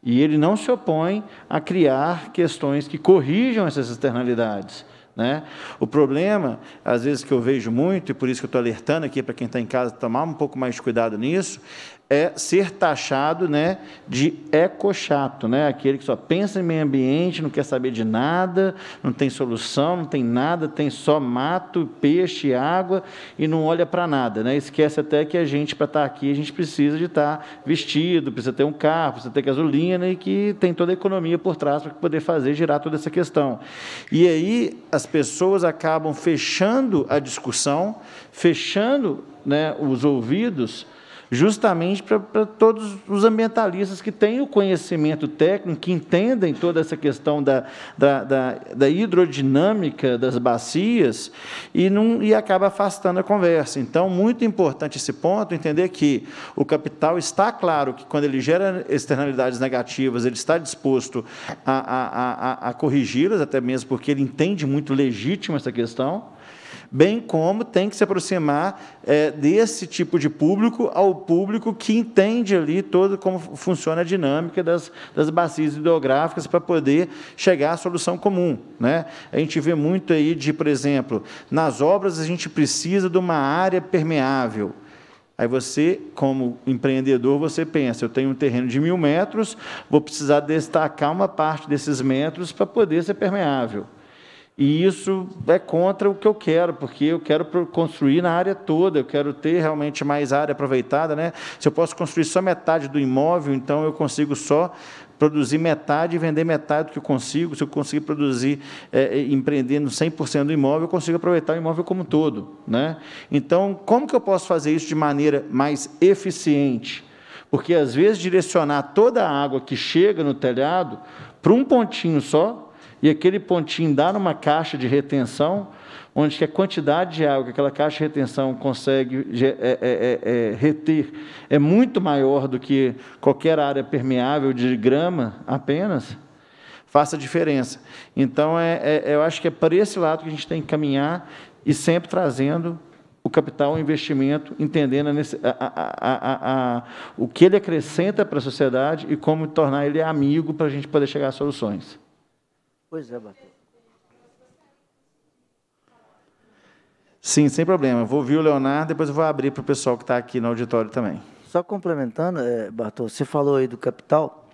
E ele não se opõe a criar questões que corrijam essas externalidades. Né? O problema, às vezes, que eu vejo muito, e por isso que eu estou alertando aqui para quem está em casa tomar um pouco mais de cuidado nisso, é ser taxado né, de ecochato, né, aquele que só pensa em meio ambiente, não quer saber de nada, não tem solução, não tem nada, tem só mato, peixe, água e não olha para nada. Né, esquece até que a gente, para estar tá aqui, a gente precisa de estar tá vestido, precisa ter um carro, precisa ter gasolina e que tem toda a economia por trás para poder fazer girar toda essa questão. E aí as pessoas acabam fechando a discussão, fechando né, os ouvidos justamente para todos os ambientalistas que têm o conhecimento técnico, que entendem toda essa questão da, da, da, da hidrodinâmica das bacias e, não, e acaba afastando a conversa. Então, muito importante esse ponto, entender que o capital está claro que, quando ele gera externalidades negativas, ele está disposto a, a, a, a corrigi-las, até mesmo porque ele entende muito legítima essa questão, bem como tem que se aproximar é, desse tipo de público ao público que entende ali todo como funciona a dinâmica das, das bacias hidrográficas para poder chegar à solução comum. Né? A gente vê muito aí de, por exemplo, nas obras a gente precisa de uma área permeável. Aí você, como empreendedor, você pensa, eu tenho um terreno de mil metros, vou precisar destacar uma parte desses metros para poder ser permeável. E isso é contra o que eu quero, porque eu quero construir na área toda, eu quero ter realmente mais área aproveitada. Né? Se eu posso construir só metade do imóvel, então eu consigo só produzir metade e vender metade do que eu consigo. Se eu conseguir produzir, é, é empreendendo 100% do imóvel, eu consigo aproveitar o imóvel como um todo. Né? Então, como que eu posso fazer isso de maneira mais eficiente? Porque, às vezes, direcionar toda a água que chega no telhado para um pontinho só e aquele pontinho dá numa caixa de retenção, onde a quantidade de água que aquela caixa de retenção consegue é, é, é, é, reter é muito maior do que qualquer área permeável de grama apenas, faça diferença. Então, é, é eu acho que é para esse lado que a gente tem que caminhar e sempre trazendo o capital, o investimento, entendendo a, a, a, o que ele acrescenta para a sociedade e como tornar ele amigo para a gente poder chegar a soluções. Pois é, Bartolomeu. Sim, sem problema. Vou ouvir o Leonardo, depois eu vou abrir para o pessoal que está aqui no auditório também. Só complementando, é, Bartô, você falou aí do capital.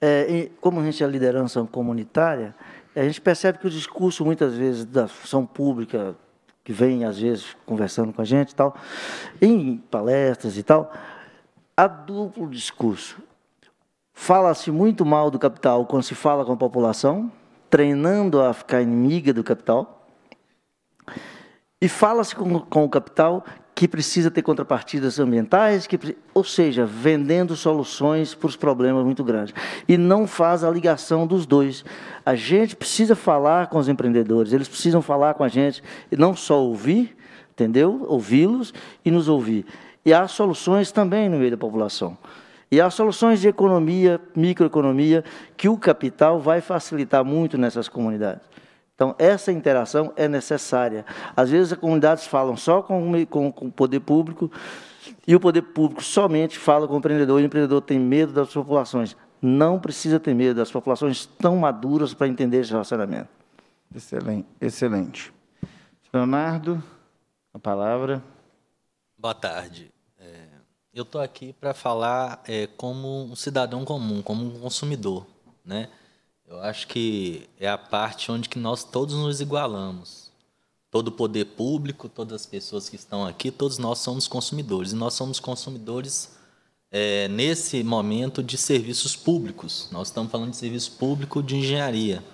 É, como a gente é a liderança comunitária, a gente percebe que o discurso, muitas vezes, da função pública, que vem, às vezes, conversando com a gente e tal, em palestras e tal, há duplo discurso. Fala-se muito mal do capital quando se fala com a população, treinando-a ficar inimiga do capital. E fala-se com, com, o capital que precisa ter contrapartidas ambientais, que, ou seja, vendendo soluções para os problemas muito grandes. E não faz a ligação dos dois. A gente precisa falar com os empreendedores, eles precisam falar com a gente, e não só ouvir, entendeu? Ouvi-los e nos ouvir. E há soluções também no meio da população. E as soluções de economia, microeconomia, que o capital vai facilitar muito nessas comunidades. Então, essa interação é necessária. Às vezes, as comunidades falam só com, com, com o poder público e o poder público somente fala com o empreendedor e o empreendedor tem medo das populações. Não precisa ter medo, as populações estão maduras para entender esse relacionamento. Excelente. excelente. Leonardo, a palavra. Boa tarde. Eu estou aqui para falar é, como um cidadão comum, como um consumidor, né? Eu acho que é a parte onde que nós todos nos igualamos. Todo o poder público, todas as pessoas que estão aqui, todos nós somos consumidores. E nós somos consumidores é, nesse momento de serviços públicos. Nós estamos falando de serviço público de engenharia.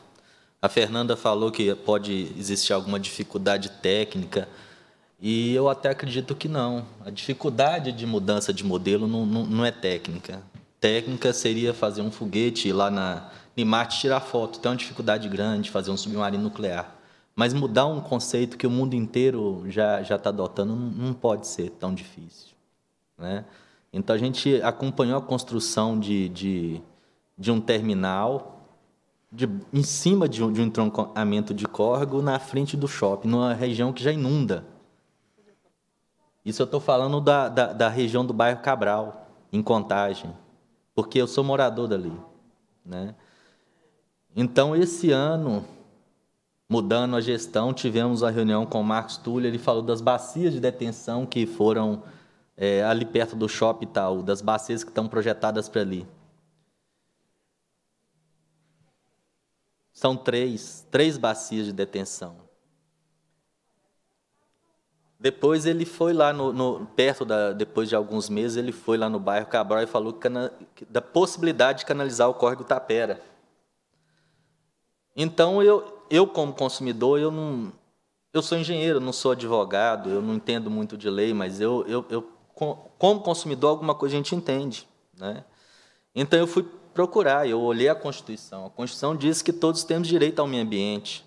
A Fernanda falou que pode existir alguma dificuldade técnica, e eu até acredito que não. A dificuldade de mudança de modelo não, não, não é técnica. Técnica seria fazer um foguete ir lá na, em Marte tirar foto. Tem uma dificuldade grande fazer um submarino nuclear. Mas mudar um conceito que o mundo inteiro já está adotando não, pode ser tão difícil. Né? Então, a gente acompanhou a construção de, de, de um terminal de, em cima de um, de um entroncamento de córrego na frente do shopping, numa região que já inunda. Isso eu estou falando da, da, da, região do bairro Cabral, em Contagem, porque eu sou morador dali. Né? Então, esse ano, mudando a gestão, tivemos a reunião com o Marcos Túlio, ele falou das bacias de detenção que foram é, ali perto do shopping e tal, das bacias que estão projetadas para ali. São três, três bacias de detenção. Depois ele foi lá no, no, perto da depois de alguns meses ele foi lá no bairro Cabral e falou cana, da possibilidade de canalizar o córrego Tapera. Então eu eu como consumidor eu não eu sou engenheiro, não sou advogado, eu não entendo muito de lei, mas eu, eu, eu como consumidor alguma coisa a gente entende, né? Então eu fui procurar, eu olhei a Constituição. A Constituição diz que todos temos direito ao meio ambiente.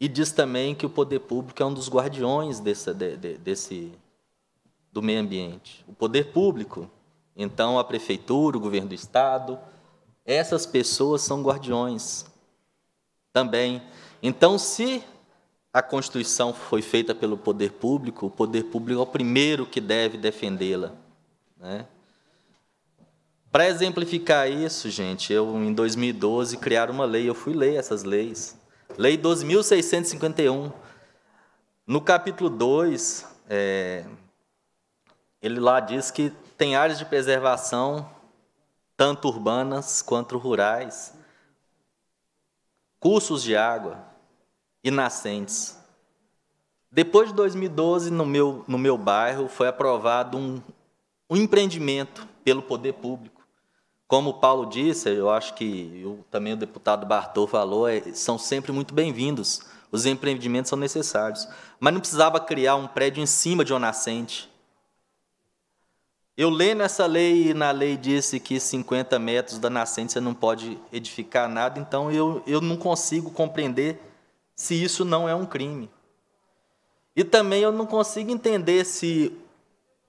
E diz também que o poder público é um dos guardiões desse, de, de, desse do meio ambiente. O poder público, então a prefeitura, o governo do estado, essas pessoas são guardiões também. Então, se a Constituição foi feita pelo poder público, o poder público é o primeiro que deve defendê-la. Né? Para exemplificar isso, gente, eu em 2012 criar uma lei, eu fui ler essas leis Lei 12.651, no capítulo 2, é, ele lá diz que tem áreas de preservação, tanto urbanas quanto rurais, cursos de água e nascentes. Depois de 2012, no meu, no meu bairro, foi aprovado um, um empreendimento pelo poder público como o Paulo disse, eu acho que eu, também o deputado Bartô falou, é, são sempre muito bem-vindos. Os empreendimentos são necessários. Mas não precisava criar um prédio em cima de uma nascente. Eu leio nessa lei e na lei disse que 50 metros da nascente você não pode edificar nada, então eu, eu não consigo compreender se isso não é um crime. E também eu não consigo entender se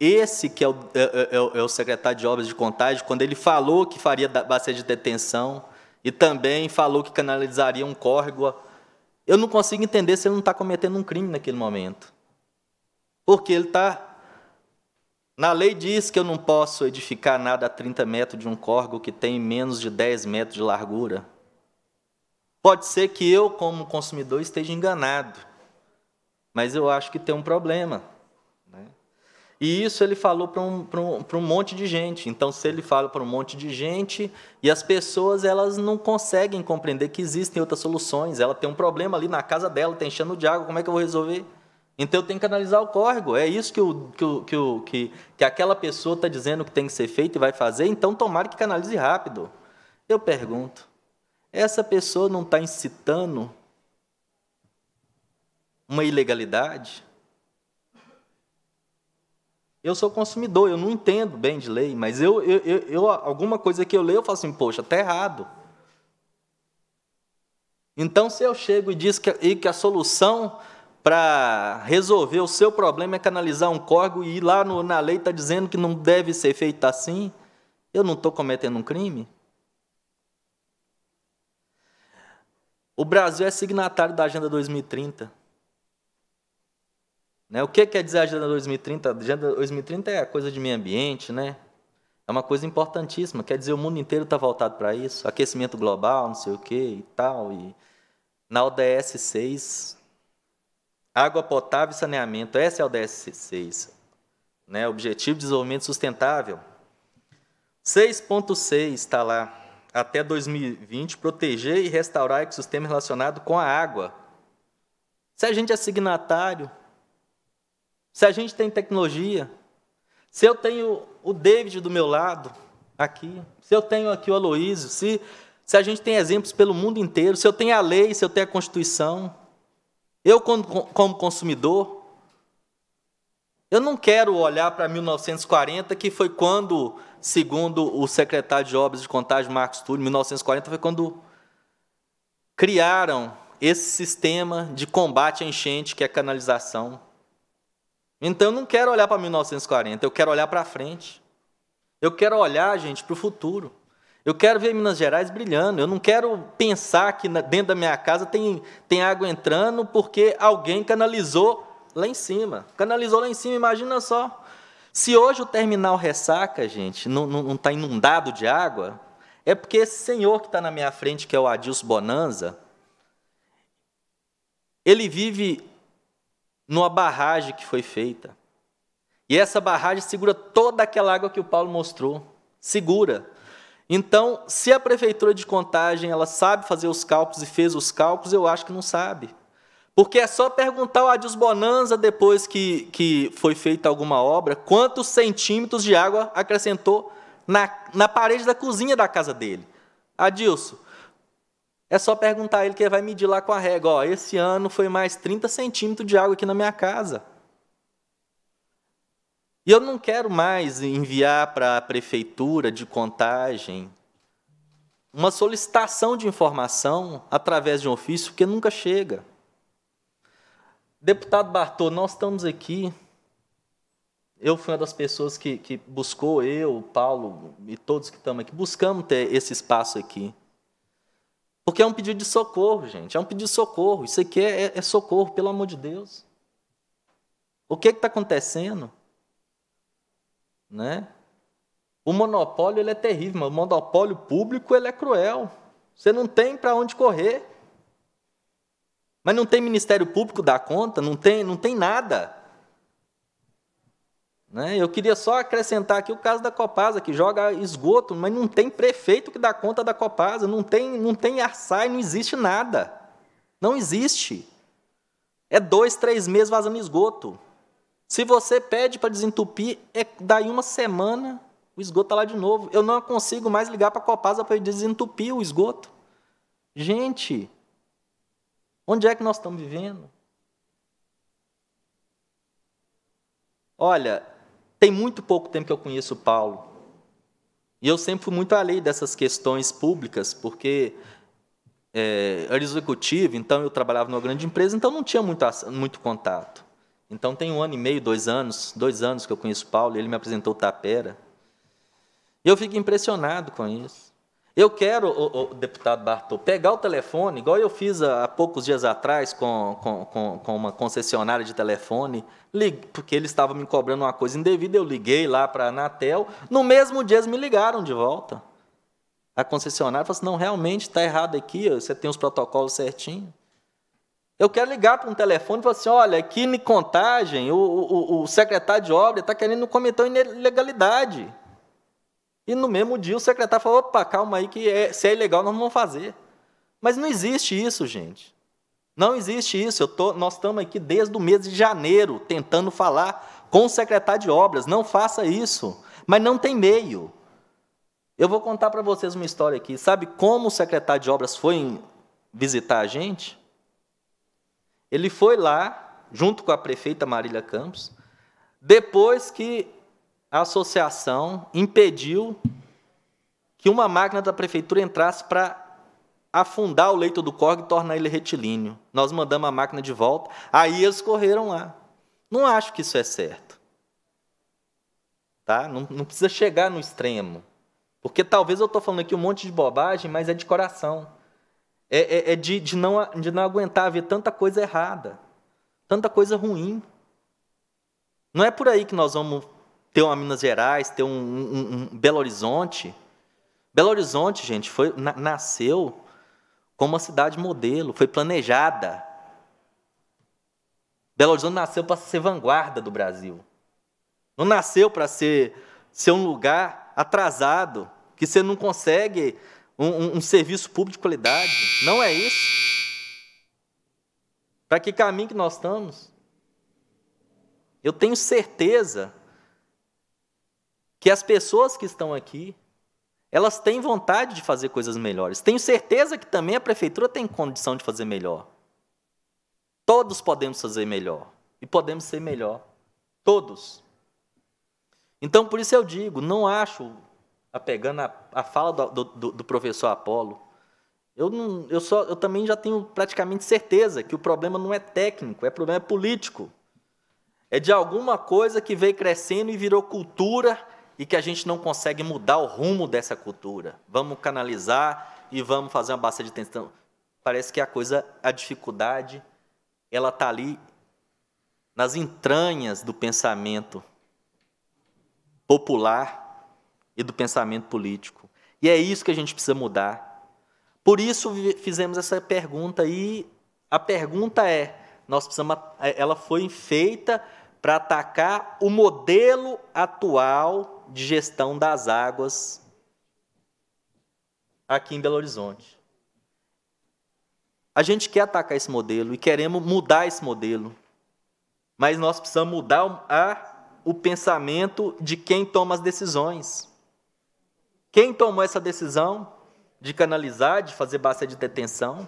esse que é o, é, é, é, é o, secretário de obras de contagem, quando ele falou que faria bacia de detenção e também falou que canalizaria um córrego, eu não consigo entender se ele não está cometendo um crime naquele momento. Porque ele está. Na lei diz que eu não posso edificar nada a 30 metros de um córrego que tem menos de 10 metros de largura. Pode ser que eu, como consumidor, esteja enganado, mas eu acho que tem um problema. E isso ele falou para um, um, um monte de gente. Então, se ele fala para um monte de gente, e as pessoas elas não conseguem compreender que existem outras soluções. Ela tem um problema ali na casa dela, está enchendo de água, como é que eu vou resolver? Então, eu tenho que analisar o córrego. É isso que, o, que, o, que, que, que aquela pessoa está dizendo que tem que ser feito e vai fazer, então tomara que canalize rápido. Eu pergunto, essa pessoa não está incitando uma ilegalidade? eu sou consumidor, eu não entendo bem de lei, mas eu, eu, eu, eu, alguma coisa que eu leio, eu falo assim, poxa, está errado. Então, se eu chego e diz que, e que a solução para resolver o seu problema é canalizar um córrego e ir lá no, na lei está dizendo que não deve ser feito assim, eu não estou cometendo um crime? O Brasil é signatário da Agenda 2030. Né? O que quer é dizer a Agenda 2030? A Agenda 2030 é a coisa de meio ambiente, né? É uma coisa importantíssima. Quer dizer, o mundo inteiro está voltado para isso. Aquecimento global, não sei o quê e tal. E na ODS 6, água potável e saneamento. Essa é a ODS 6. Né? Objetivo de Desenvolvimento Sustentável. 6.6 está lá. Até 2020, proteger e restaurar o ecossistema relacionado com a água. Se a gente é signatário, se a gente tem tecnologia, se eu tenho o David do meu lado aqui, se eu tenho aqui o Aloísio, se, se a gente tem exemplos pelo mundo inteiro, se eu tenho a lei, se eu tenho a Constituição, eu, como consumidor, eu não quero olhar para 1940, que foi quando, segundo o secretário de Obras de Contagem, Marcos Túlio, 1940 foi quando criaram esse sistema de combate à enchente, que é a canalização. Então eu não quero olhar para 1940, eu quero olhar para frente. Eu quero olhar, gente, para o futuro. Eu quero ver Minas Gerais brilhando. Eu não quero pensar que dentro da minha casa tem, tem água entrando porque alguém canalizou lá em cima. Canalizou lá em cima, imagina só. Se hoje o terminal ressaca, gente, não está inundado de água, é porque esse senhor que está na minha frente, que é o Adilson Bonanza, ele vive numa barragem que foi feita. E essa barragem segura toda aquela água que o Paulo mostrou. Segura. Então, se a prefeitura de Contagem ela sabe fazer os cálculos e fez os cálculos, eu acho que não sabe. Porque é só perguntar ao Adios Bonanza, depois que, que foi feita alguma obra, quantos centímetros de água acrescentou na, na parede da cozinha da casa dele. Adilson, é só perguntar a ele que ele vai medir lá com a régua. Ó, esse ano foi mais 30 centímetros de água aqui na minha casa. E eu não quero mais enviar para a prefeitura de contagem uma solicitação de informação através de um ofício, porque nunca chega. Deputado Bartô, nós estamos aqui. Eu fui uma das pessoas que, que buscou, eu, Paulo e todos que estamos aqui, buscamos ter esse espaço aqui. Porque é um pedido de socorro, gente. É um pedido de socorro. Isso aqui é, é socorro, pelo amor de Deus. O que é está acontecendo? Né? O monopólio ele é terrível, mas o monopólio público ele é cruel. Você não tem para onde correr. Mas não tem Ministério Público dar conta, não tem, não tem nada. Né? Eu queria só acrescentar aqui o caso da Copasa, que joga esgoto, mas não tem prefeito que dá conta da Copasa, não tem, não tem arsai, não existe nada. Não existe. É dois, três meses vazando esgoto. Se você pede para desentupir, é daí uma semana o esgoto está lá de novo. Eu não consigo mais ligar para a Copasa para desentupir o esgoto. Gente, onde é que nós estamos vivendo? Olha, tem muito pouco tempo que eu conheço Paulo. E eu sempre fui muito além dessas questões públicas, porque é, eu era executivo, então eu trabalhava numa grande empresa, então não tinha muito, muito contato. Então tem um ano e meio, dois anos, dois anos que eu conheço Paulo, ele me apresentou Tapera. E eu fico impressionado com isso. Eu quero, o, o, deputado Bartô, pegar o telefone, igual eu fiz há, há poucos dias atrás com, com, com, com uma concessionária de telefone, porque eles estavam me cobrando uma coisa indevida, eu liguei lá para a Anatel, no mesmo dia eles me ligaram de volta. A concessionária falou assim, não, realmente está errado aqui, você tem os protocolos certinho. Eu quero ligar para um telefone e falar assim, olha, aqui em contagem, o, o secretário de obra está querendo cometer uma ilegalidade. E no mesmo dia o secretário falou: opa, calma aí, que é, se é ilegal nós não vamos fazer. Mas não existe isso, gente. Não existe isso. Tô, nós estamos aqui desde o mês de janeiro tentando falar com o secretário de obras. Não faça isso. Mas não tem meio. Eu vou contar para vocês uma história aqui. Sabe como o secretário de obras foi visitar a gente? Ele foi lá, junto com a prefeita Marília Campos, depois que a associação impediu que uma máquina da prefeitura entrasse para afundar o leito do córrego e tornar ele retilíneo. Nós mandamos a máquina de volta, aí eles correram lá. Não acho que isso é certo. Tá? Não, não precisa chegar no extremo. Porque talvez eu estou falando aqui um monte de bobagem, mas é de coração. É, é, é de, de, não, de não aguentar ver tanta coisa errada, tanta coisa ruim. Não é por aí que nós vamos ter uma Minas Gerais, ter um, um, um Belo Horizonte. Belo Horizonte, gente, foi, na, nasceu como uma cidade modelo, foi planejada. Belo Horizonte nasceu para ser vanguarda do Brasil. Não nasceu para ser, ser um lugar atrasado, que você não consegue um, um serviço público de qualidade. Não é isso. Para que caminho que nós estamos? Eu tenho certeza que as pessoas que estão aqui, elas têm vontade de fazer coisas melhores. Tenho certeza que também a prefeitura tem condição de fazer melhor. Todos podemos fazer melhor e podemos ser melhor. Todos. Então, por isso eu digo, não acho, apegando a, a fala do, do, do professor Apolo, eu, não, eu, só, eu também já tenho praticamente certeza que o problema não é técnico, é problema político. É de alguma coisa que veio crescendo e virou cultura e que a gente não consegue mudar o rumo dessa cultura. Vamos canalizar e vamos fazer uma bacia de tensão. Parece que a coisa, a dificuldade, ela está ali nas entranhas do pensamento popular e do pensamento político. E é isso que a gente precisa mudar. Por isso fizemos essa pergunta e a pergunta é, nós precisamos, ela foi feita para atacar o modelo atual de gestão das águas aqui em Belo Horizonte. A gente quer atacar esse modelo e queremos mudar esse modelo, mas nós precisamos mudar a, o pensamento de quem toma as decisões. Quem tomou essa decisão de canalizar, de fazer bacia de detenção?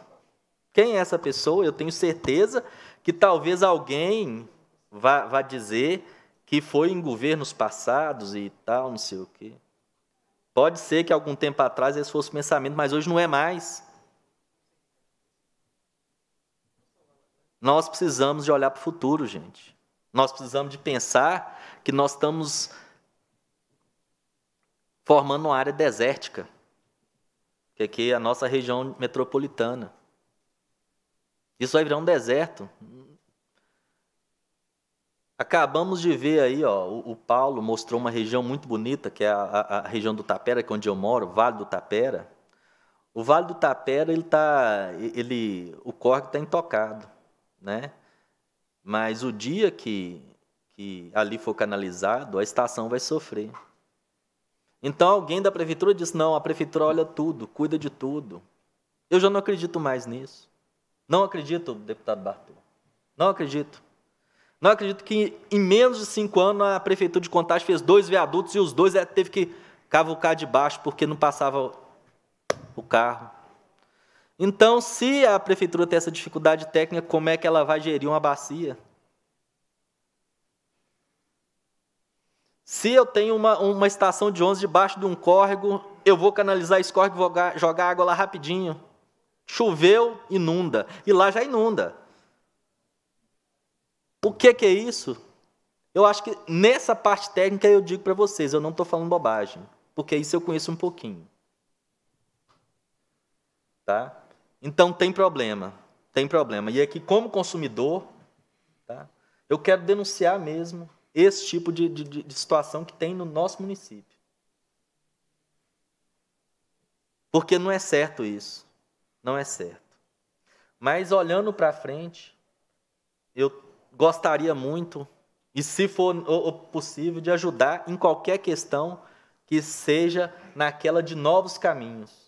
Quem é essa pessoa? Eu tenho certeza que talvez alguém vá, vá dizer que foi em governos passados e tal, não sei o quê. Pode ser que algum tempo atrás esse fosse o pensamento, mas hoje não é mais. Nós precisamos de olhar para o futuro, gente. Nós precisamos de pensar que nós estamos formando uma área desértica, que é aqui é a nossa região metropolitana. Isso vai virar um deserto. Acabamos de ver aí, ó, o, o, Paulo mostrou uma região muito bonita, que é a, a, a, região do Tapera, que é onde eu moro, Vale do Tapera. O Vale do Tapera, ele tá, ele, o córrego está intocado, né? Mas o dia que, que ali for canalizado, a estação vai sofrer. Então alguém da prefeitura diz: não, a prefeitura olha tudo, cuida de tudo. Eu já não acredito mais nisso. Não acredito, deputado Bartô. Não acredito. Não acredito que em menos de cinco anos a prefeitura de Contagem fez dois viadutos e os dois é, teve que cavucar de baixo porque não passava o carro. Então, se a prefeitura tem essa dificuldade técnica, como é que ela vai gerir uma bacia? Se eu tenho uma, uma estação de 11 debaixo de um córrego, eu vou canalizar esse córrego e vou jogar água lá rapidinho. Choveu, inunda. E lá já inunda. O que, que é isso? Eu acho que nessa parte técnica eu digo para vocês, eu não estou falando bobagem, porque isso eu conheço um pouquinho. Tá? Então tem problema, tem problema. E aqui, é como consumidor, tá? eu quero denunciar mesmo esse tipo de, de, de situação que tem no nosso município. Porque não é certo isso. Não é certo. Mas olhando para frente, eu gostaria muito, e se for possível, de ajudar em qualquer questão que seja naquela de novos caminhos.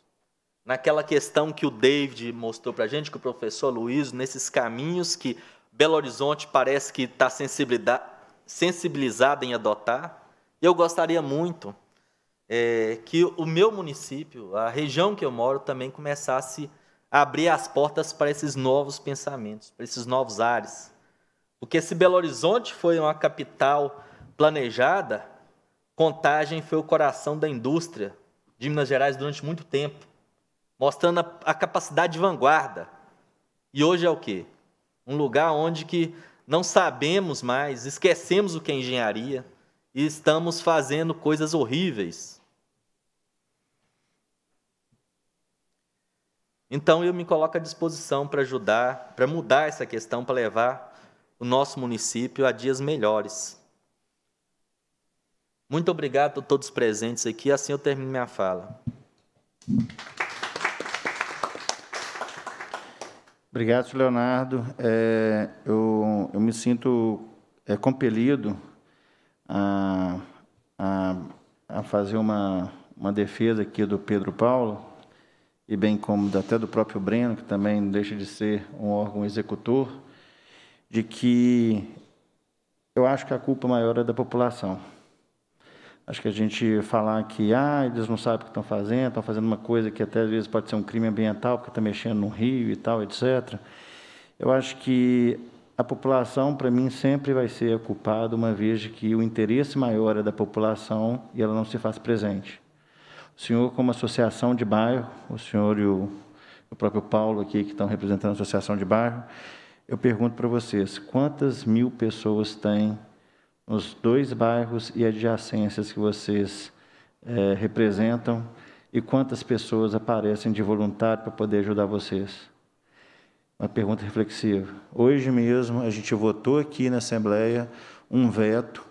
Naquela questão que o David mostrou para a gente, que o professor Luiz, nesses caminhos que Belo Horizonte parece que está sensibilizado em adotar, eu gostaria muito é, que o meu município, a região que eu moro, também começasse a abrir as portas para esses novos pensamentos, para esses novos ares. Porque se Belo Horizonte foi uma capital planejada, Contagem foi o coração da indústria de Minas Gerais durante muito tempo, mostrando a, a capacidade de vanguarda. E hoje é o quê? Um lugar onde que não sabemos mais, esquecemos o que é engenharia e estamos fazendo coisas horríveis. Então eu me coloco à disposição para ajudar, para mudar essa questão, para levar o nosso município a dias melhores. Muito obrigado a todos presentes aqui. Assim eu termino minha fala. Obrigado, Leonardo. É, eu, eu, me sinto é, compelido a, a, a fazer uma, uma defesa aqui do Pedro Paulo, e bem como até do próprio Breno, que também não deixa de ser um órgão executor de que eu acho que a culpa maior é da população. Acho que a gente falar que ah, eles não sabem o que estão fazendo, estão fazendo uma coisa que até às vezes pode ser um crime ambiental, porque está mexendo no rio e tal, etc. Eu acho que a população, para mim, sempre vai ser culpada, uma vez que o interesse maior é da população e ela não se faz presente. O senhor, como associação de bairro, o senhor e o, o próprio Paulo aqui, que estão representando a associação de bairro, eu pergunto para vocês: quantas mil pessoas tem nos dois bairros e adjacências que vocês é, representam? E quantas pessoas aparecem de voluntário para poder ajudar vocês? Uma pergunta reflexiva. Hoje mesmo a gente votou aqui na Assembleia um veto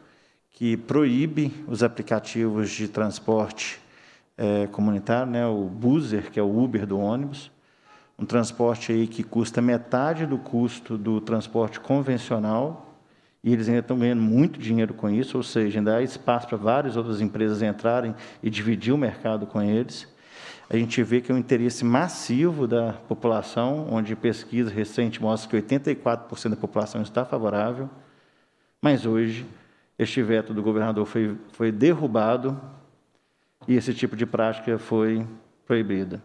que proíbe os aplicativos de transporte é, comunitário, né, o Buser, que é o Uber do ônibus, um transporte aí que custa metade do custo do transporte convencional, e eles ainda estão ganhando muito dinheiro com isso, ou seja, ainda há espaço para várias outras empresas entrarem e dividir o mercado com eles. A gente vê que é um interesse massivo da população, onde pesquisa recente mostra que 84% da população está favorável, mas hoje este veto do governador foi, foi derrubado e esse tipo de prática foi proibida.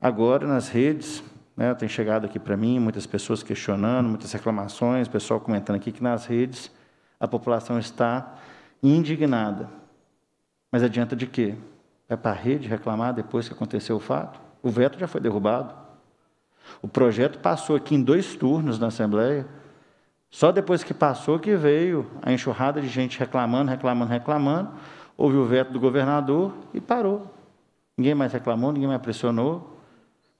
Agora, nas redes, né, tem chegado aqui para mim muitas pessoas questionando, muitas reclamações, pessoal comentando aqui que nas redes a população está indignada. Mas adianta de quê? É para a rede reclamar depois que aconteceu o fato? O veto já foi derrubado. O projeto passou aqui em dois turnos na Assembleia. Só depois que passou que veio a enxurrada de gente reclamando, reclamando, reclamando. Houve o veto do governador e parou. Ninguém mais reclamou, ninguém mais pressionou.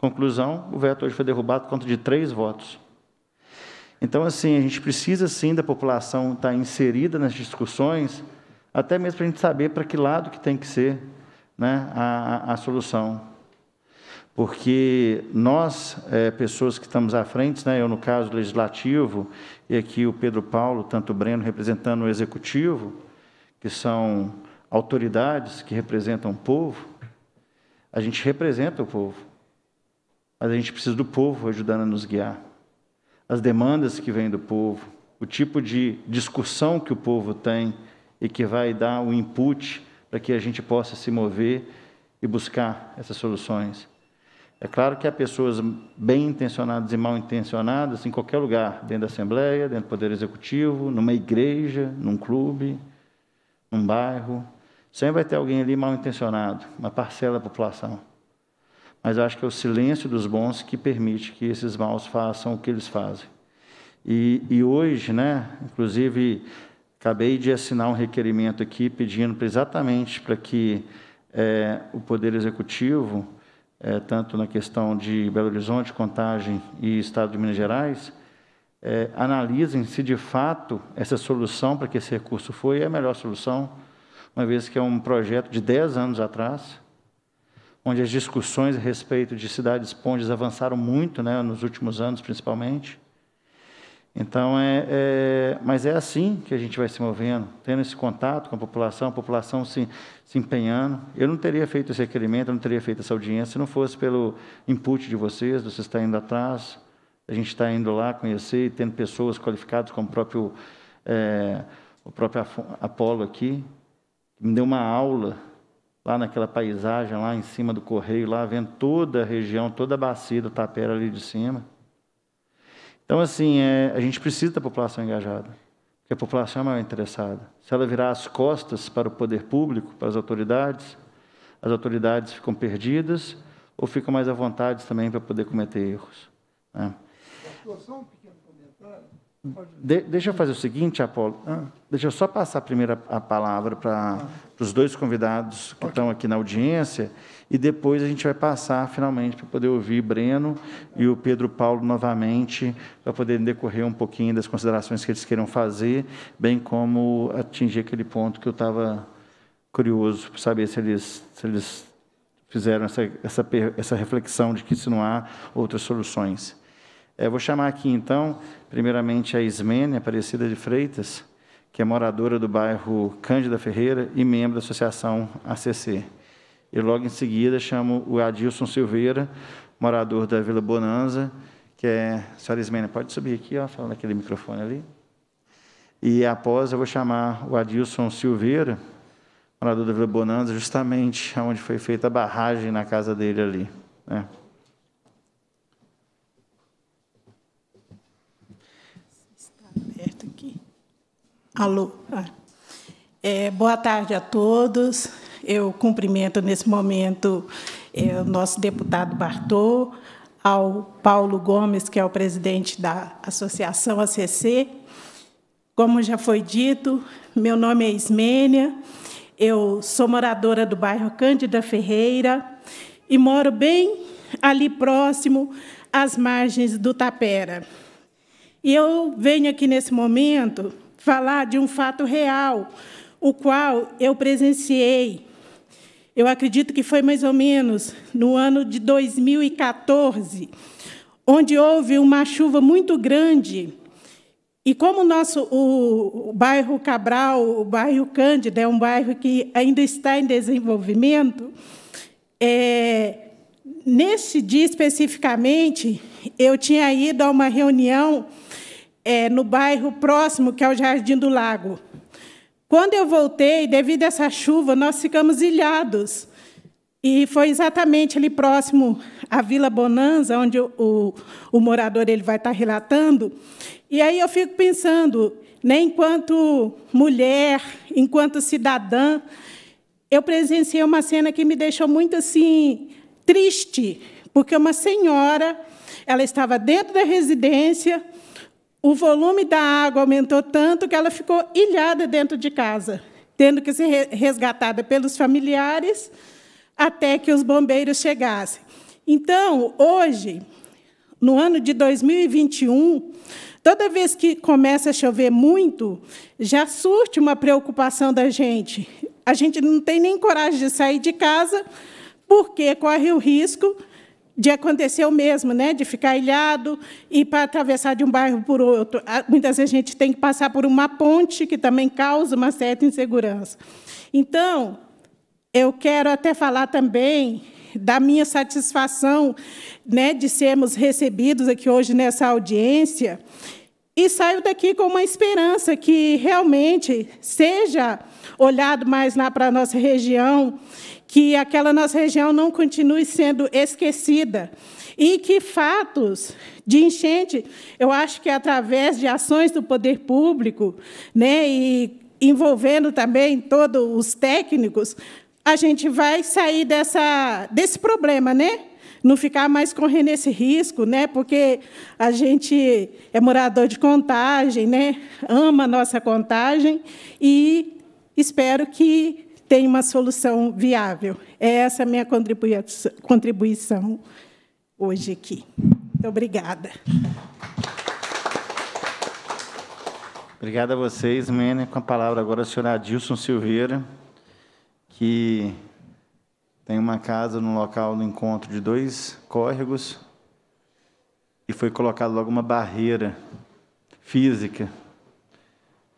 Conclusão: o veto hoje foi derrubado por conta de três votos. Então, assim, a gente precisa sim da população estar inserida nas discussões, até mesmo para a gente saber para que lado que tem que ser né, a, a, solução. Porque nós, é, pessoas que estamos à frente, né, eu no caso legislativo, e aqui o Pedro Paulo, tanto o Breno representando o executivo, que são autoridades que representam o povo, a gente representa o povo. Mas a gente precisa do povo ajudando a nos guiar. As demandas que vêm do povo, o tipo de discussão que o povo tem e que vai dar o input para que a gente possa se mover e buscar essas soluções. É claro que há pessoas bem intencionadas e mal intencionadas em qualquer lugar, dentro da Assembleia, dentro do Poder Executivo, numa igreja, num clube, num bairro. Sempre vai ter alguém ali mal intencionado, uma parcela da população mas acho que é o silêncio dos bons que permite que esses maus façam o que eles fazem. E, e hoje, né, inclusive, acabei de assinar um requerimento aqui pedindo exatamente para que é, o Poder Executivo, é, tanto na questão de Belo Horizonte, Contagem e Estado de Minas Gerais, é, analisem se de fato essa solução para que esse recurso foi é a melhor solução, uma vez que é um projeto de 10 anos atrás, onde as discussões a respeito de cidades pontes avançaram muito, né, nos últimos anos principalmente. Então é, é, mas é assim que a gente vai se movendo, tendo esse contato com a população, a população se, se empenhando. Eu não teria feito esse requerimento, eu não teria feito essa audiência se não fosse pelo input de vocês, vocês estão indo atrás, a gente está indo lá conhecer, tendo pessoas qualificadas como o próprio é, o próprio Apolo aqui, me deu uma aula lá naquela paisagem, lá em cima do correio, lá vendo toda a região, toda a bacia do Tapera ali de cima. Então, assim, é, a gente precisa da população engajada, porque a população é maior interessada. Se ela virar as costas para o poder público, para as autoridades, as autoridades ficam perdidas ou ficam mais à vontade também para poder cometer erros. Né? A situação de, deixa eu fazer o seguinte, Apolo. Ah. Deixa eu só passar primeiro a, a palavra para ah. os dois convidados que estão aqui na audiência e depois a gente vai passar finalmente para poder ouvir Breno e o Pedro Paulo novamente para poder decorrer um pouquinho das considerações que eles queiram fazer, bem como atingir aquele ponto que eu estava curioso para saber se eles, se eles fizeram essa, essa, essa reflexão de que se não há outras soluções. É, vou chamar aqui então, primeiramente, a Ismênia Aparecida de Freitas, que é moradora do bairro Cândida Ferreira e membro da Associação ACC. E logo em seguida chamo o Adilson Silveira, morador da Vila Bonanza, que é. Senhora Ismênia, pode subir aqui, ó, falando naquele microfone ali. E após eu vou chamar o Adilson Silveira, morador da Vila Bonanza, justamente onde foi feita a barragem na casa dele ali. Né? Alô. Ah. É, boa tarde a todos. Eu cumprimento nesse momento é, o nosso deputado Bartô, ao Paulo Gomes, que é o presidente da Associação ACC. Como já foi dito, meu nome é Ismênia, eu sou moradora do bairro Cândida Ferreira e moro bem ali próximo às margens do Tapera. E eu venho aqui nesse momento falar de um fato real, o qual eu presenciei. Eu acredito que foi mais ou menos no ano de 2014, onde houve uma chuva muito grande. E como o nosso o, o bairro Cabral, o bairro Cândida, é um bairro que ainda está em desenvolvimento, é, nesse dia especificamente, eu tinha ido a uma reunião é, no bairro próximo, que é o Jardim do Lago. Quando eu voltei, devido a essa chuva, nós ficamos ilhados. E foi exatamente ali próximo à Vila Bonanza, onde o, o, morador ele vai estar relatando. E aí eu fico pensando, né, enquanto mulher, enquanto cidadã, eu presenciei uma cena que me deixou muito assim triste, porque uma senhora, ela estava dentro da residência, o volume da água aumentou tanto que ela ficou ilhada dentro de casa, tendo que ser resgatada pelos familiares até que os bombeiros chegassem. Então, hoje, no ano de 2021, toda vez que começa a chover muito, já surte uma preocupação da gente. A gente não tem nem coragem de sair de casa, porque corre o risco de acontecer o mesmo, né? de ficar ilhado e para atravessar de um bairro para outro. Muitas vezes a gente tem que passar por uma ponte, que também causa uma certa insegurança. Então, eu quero até falar também da minha satisfação né, de sermos recebidos aqui hoje nessa audiência e saio daqui com uma esperança que realmente seja olhado mais lá para a nossa região que aquela nossa região não continue sendo esquecida e que fatos de enchente, eu acho que através de ações do poder público, né, e envolvendo também todos os técnicos, a gente vai sair dessa, desse problema, né? Não ficar mais correndo esse risco, né? Porque a gente é morador de contagem, né? Ama a nossa contagem e espero que tem uma solução viável. É essa a minha contribuição hoje aqui. Muito obrigada. Obrigado a vocês, Mene. Com a palavra agora a senhora Adilson Silveira, que tem uma casa no local do encontro de dois córregos e foi colocada logo uma barreira física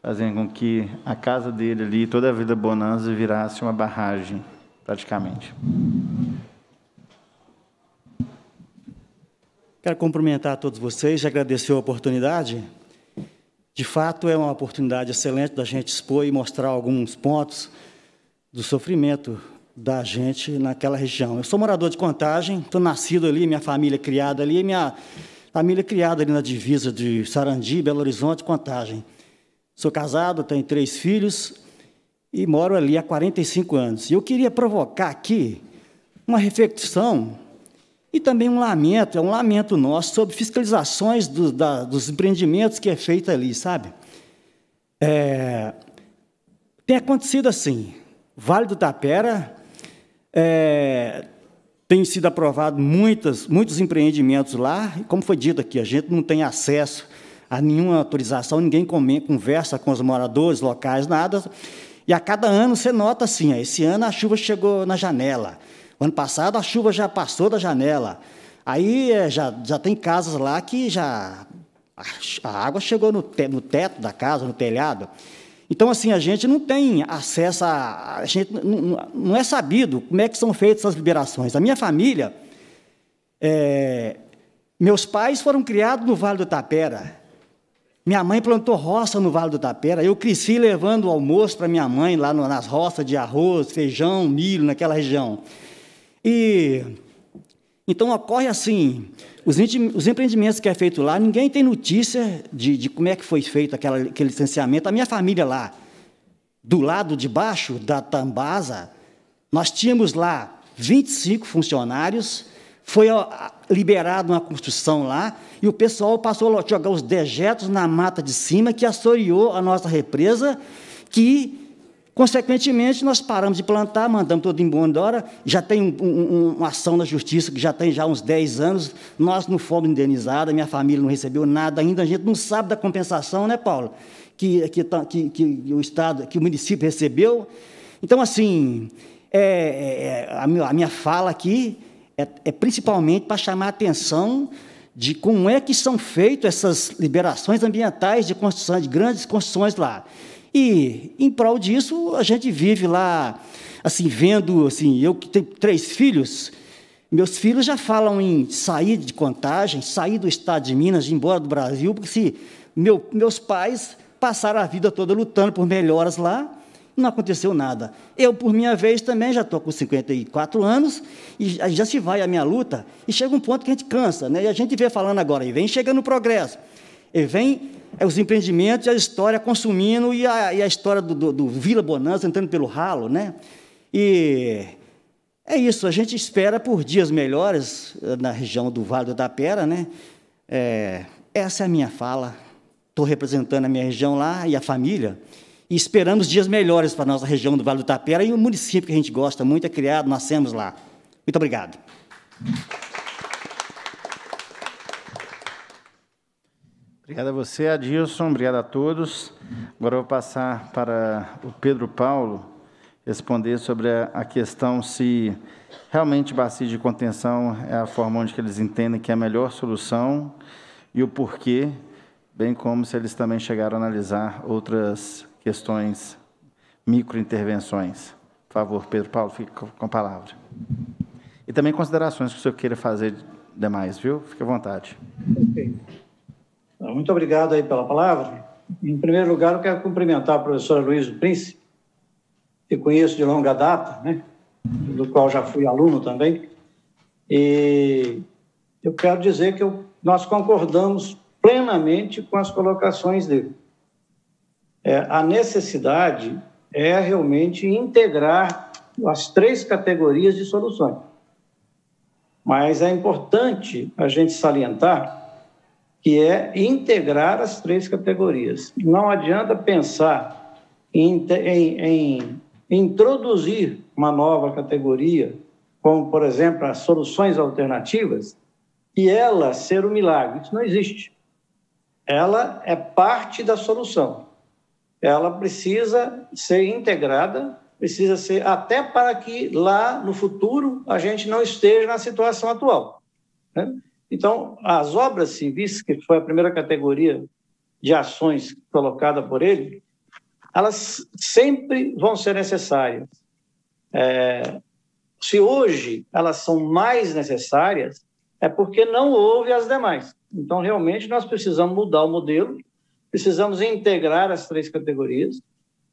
fazendo com que a casa dele ali, toda a vida Bonanza, virasse uma barragem, praticamente. Quero cumprimentar todos vocês, agradecer a oportunidade. De fato, é uma oportunidade excelente da gente expor e mostrar alguns pontos do sofrimento da gente naquela região. Eu sou morador de Contagem, estou nascido ali, minha família criada ali, minha família criada ali na divisa de Sarandi, Belo Horizonte, Contagem. Sou casado, tenho três filhos e moro ali há 45 anos. E eu queria provocar aqui uma reflexão e também um lamento, é um lamento nosso sobre fiscalizações do, da, dos empreendimentos que é feita ali, sabe? É, tem acontecido assim, Vale do Tapera é, tem sido aprovado muitas, muitos empreendimentos lá, e como foi dito aqui, a gente não tem acesso a nenhuma autorização, ninguém conversa com os moradores locais, nada. E a cada ano você nota assim: ó, esse ano a chuva chegou na janela, o ano passado a chuva já passou da janela. Aí é, já, já tem casas lá que já a água chegou no, te, no teto da casa, no telhado. Então, assim, a gente não tem acesso a. a gente não, não, é sabido como é que são feitas essas liberações. A minha família. É, meus pais foram criados no Vale do Tapera. Minha mãe plantou roça no Vale do Tapera. Eu cresci levando o almoço para minha mãe lá no, nas roças de arroz, feijão, milho, naquela região. E então ocorre assim: os, os empreendimentos que é feito lá, ninguém tem notícia de, de como é que foi feito aquela, aquele licenciamento. A minha família lá, do lado de baixo da Tambasa, nós tínhamos lá 25 funcionários foi liberada uma construção lá e o pessoal passou a jogar os dejetos na mata de cima, que assoreou a nossa represa, que Consequentemente, nós paramos de plantar, mandamos todo embora. Já tem um, um, uma ação na justiça que já tem já uns 10 anos. Nós não fomos indenizados, minha família não recebeu nada ainda. A gente não sabe da compensação, né, Paulo? Que, que, tá, que, que o Estado, que o município recebeu. Então, assim, é, é, é a, minha, a minha fala aqui é, é principalmente para chamar a atenção de como é que são feitas essas liberações ambientais de de grandes construções lá. E, em prol disso, a gente vive lá, assim, vendo, assim, eu que tenho três filhos, meus filhos já falam em sair de contagem, sair do estado de Minas, ir embora do Brasil, porque se meu, meus pais passaram a vida toda lutando por melhoras lá, não aconteceu nada. Eu, por minha vez, também já estou com 54 anos e já se vai a minha luta. E chega um ponto que a gente cansa, né? E a gente vê falando agora, e vem chegando o progresso, e vem é, os empreendimentos, a história consumindo e a, e a história do, do, do Vila Bonança entrando pelo ralo, né? E é isso, a gente espera por dias melhores eh, na região do Vale do Pera, né? É, essa é a minha fala. Estou representando a minha região lá e a família e esperamos dias melhores para a nossa região do Vale do Tapera e o município que a gente gosta muito, é criado, nascemos lá. Muito obrigado. Obrigado a você, Adilson. Obrigado a todos. Agora eu vou passar para o Pedro Paulo responder sobre a questão se realmente bacia de contenção é a forma onde eles entendem que é a melhor solução e o porquê, bem como se eles também chegaram a analisar outras questões, microintervenções. Por favor, Pedro Paulo, fique com a palavra. E também considerações que o senhor queira fazer demais, viu? Fique à vontade. Muito obrigado aí pela palavra. Em primeiro lugar, eu quero cumprimentar a professora Luiz Príncipe, que conheço de longa data, né? do qual já fui aluno também. E eu quero dizer que eu, nós concordamos plenamente com as colocações dele. É, a necessidade é realmente integrar as três categorias de soluções. Mas é importante a gente salientar que é integrar as três categorias. Não adianta pensar em, em, em introduzir uma nova categoria, como, por exemplo, as soluções alternativas, e ela ser o um milagre. Isso não existe. Ela é parte da solução ela precisa ser integrada, precisa ser até para que lá no futuro a gente não esteja na situação atual. Né? Então, as obras civis, que foi a primeira categoria de ações colocada por ele, elas sempre vão ser necessárias. É, se hoje elas são mais necessárias, é porque não houve as demais. Então, realmente, nós precisamos mudar o modelo precisamos integrar as três categorias,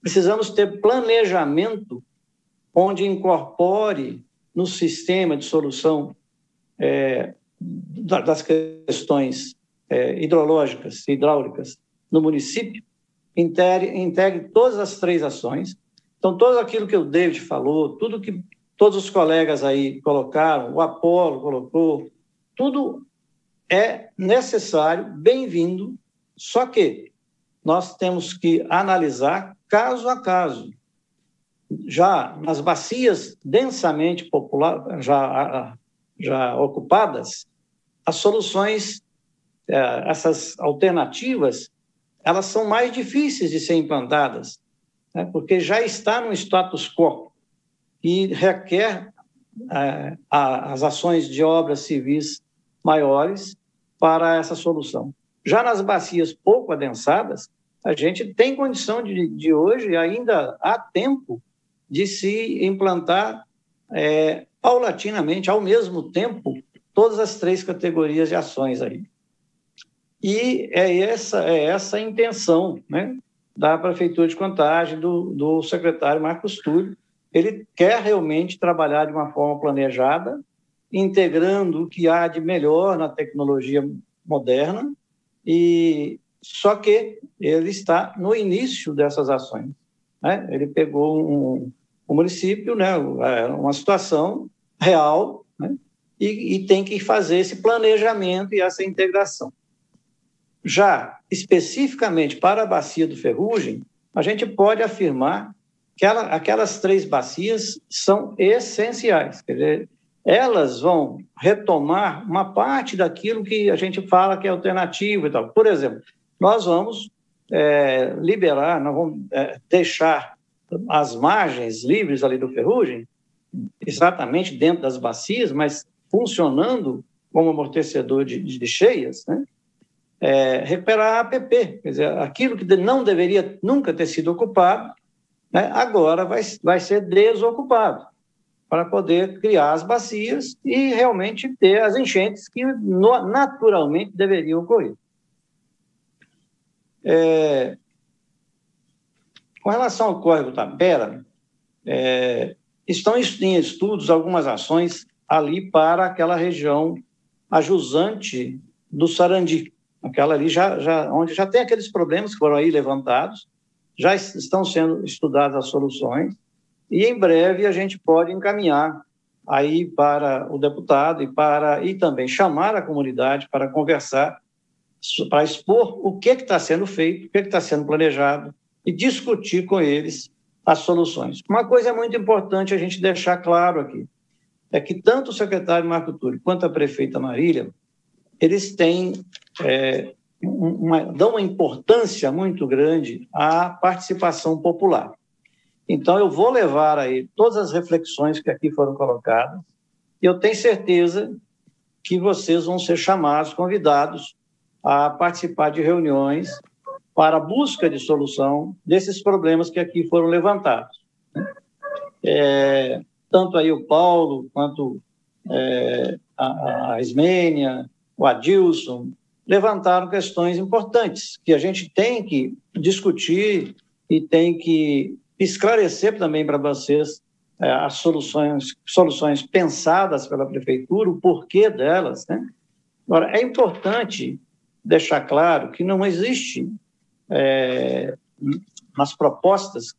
precisamos ter planejamento onde incorpore no sistema de solução é, das questões é, hidrológicas, hidráulicas no município, integre, integre todas as três ações. Então, tudo aquilo que o David falou, tudo que todos os colegas aí colocaram, o Apolo colocou, tudo é necessário, bem-vindo, só que nós temos que analisar caso a caso. Já nas bacias densamente popular, já, já ocupadas, as soluções, é, essas alternativas, elas são mais difíceis de ser implantadas, né? porque já está no status quo e requer é, as ações de obras civis maiores para essa solução. Já nas bacias pouco adensadas, a gente tem condição de, de hoje, ainda há tempo, de se implantar é, paulatinamente, ao mesmo tempo, todas as três categorias de ações aí. E é essa, é essa a intenção né, da Prefeitura de Contagem, do, do secretário Marcos Túlio. Ele quer realmente trabalhar de uma forma planejada, integrando o que há de melhor na tecnologia moderna e só que ele está no início dessas ações. Né? Ele pegou um, um município, né? É uma situação real, né? e, e tem que fazer esse planejamento e essa integração. Já especificamente para a bacia do Ferrugem, a gente pode afirmar que ela, aquelas três bacias são essenciais. Quer dizer, elas vão retomar uma parte daquilo que a gente fala que é alternativo e tal. Por exemplo, nós vamos é, liberar, nós vamos é, deixar as margens livres ali do ferrugem, exatamente dentro das bacias, mas funcionando como amortecedor de, de cheias, né? É, recuperar a APP, quer dizer, aquilo que não deveria nunca ter sido ocupado, né, agora vai, vai ser desocupado, para poder criar as bacias e realmente ter as enchentes que naturalmente deveriam ocorrer. É, com relação ao córrego Tapera, é, estão em estudos algumas ações ali para aquela região ajusante do Sarandi, aquela ali já, já, onde já tem aqueles problemas que foram aí levantados, já estão sendo estudadas as soluções e em breve a gente pode encaminhar aí para o deputado e para e também chamar a comunidade para conversar para expor o que está sendo feito, o que está sendo planejado e discutir com eles as soluções. Uma coisa muito importante a gente deixar claro aqui é que tanto o secretário Marco Túlio quanto a prefeita Marília, eles têm é, uma, dão uma importância muito grande à participação popular. Então, eu vou levar aí todas as reflexões que aqui foram colocadas e eu tenho certeza que vocês vão ser chamados, convidados, a participar de reuniões para a busca de solução desses problemas que aqui foram levantados. Né? É, tanto aí o Paulo, quanto é, a, a Ismênia, o Adilson, levantaram questões importantes que a gente tem que discutir e tem que esclarecer também para vocês é, as soluções, soluções pensadas pela prefeitura, o porquê delas. Né? Agora, é importante deixar claro que não existe é, nas propostas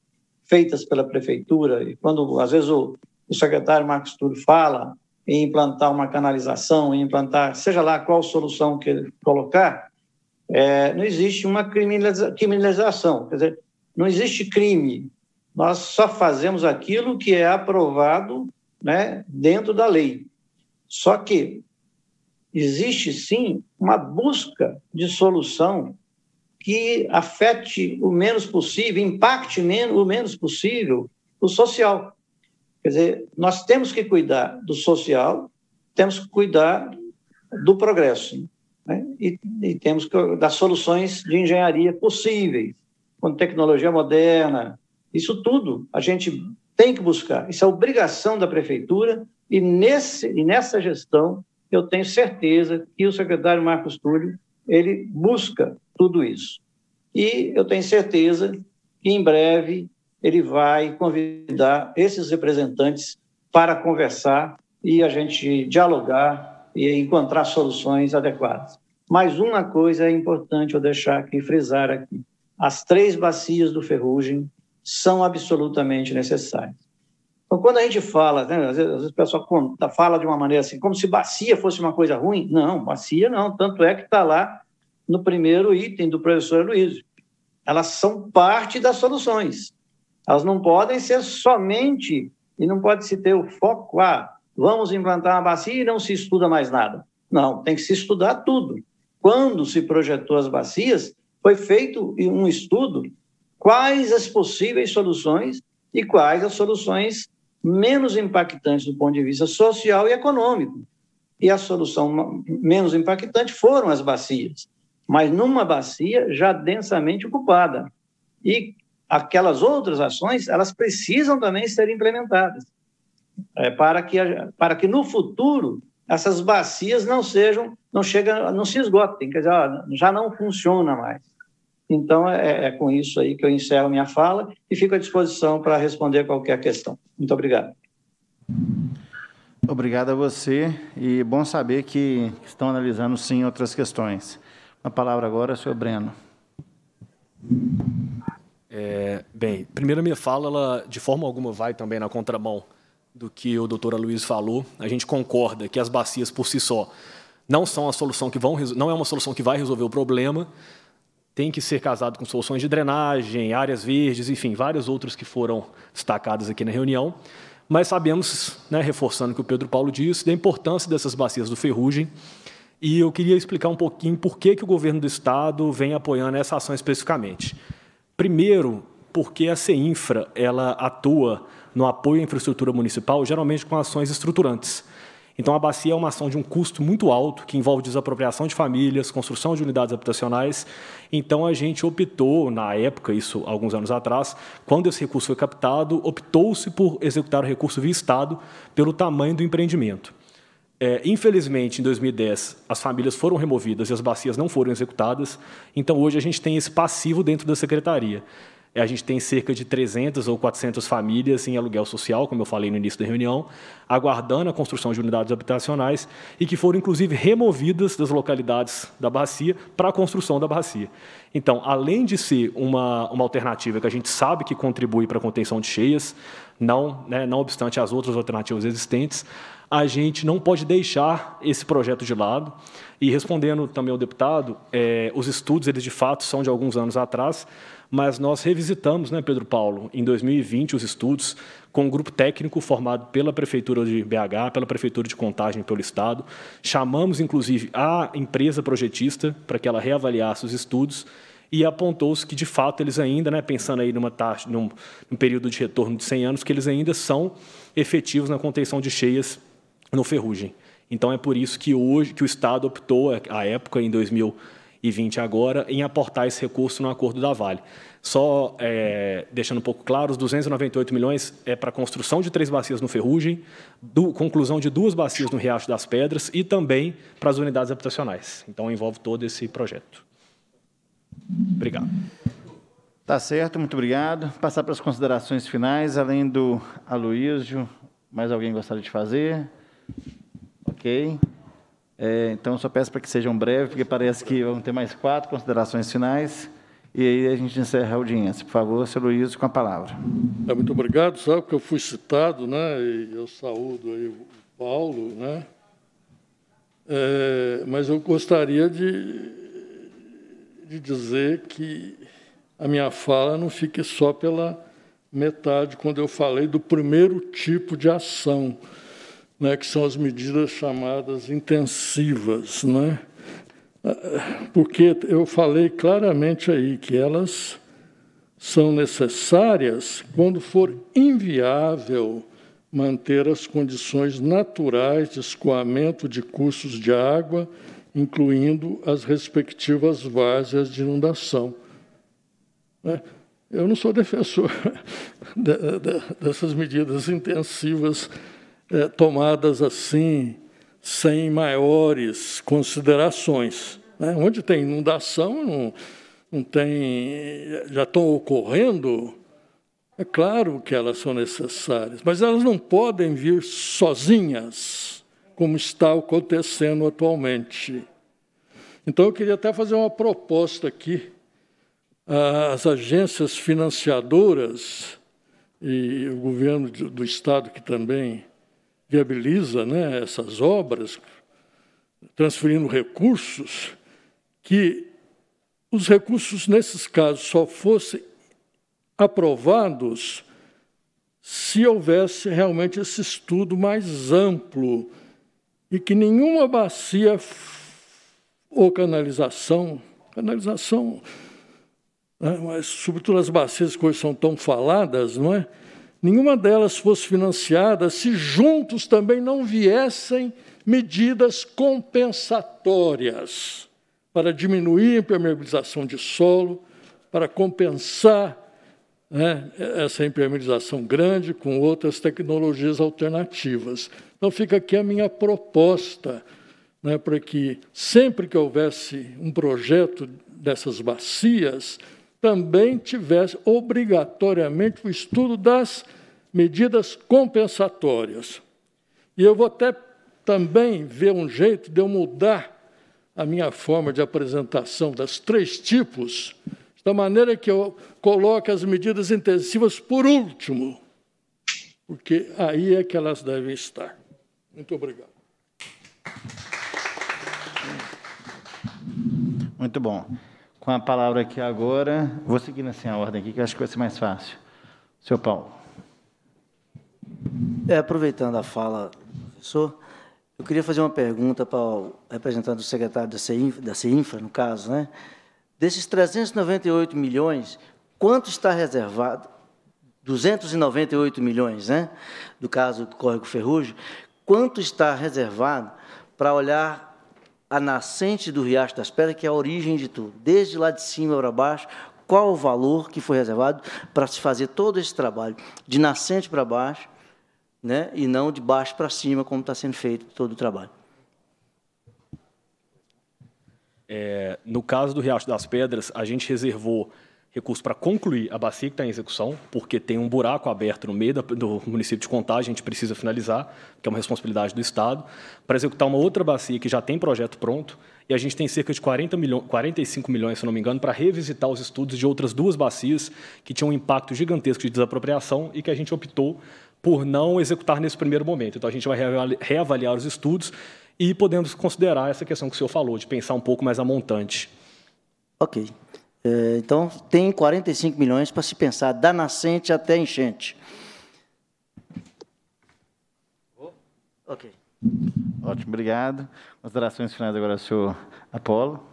feitas pela prefeitura, e quando às vezes o, o secretário Marcos Tudo fala em implantar uma canalização, em implantar, seja lá qual solução que ele colocar, é, não existe uma criminalização, quer dizer, não existe crime. Nós só fazemos aquilo que é aprovado né, dentro da lei. Só que existe sim uma busca de solução que afete o menos possível, impacte o menos possível o social. Quer dizer, nós temos que cuidar do social, temos que cuidar do progresso né? e, e, temos que dar soluções de engenharia possíveis, com tecnologia moderna. Isso tudo a gente tem que buscar. Isso é obrigação da prefeitura e, nesse, e nessa gestão eu tenho certeza que o secretário Marcos Túlio ele busca tudo isso. E eu tenho certeza que em breve ele vai convidar esses representantes para conversar e a gente dialogar e encontrar soluções adequadas. Mas uma coisa é importante eu deixar aqui, frisar aqui. As três bacias do ferrugem são absolutamente necessárias. Então, quando a gente fala, né, às, vezes, às vezes o pessoal conta, fala de uma maneira assim, como se bacia fosse uma coisa ruim. Não, bacia não. Tanto é que está lá no primeiro item do professor Luiz. Elas são parte das soluções. Elas não podem ser somente, e não pode se ter o foco, ah, vamos implantar uma bacia e não se estuda mais nada. Não, tem que se estudar tudo. Quando se projetou as bacias, foi feito um estudo quais as possíveis soluções e quais as soluções menos impactantes do ponto de vista social e econômico. E a solução menos impactante foram as bacias, mas numa bacia já densamente ocupada. E aquelas outras ações, elas precisam também ser implementadas, é, para, que, para que no futuro essas bacias não sejam, não chegam, não se esgotem, quer dizer, já não funciona mais. Então, é, é com isso aí que eu encerro minha fala e fico à disposição para responder qualquer questão. Muito obrigado. Obrigado a você e bom saber que estão analisando, sim, outras questões. A palavra agora, senhor Breno. É, bem, primeiro minha fala, ela de forma alguma vai também na contramão do que o doutor Luiz falou. A gente concorda que as bacias por si só não são a solução que vão não é uma solução que vai resolver o problema, tem que ser casado com soluções de drenagem, áreas verdes, enfim, vários outros que foram destacados aqui na reunião. Mas sabemos, né, reforçando o que o Pedro Paulo disse, da importância dessas bacias do ferrugem. E eu queria explicar um pouquinho por que, que o governo do Estado vem apoiando essa ação especificamente. Primeiro, porque a CEINFRA ela atua no apoio à infraestrutura municipal, geralmente com ações estruturantes. Então, a bacia é uma ação de um custo muito alto, que envolve desapropriação de famílias, construção de unidades habitacionais. Então, a gente optou, na época, isso alguns anos atrás, quando esse recurso foi captado, optou-se por executar o recurso via Estado pelo tamanho do empreendimento. É, infelizmente, em 2010, as famílias foram removidas e as bacias não foram executadas. Então, hoje, a gente tem esse passivo dentro da secretaria. A gente tem cerca de 300 ou 400 famílias em aluguel social, como eu falei no início da reunião, aguardando a construção de unidades habitacionais e que foram, inclusive, removidas das localidades da bacia para a construção da bacia. Então, além de ser uma, uma alternativa que a gente sabe que contribui para a contenção de cheias, não, né, não obstante as outras alternativas existentes, a gente não pode deixar esse projeto de lado. E respondendo também ao deputado, é, os estudos, eles de fato são de alguns anos atrás, mas nós revisitamos, né, Pedro Paulo, em 2020 os estudos com um grupo técnico formado pela Prefeitura de BH, pela Prefeitura de Contagem, pelo Estado. Chamamos, inclusive, a empresa projetista para que ela reavaliasse os estudos e apontou-se que, de fato, eles ainda, né, pensando aí numa taxa, num, num período de retorno de 100 anos, que eles ainda são efetivos na contenção de cheias no ferrugem. Então, é por isso que hoje que o Estado optou, à época, em 2020, 2020 agora em aportar esse recurso no acordo da Vale. Só é, deixando um pouco claro, os 298 milhões é para a construção de três bacias no Ferrugem, do, conclusão de duas bacias no Riacho das Pedras e também para as unidades habitacionais. Então, envolve todo esse projeto. Obrigado. Tá certo, muito obrigado. Passar para as considerações finais, além do Aloísio, mais alguém gostaria de fazer? Ok. É, então, só peço para que sejam breves, porque parece que vamos ter mais quatro considerações finais. E aí a gente encerra a audiência. Por favor, seu Luiz, com a palavra. É, muito obrigado, sabe que eu fui citado, né? E eu saúdo aí o Paulo, né? É, mas eu gostaria de, de dizer que a minha fala não fique só pela metade, quando eu falei do primeiro tipo de ação né, que são as medidas chamadas intensivas. Né? Porque eu falei claramente aí que elas são necessárias quando for inviável manter as condições naturais de escoamento de cursos de água, incluindo as respectivas várzeas de inundação. Né? Eu não sou defensor dessas medidas intensivas é, tomadas assim, sem maiores considerações. Né? Onde tem inundação, não, não tem, já estão ocorrendo, é claro que elas são necessárias, mas elas não podem vir sozinhas, como está acontecendo atualmente. Então, eu queria até fazer uma proposta aqui às agências financiadoras e o governo do Estado, que também viabiliza né, essas obras, transferindo recursos, que os recursos, nesses casos, só fossem aprovados se houvesse realmente esse estudo mais amplo e que nenhuma bacia ou canalização, canalização, né, mas sobretudo as bacias que hoje são tão faladas, não é? nenhuma delas fosse financiada se juntos também não viessem medidas compensatórias para diminuir a impermeabilização de solo, para compensar né, essa impermeabilização grande com outras tecnologias alternativas. Então, fica aqui a minha proposta né, para que, sempre que houvesse um projeto dessas bacias, também tivesse obrigatoriamente o estudo das medidas compensatórias. E eu vou até também ver um jeito de eu mudar a minha forma de apresentação das três tipos, da maneira que eu coloco as medidas intensivas por último, porque aí é que elas devem estar. Muito obrigado. Muito bom com a palavra aqui agora. Vou seguir assim a ordem aqui, que acho que vai ser mais fácil. Seu Paulo. É, aproveitando a fala do professor, eu queria fazer uma pergunta para o representante do secretário da CINFRA, da CINFRA no caso, né? Desses 398 milhões, quanto está reservado? 298 milhões, né? Do caso do Córrego Ferrugem, quanto está reservado para olhar a nascente do Riacho das Pedras, que é a origem de tudo, desde lá de cima para baixo, qual o valor que foi reservado para se fazer todo esse trabalho, de nascente para baixo, né, e não de baixo para cima, como está sendo feito todo o trabalho. É, no caso do Riacho das Pedras, a gente reservou recurso para concluir a bacia que está em execução, porque tem um buraco aberto no meio do município de Contagem, a gente precisa finalizar, que é uma responsabilidade do Estado, para executar uma outra bacia que já tem projeto pronto, e a gente tem cerca de 40 45 milhões, se não me engano, para revisitar os estudos de outras duas bacias que tinham um impacto gigantesco de desapropriação e que a gente optou por não executar nesse primeiro momento. Então, a gente vai reavaliar os estudos e podemos considerar essa questão que o senhor falou, de pensar um pouco mais a montante. Ok. É, então, tem 45 milhões para se pensar, da nascente até enchente. Oh, ok. Ótimo, obrigado. Considerações finais agora, senhor Apolo.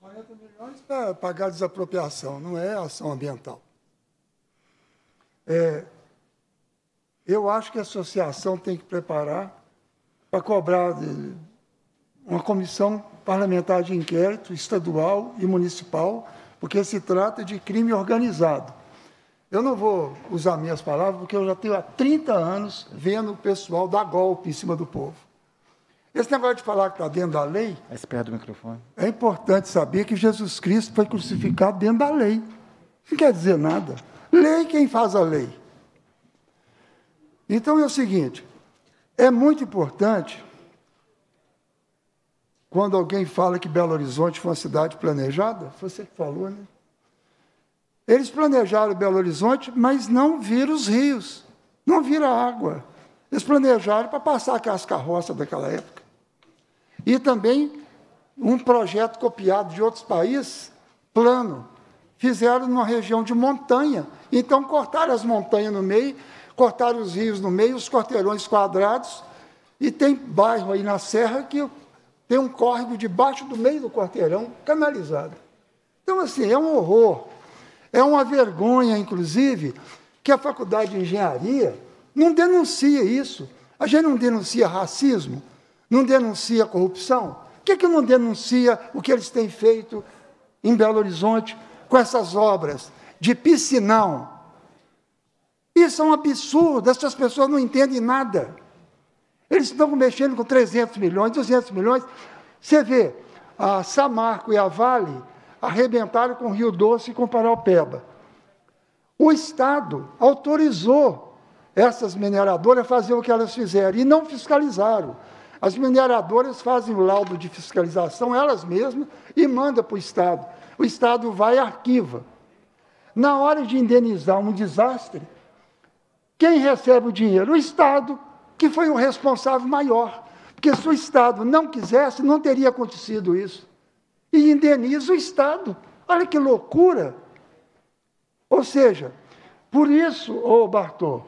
40 milhões para pagar desapropriação, não é ação ambiental. É, eu acho que a associação tem que preparar para cobrar uma comissão parlamentar de inquérito estadual e municipal, porque se trata de crime organizado. Eu não vou usar minhas palavras, porque eu já tenho há 30 anos vendo o pessoal dar golpe em cima do povo. Esse negócio de falar que está dentro da lei. Mais é do microfone. É importante saber que Jesus Cristo foi crucificado dentro da lei. Não quer dizer nada. Lei quem faz a lei. Então é o seguinte: é muito importante quando alguém fala que Belo Horizonte foi uma cidade planejada, você que falou, né? Eles planejaram Belo Horizonte, mas não viram os rios, não viram a água. Eles planejaram para passar aquelas carroças daquela época. E também um projeto copiado de outros países, plano, fizeram numa região de montanha. Então, cortaram as montanhas no meio, cortaram os rios no meio, os quarteirões quadrados, e tem bairro aí na serra que tem um córrego debaixo do meio do quarteirão, canalizado. Então, assim, é um horror. É uma vergonha, inclusive, que a faculdade de engenharia não denuncia isso. A gente não denuncia racismo, não denuncia corrupção. Por que, que não denuncia o que eles têm feito em Belo Horizonte com essas obras de piscinão? Isso é um absurdo, essas pessoas não entendem nada. Eles estão mexendo com 300 milhões, 200 milhões. Você vê, a Samarco e a Vale arrebentaram com o Rio Doce e com Paraupeba. O Estado autorizou essas mineradoras a fazer o que elas fizeram e não fiscalizaram. As mineradoras fazem o laudo de fiscalização elas mesmas e mandam para o Estado. O Estado vai e arquiva. Na hora de indenizar um desastre, quem recebe o dinheiro? O Estado que foi o responsável maior. Porque se o Estado não quisesse, não teria acontecido isso. E indeniza o Estado. Olha que loucura! Ou seja, por isso, ô Bartô,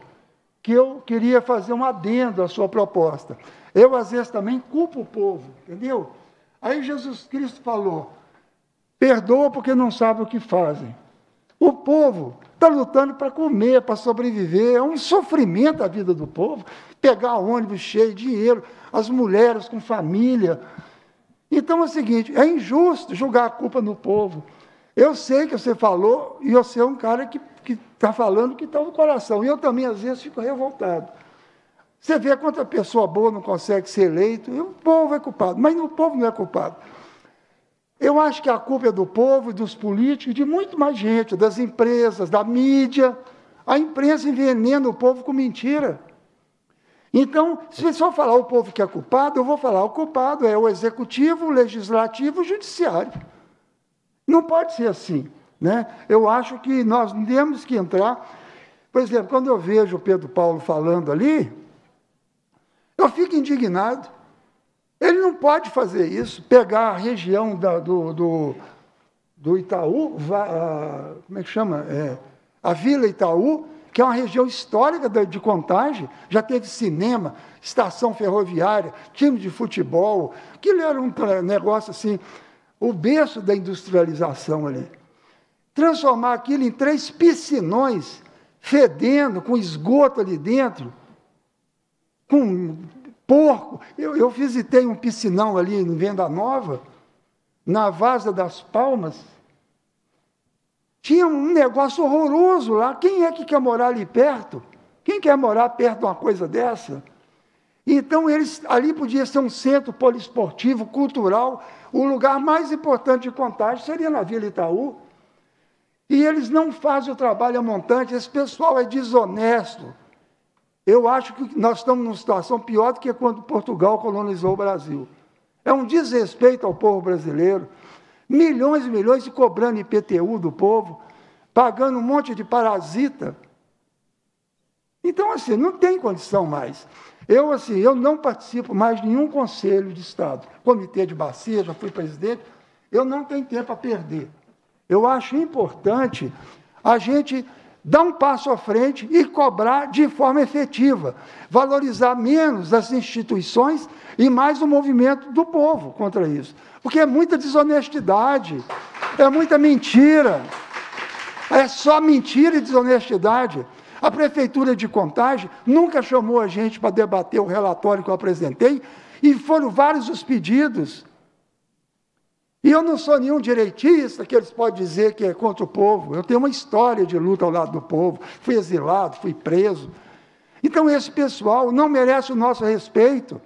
que eu queria fazer um adendo à sua proposta. Eu, às vezes, também culpo o povo, entendeu? Aí Jesus Cristo falou: perdoa porque não sabe o que fazem. O povo está lutando para comer, para sobreviver, é um sofrimento a vida do povo pegar ônibus cheio, dinheiro, as mulheres com família. Então é o seguinte: é injusto julgar a culpa no povo. Eu sei que você falou e você é um cara que está falando que está no coração. E eu também, às vezes, fico revoltado. Você vê quanta pessoa boa não consegue ser eleito, e o povo é culpado. Mas o povo não é culpado. Eu acho que a culpa é do povo, dos políticos, de muito mais gente, das empresas, da mídia. A imprensa envenena o povo com mentira. Então, se só falar o povo que é culpado, eu vou falar o culpado é o executivo, o legislativo, o judiciário. Não pode ser assim, né? Eu acho que nós temos que entrar. Por exemplo, quando eu vejo o Pedro Paulo falando ali, eu fico indignado. Ele não pode fazer isso, pegar a região da, do, do, do, Itaú, a, como é que chama? É, a Vila Itaú, que é uma região histórica de Contagem, já teve cinema, estação ferroviária, time de futebol, aquilo era um negócio assim, o berço da industrialização ali. Transformar aquilo em três piscinões, fedendo, com esgoto ali dentro, com porco. Eu, eu visitei um piscinão ali em Venda Nova, na Vaza das Palmas, tinha um negócio horroroso lá. Quem é que quer morar ali perto? Quem quer morar perto de uma coisa dessa? Então, eles, ali podia ser um centro poliesportivo, cultural. O lugar mais importante de contagem seria na Vila Itaú. E eles não fazem o trabalho a montante, esse pessoal é desonesto. Eu acho que nós estamos numa situação pior do que quando Portugal colonizou o Brasil. É um desrespeito ao povo brasileiro milhões e milhões e cobrando IPTU do povo, pagando um monte de parasita. Então, assim, não tem condição mais. Eu, assim, eu não participo mais de nenhum conselho de Estado. Comitê de bacia, já fui presidente, eu não tenho tempo a perder. Eu acho importante a gente dar um passo à frente e cobrar de forma efetiva, valorizar menos as instituições e mais o movimento do povo contra isso. Porque é muita desonestidade, é muita mentira. É só mentira e desonestidade. A prefeitura de Contagem nunca chamou a gente para debater o relatório que eu apresentei e foram vários os pedidos. E eu não sou nenhum direitista que eles podem dizer que é contra o povo. Eu tenho uma história de luta ao lado do povo. Fui exilado, fui preso. Então esse pessoal não merece o nosso respeito.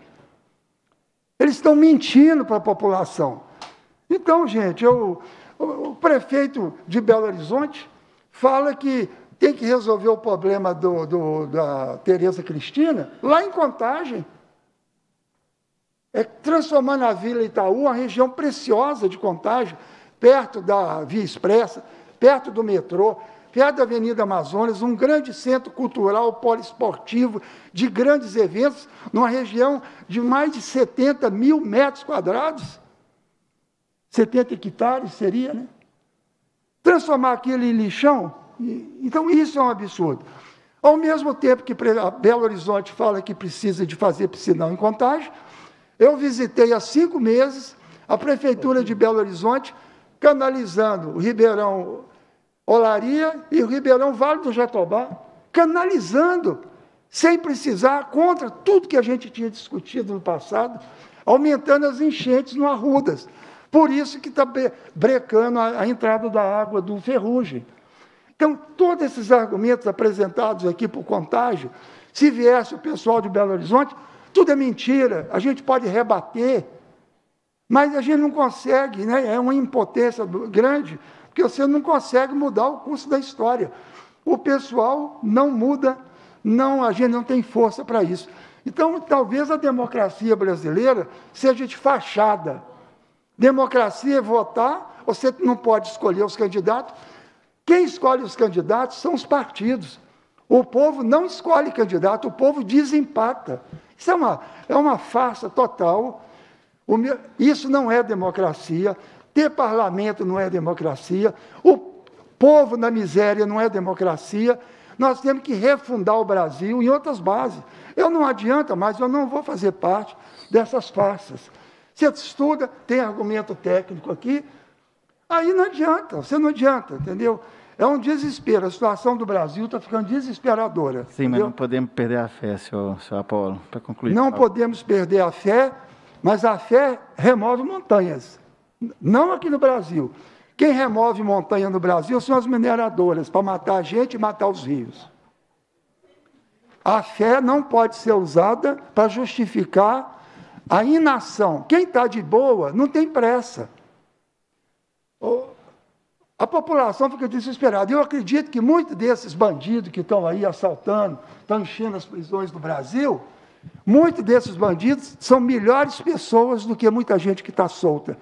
Eles estão mentindo para a população. Então, gente, eu, o prefeito de Belo Horizonte fala que tem que resolver o problema do, do, da Tereza Cristina lá em Contagem. É transformando a Vila Itaú uma região preciosa de Contagem, perto da Via Expressa, perto do metrô perto da Avenida Amazonas, um grande centro cultural, poliesportivo, de grandes eventos, numa região de mais de 70 mil metros quadrados. 70 hectares seria, né? Transformar aquilo em lixão? Então, isso é um absurdo. Ao mesmo tempo que Belo Horizonte fala que precisa de fazer piscinão em contagem, eu visitei há cinco meses a Prefeitura de Belo Horizonte, canalizando o Ribeirão Olaria e o Ribeirão Vale do Jatobá, canalizando, sem precisar, contra tudo que a gente tinha discutido no passado, aumentando as enchentes no Arrudas. Por isso que está brecando a, a entrada da água do ferrugem. Então, todos esses argumentos apresentados aqui por contágio, se viesse o pessoal de Belo Horizonte, tudo é mentira, a gente pode rebater, mas a gente não consegue, né? é uma impotência grande porque você não consegue mudar o curso da história. O pessoal não muda, não, a gente não tem força para isso. Então, talvez a democracia brasileira seja de fachada. Democracia é votar, você não pode escolher os candidatos. Quem escolhe os candidatos são os partidos. O povo não escolhe candidato, o povo desempata. Isso é uma, é uma farsa total. Meu, isso não é democracia, ter parlamento não é democracia, o povo na miséria não é democracia. Nós temos que refundar o Brasil em outras bases. Eu não adianta mas eu não vou fazer parte dessas farsas. Você estuda, tem argumento técnico aqui, aí não adianta, você não adianta, entendeu? É um desespero. A situação do Brasil está ficando desesperadora. Sim, entendeu? mas não podemos perder a fé, senhor, senhor Apolo, para concluir. Não podemos perder a fé, mas a fé remove montanhas. Não aqui no Brasil. Quem remove montanha no Brasil são as mineradoras, para matar a gente e matar os rios. A fé não pode ser usada para justificar a inação. Quem está de boa não tem pressa. A população fica desesperada. Eu acredito que muitos desses bandidos que estão aí assaltando, estão enchendo as prisões do Brasil, muitos desses bandidos são melhores pessoas do que muita gente que está solta.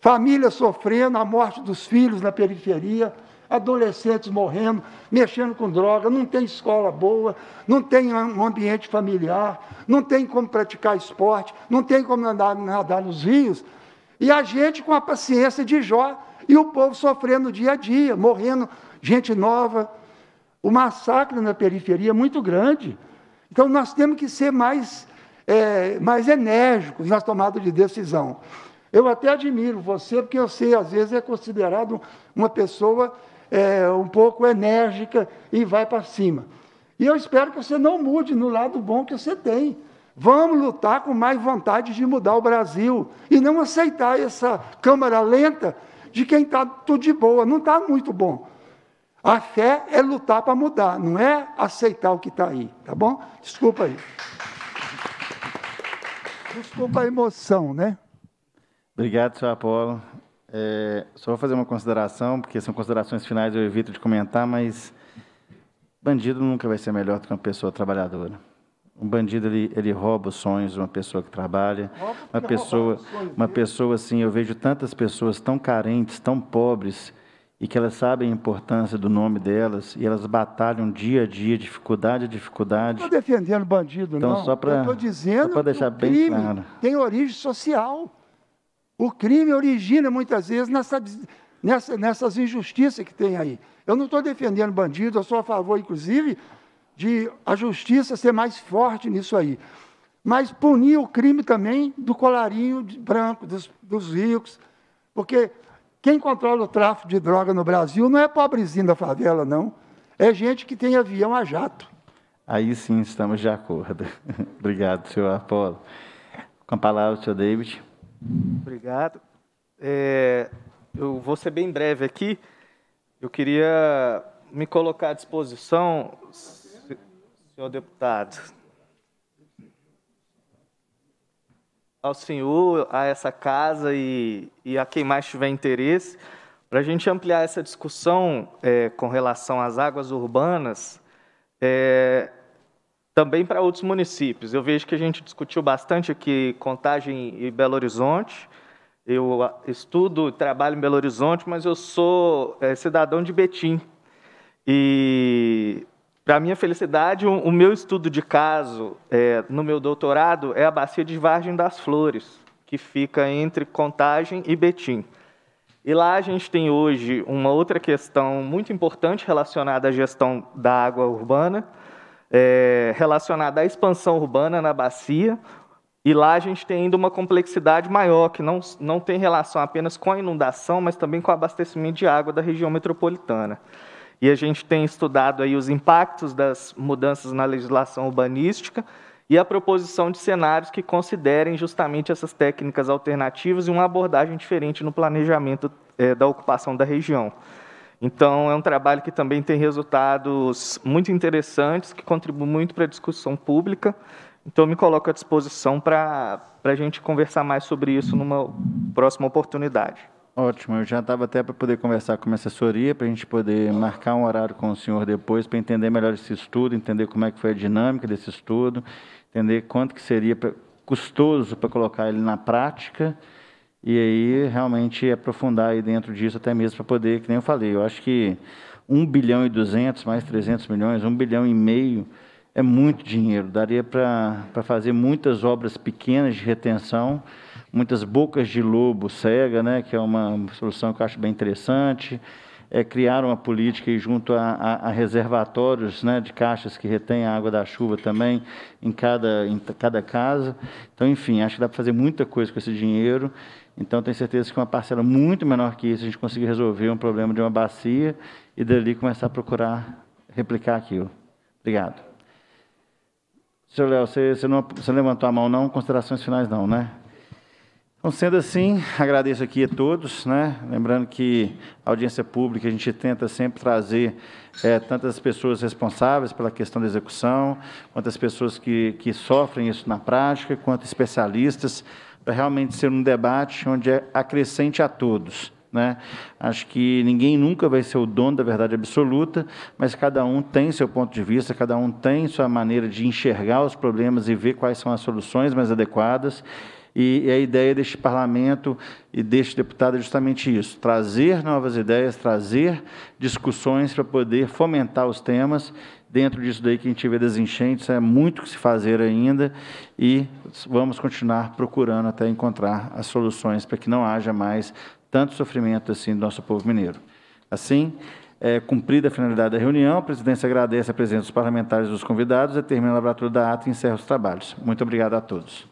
Famílias sofrendo, a morte dos filhos na periferia, adolescentes morrendo, mexendo com droga, não tem escola boa, não tem um ambiente familiar, não tem como praticar esporte, não tem como nadar, nadar nos rios. E a gente com a paciência de Jó e o povo sofrendo dia a dia, morrendo gente nova. O massacre na periferia é muito grande. Então nós temos que ser mais, é, mais enérgicos na tomada de decisão. Eu até admiro você, porque você às vezes é considerado uma pessoa é, um pouco enérgica e vai para cima. E eu espero que você não mude no lado bom que você tem. Vamos lutar com mais vontade de mudar o Brasil e não aceitar essa câmara lenta de quem está tudo de boa, não está muito bom. A fé é lutar para mudar, não é aceitar o que está aí, tá bom? Desculpa aí. Desculpa a emoção, né? Obrigado, senhor Apolo. É, só vou fazer uma consideração, porque são considerações finais, eu evito de comentar, mas bandido nunca vai ser melhor do que uma pessoa trabalhadora. Um bandido ele, ele rouba os sonhos de uma pessoa que trabalha, uma pessoa, uma pessoa assim, eu vejo tantas pessoas tão carentes, tão pobres, e que elas sabem a importância do nome delas e elas batalham dia a dia, dificuldade a dificuldade. Não estou defendendo bandido, então, não. Só pra, eu estou dizendo só que deixar que bem crime claro. tem origem social. O crime origina muitas vezes nessa, nessa, nessas injustiças que tem aí. Eu não estou defendendo bandido, eu sou a favor, inclusive, de a justiça ser mais forte nisso aí. Mas punir o crime também do colarinho branco, dos, dos ricos. Porque quem controla o tráfico de droga no Brasil não é pobrezinho da favela, não. É gente que tem avião a jato. Aí sim estamos de acordo. Obrigado, senhor Apolo. Com a palavra, senhor David. Obrigado. É, eu vou ser bem breve aqui. Eu queria me colocar à disposição, senhor deputado, ao senhor, a essa casa e, e a quem mais tiver interesse, para a gente ampliar essa discussão é, com relação às águas urbanas. É, também para outros municípios. Eu vejo que a gente discutiu bastante aqui Contagem e Belo Horizonte. Eu ah, estudo, trabalho em Belo Horizonte, mas eu sou é, cidadão de Betim. E, para minha felicidade, o, o, meu estudo de caso é, no meu doutorado é a bacia de Vargem das Flores, que fica entre Contagem e Betim. E lá a gente tem hoje uma outra questão muito importante relacionada à gestão da água urbana, é, relacionada à expansão urbana na bacia, e lá a gente tem ainda uma complexidade maior, que não, não tem relação apenas com a inundação, mas também com o abastecimento de água da região metropolitana. E a gente tem estudado aí os impactos das mudanças na legislação urbanística e a proposição de cenários que considerem justamente essas técnicas alternativas e uma abordagem diferente no planejamento é, da ocupação da região. Então, é um trabalho que também tem resultados muito interessantes, que contribui muito para a discussão pública. Então, me coloco à disposição para a gente conversar mais sobre isso numa próxima oportunidade. Ótimo, eu já estava até para poder conversar com a minha assessoria, para a gente poder marcar um horário com o senhor depois, para entender melhor esse estudo, entender como é que foi a dinâmica desse estudo, entender quanto que seria custoso para colocar ele na prática, e aí realmente aprofundar aí dentro disso até mesmo para poder, que nem eu falei, eu acho que 1 bilhão e 200, mais 300 milhões, 1 bilhão e meio é muito dinheiro, daria para fazer muitas obras pequenas de retenção, muitas bocas de lobo cega, né, que é uma solução que eu acho bem interessante, é criar uma política junto a, a, a reservatórios né, de caixas que retém a água da chuva também em cada, em cada casa. Então, enfim, acho que dá para fazer muita coisa com esse dinheiro então, tenho certeza que uma parcela muito menor que isso, a gente conseguir resolver um problema de uma bacia e dali começar a procurar replicar aquilo. Obrigado. Senhor Léo, você, você, não, você levantou a mão, não? Considerações finais, não, né? Então, sendo assim, agradeço aqui a todos, né? Lembrando que a audiência pública a gente tenta sempre trazer é, tantas pessoas responsáveis pela questão da execução, quantas pessoas que, que sofrem isso na prática, quanto especialistas para realmente ser um debate onde é acrescente a todos. Né? Acho que ninguém nunca vai ser o dono da verdade absoluta, mas cada um tem seu ponto de vista, cada um tem sua maneira de enxergar os problemas e ver quais são as soluções mais adequadas. e a ideia deste parlamento e deste deputado é justamente isso: trazer novas ideias, trazer discussões para poder fomentar os temas Dentro disso daí, quem tiver das enchentes, é muito que se fazer ainda e vamos continuar procurando até encontrar as soluções para que não haja mais tanto sofrimento assim do nosso povo mineiro. Assim, é, cumprida a finalidade da reunião, a presidência agradece a presença dos parlamentares e dos convidados, determina a laboratório da ata e encerra os trabalhos. Muito obrigado a todos.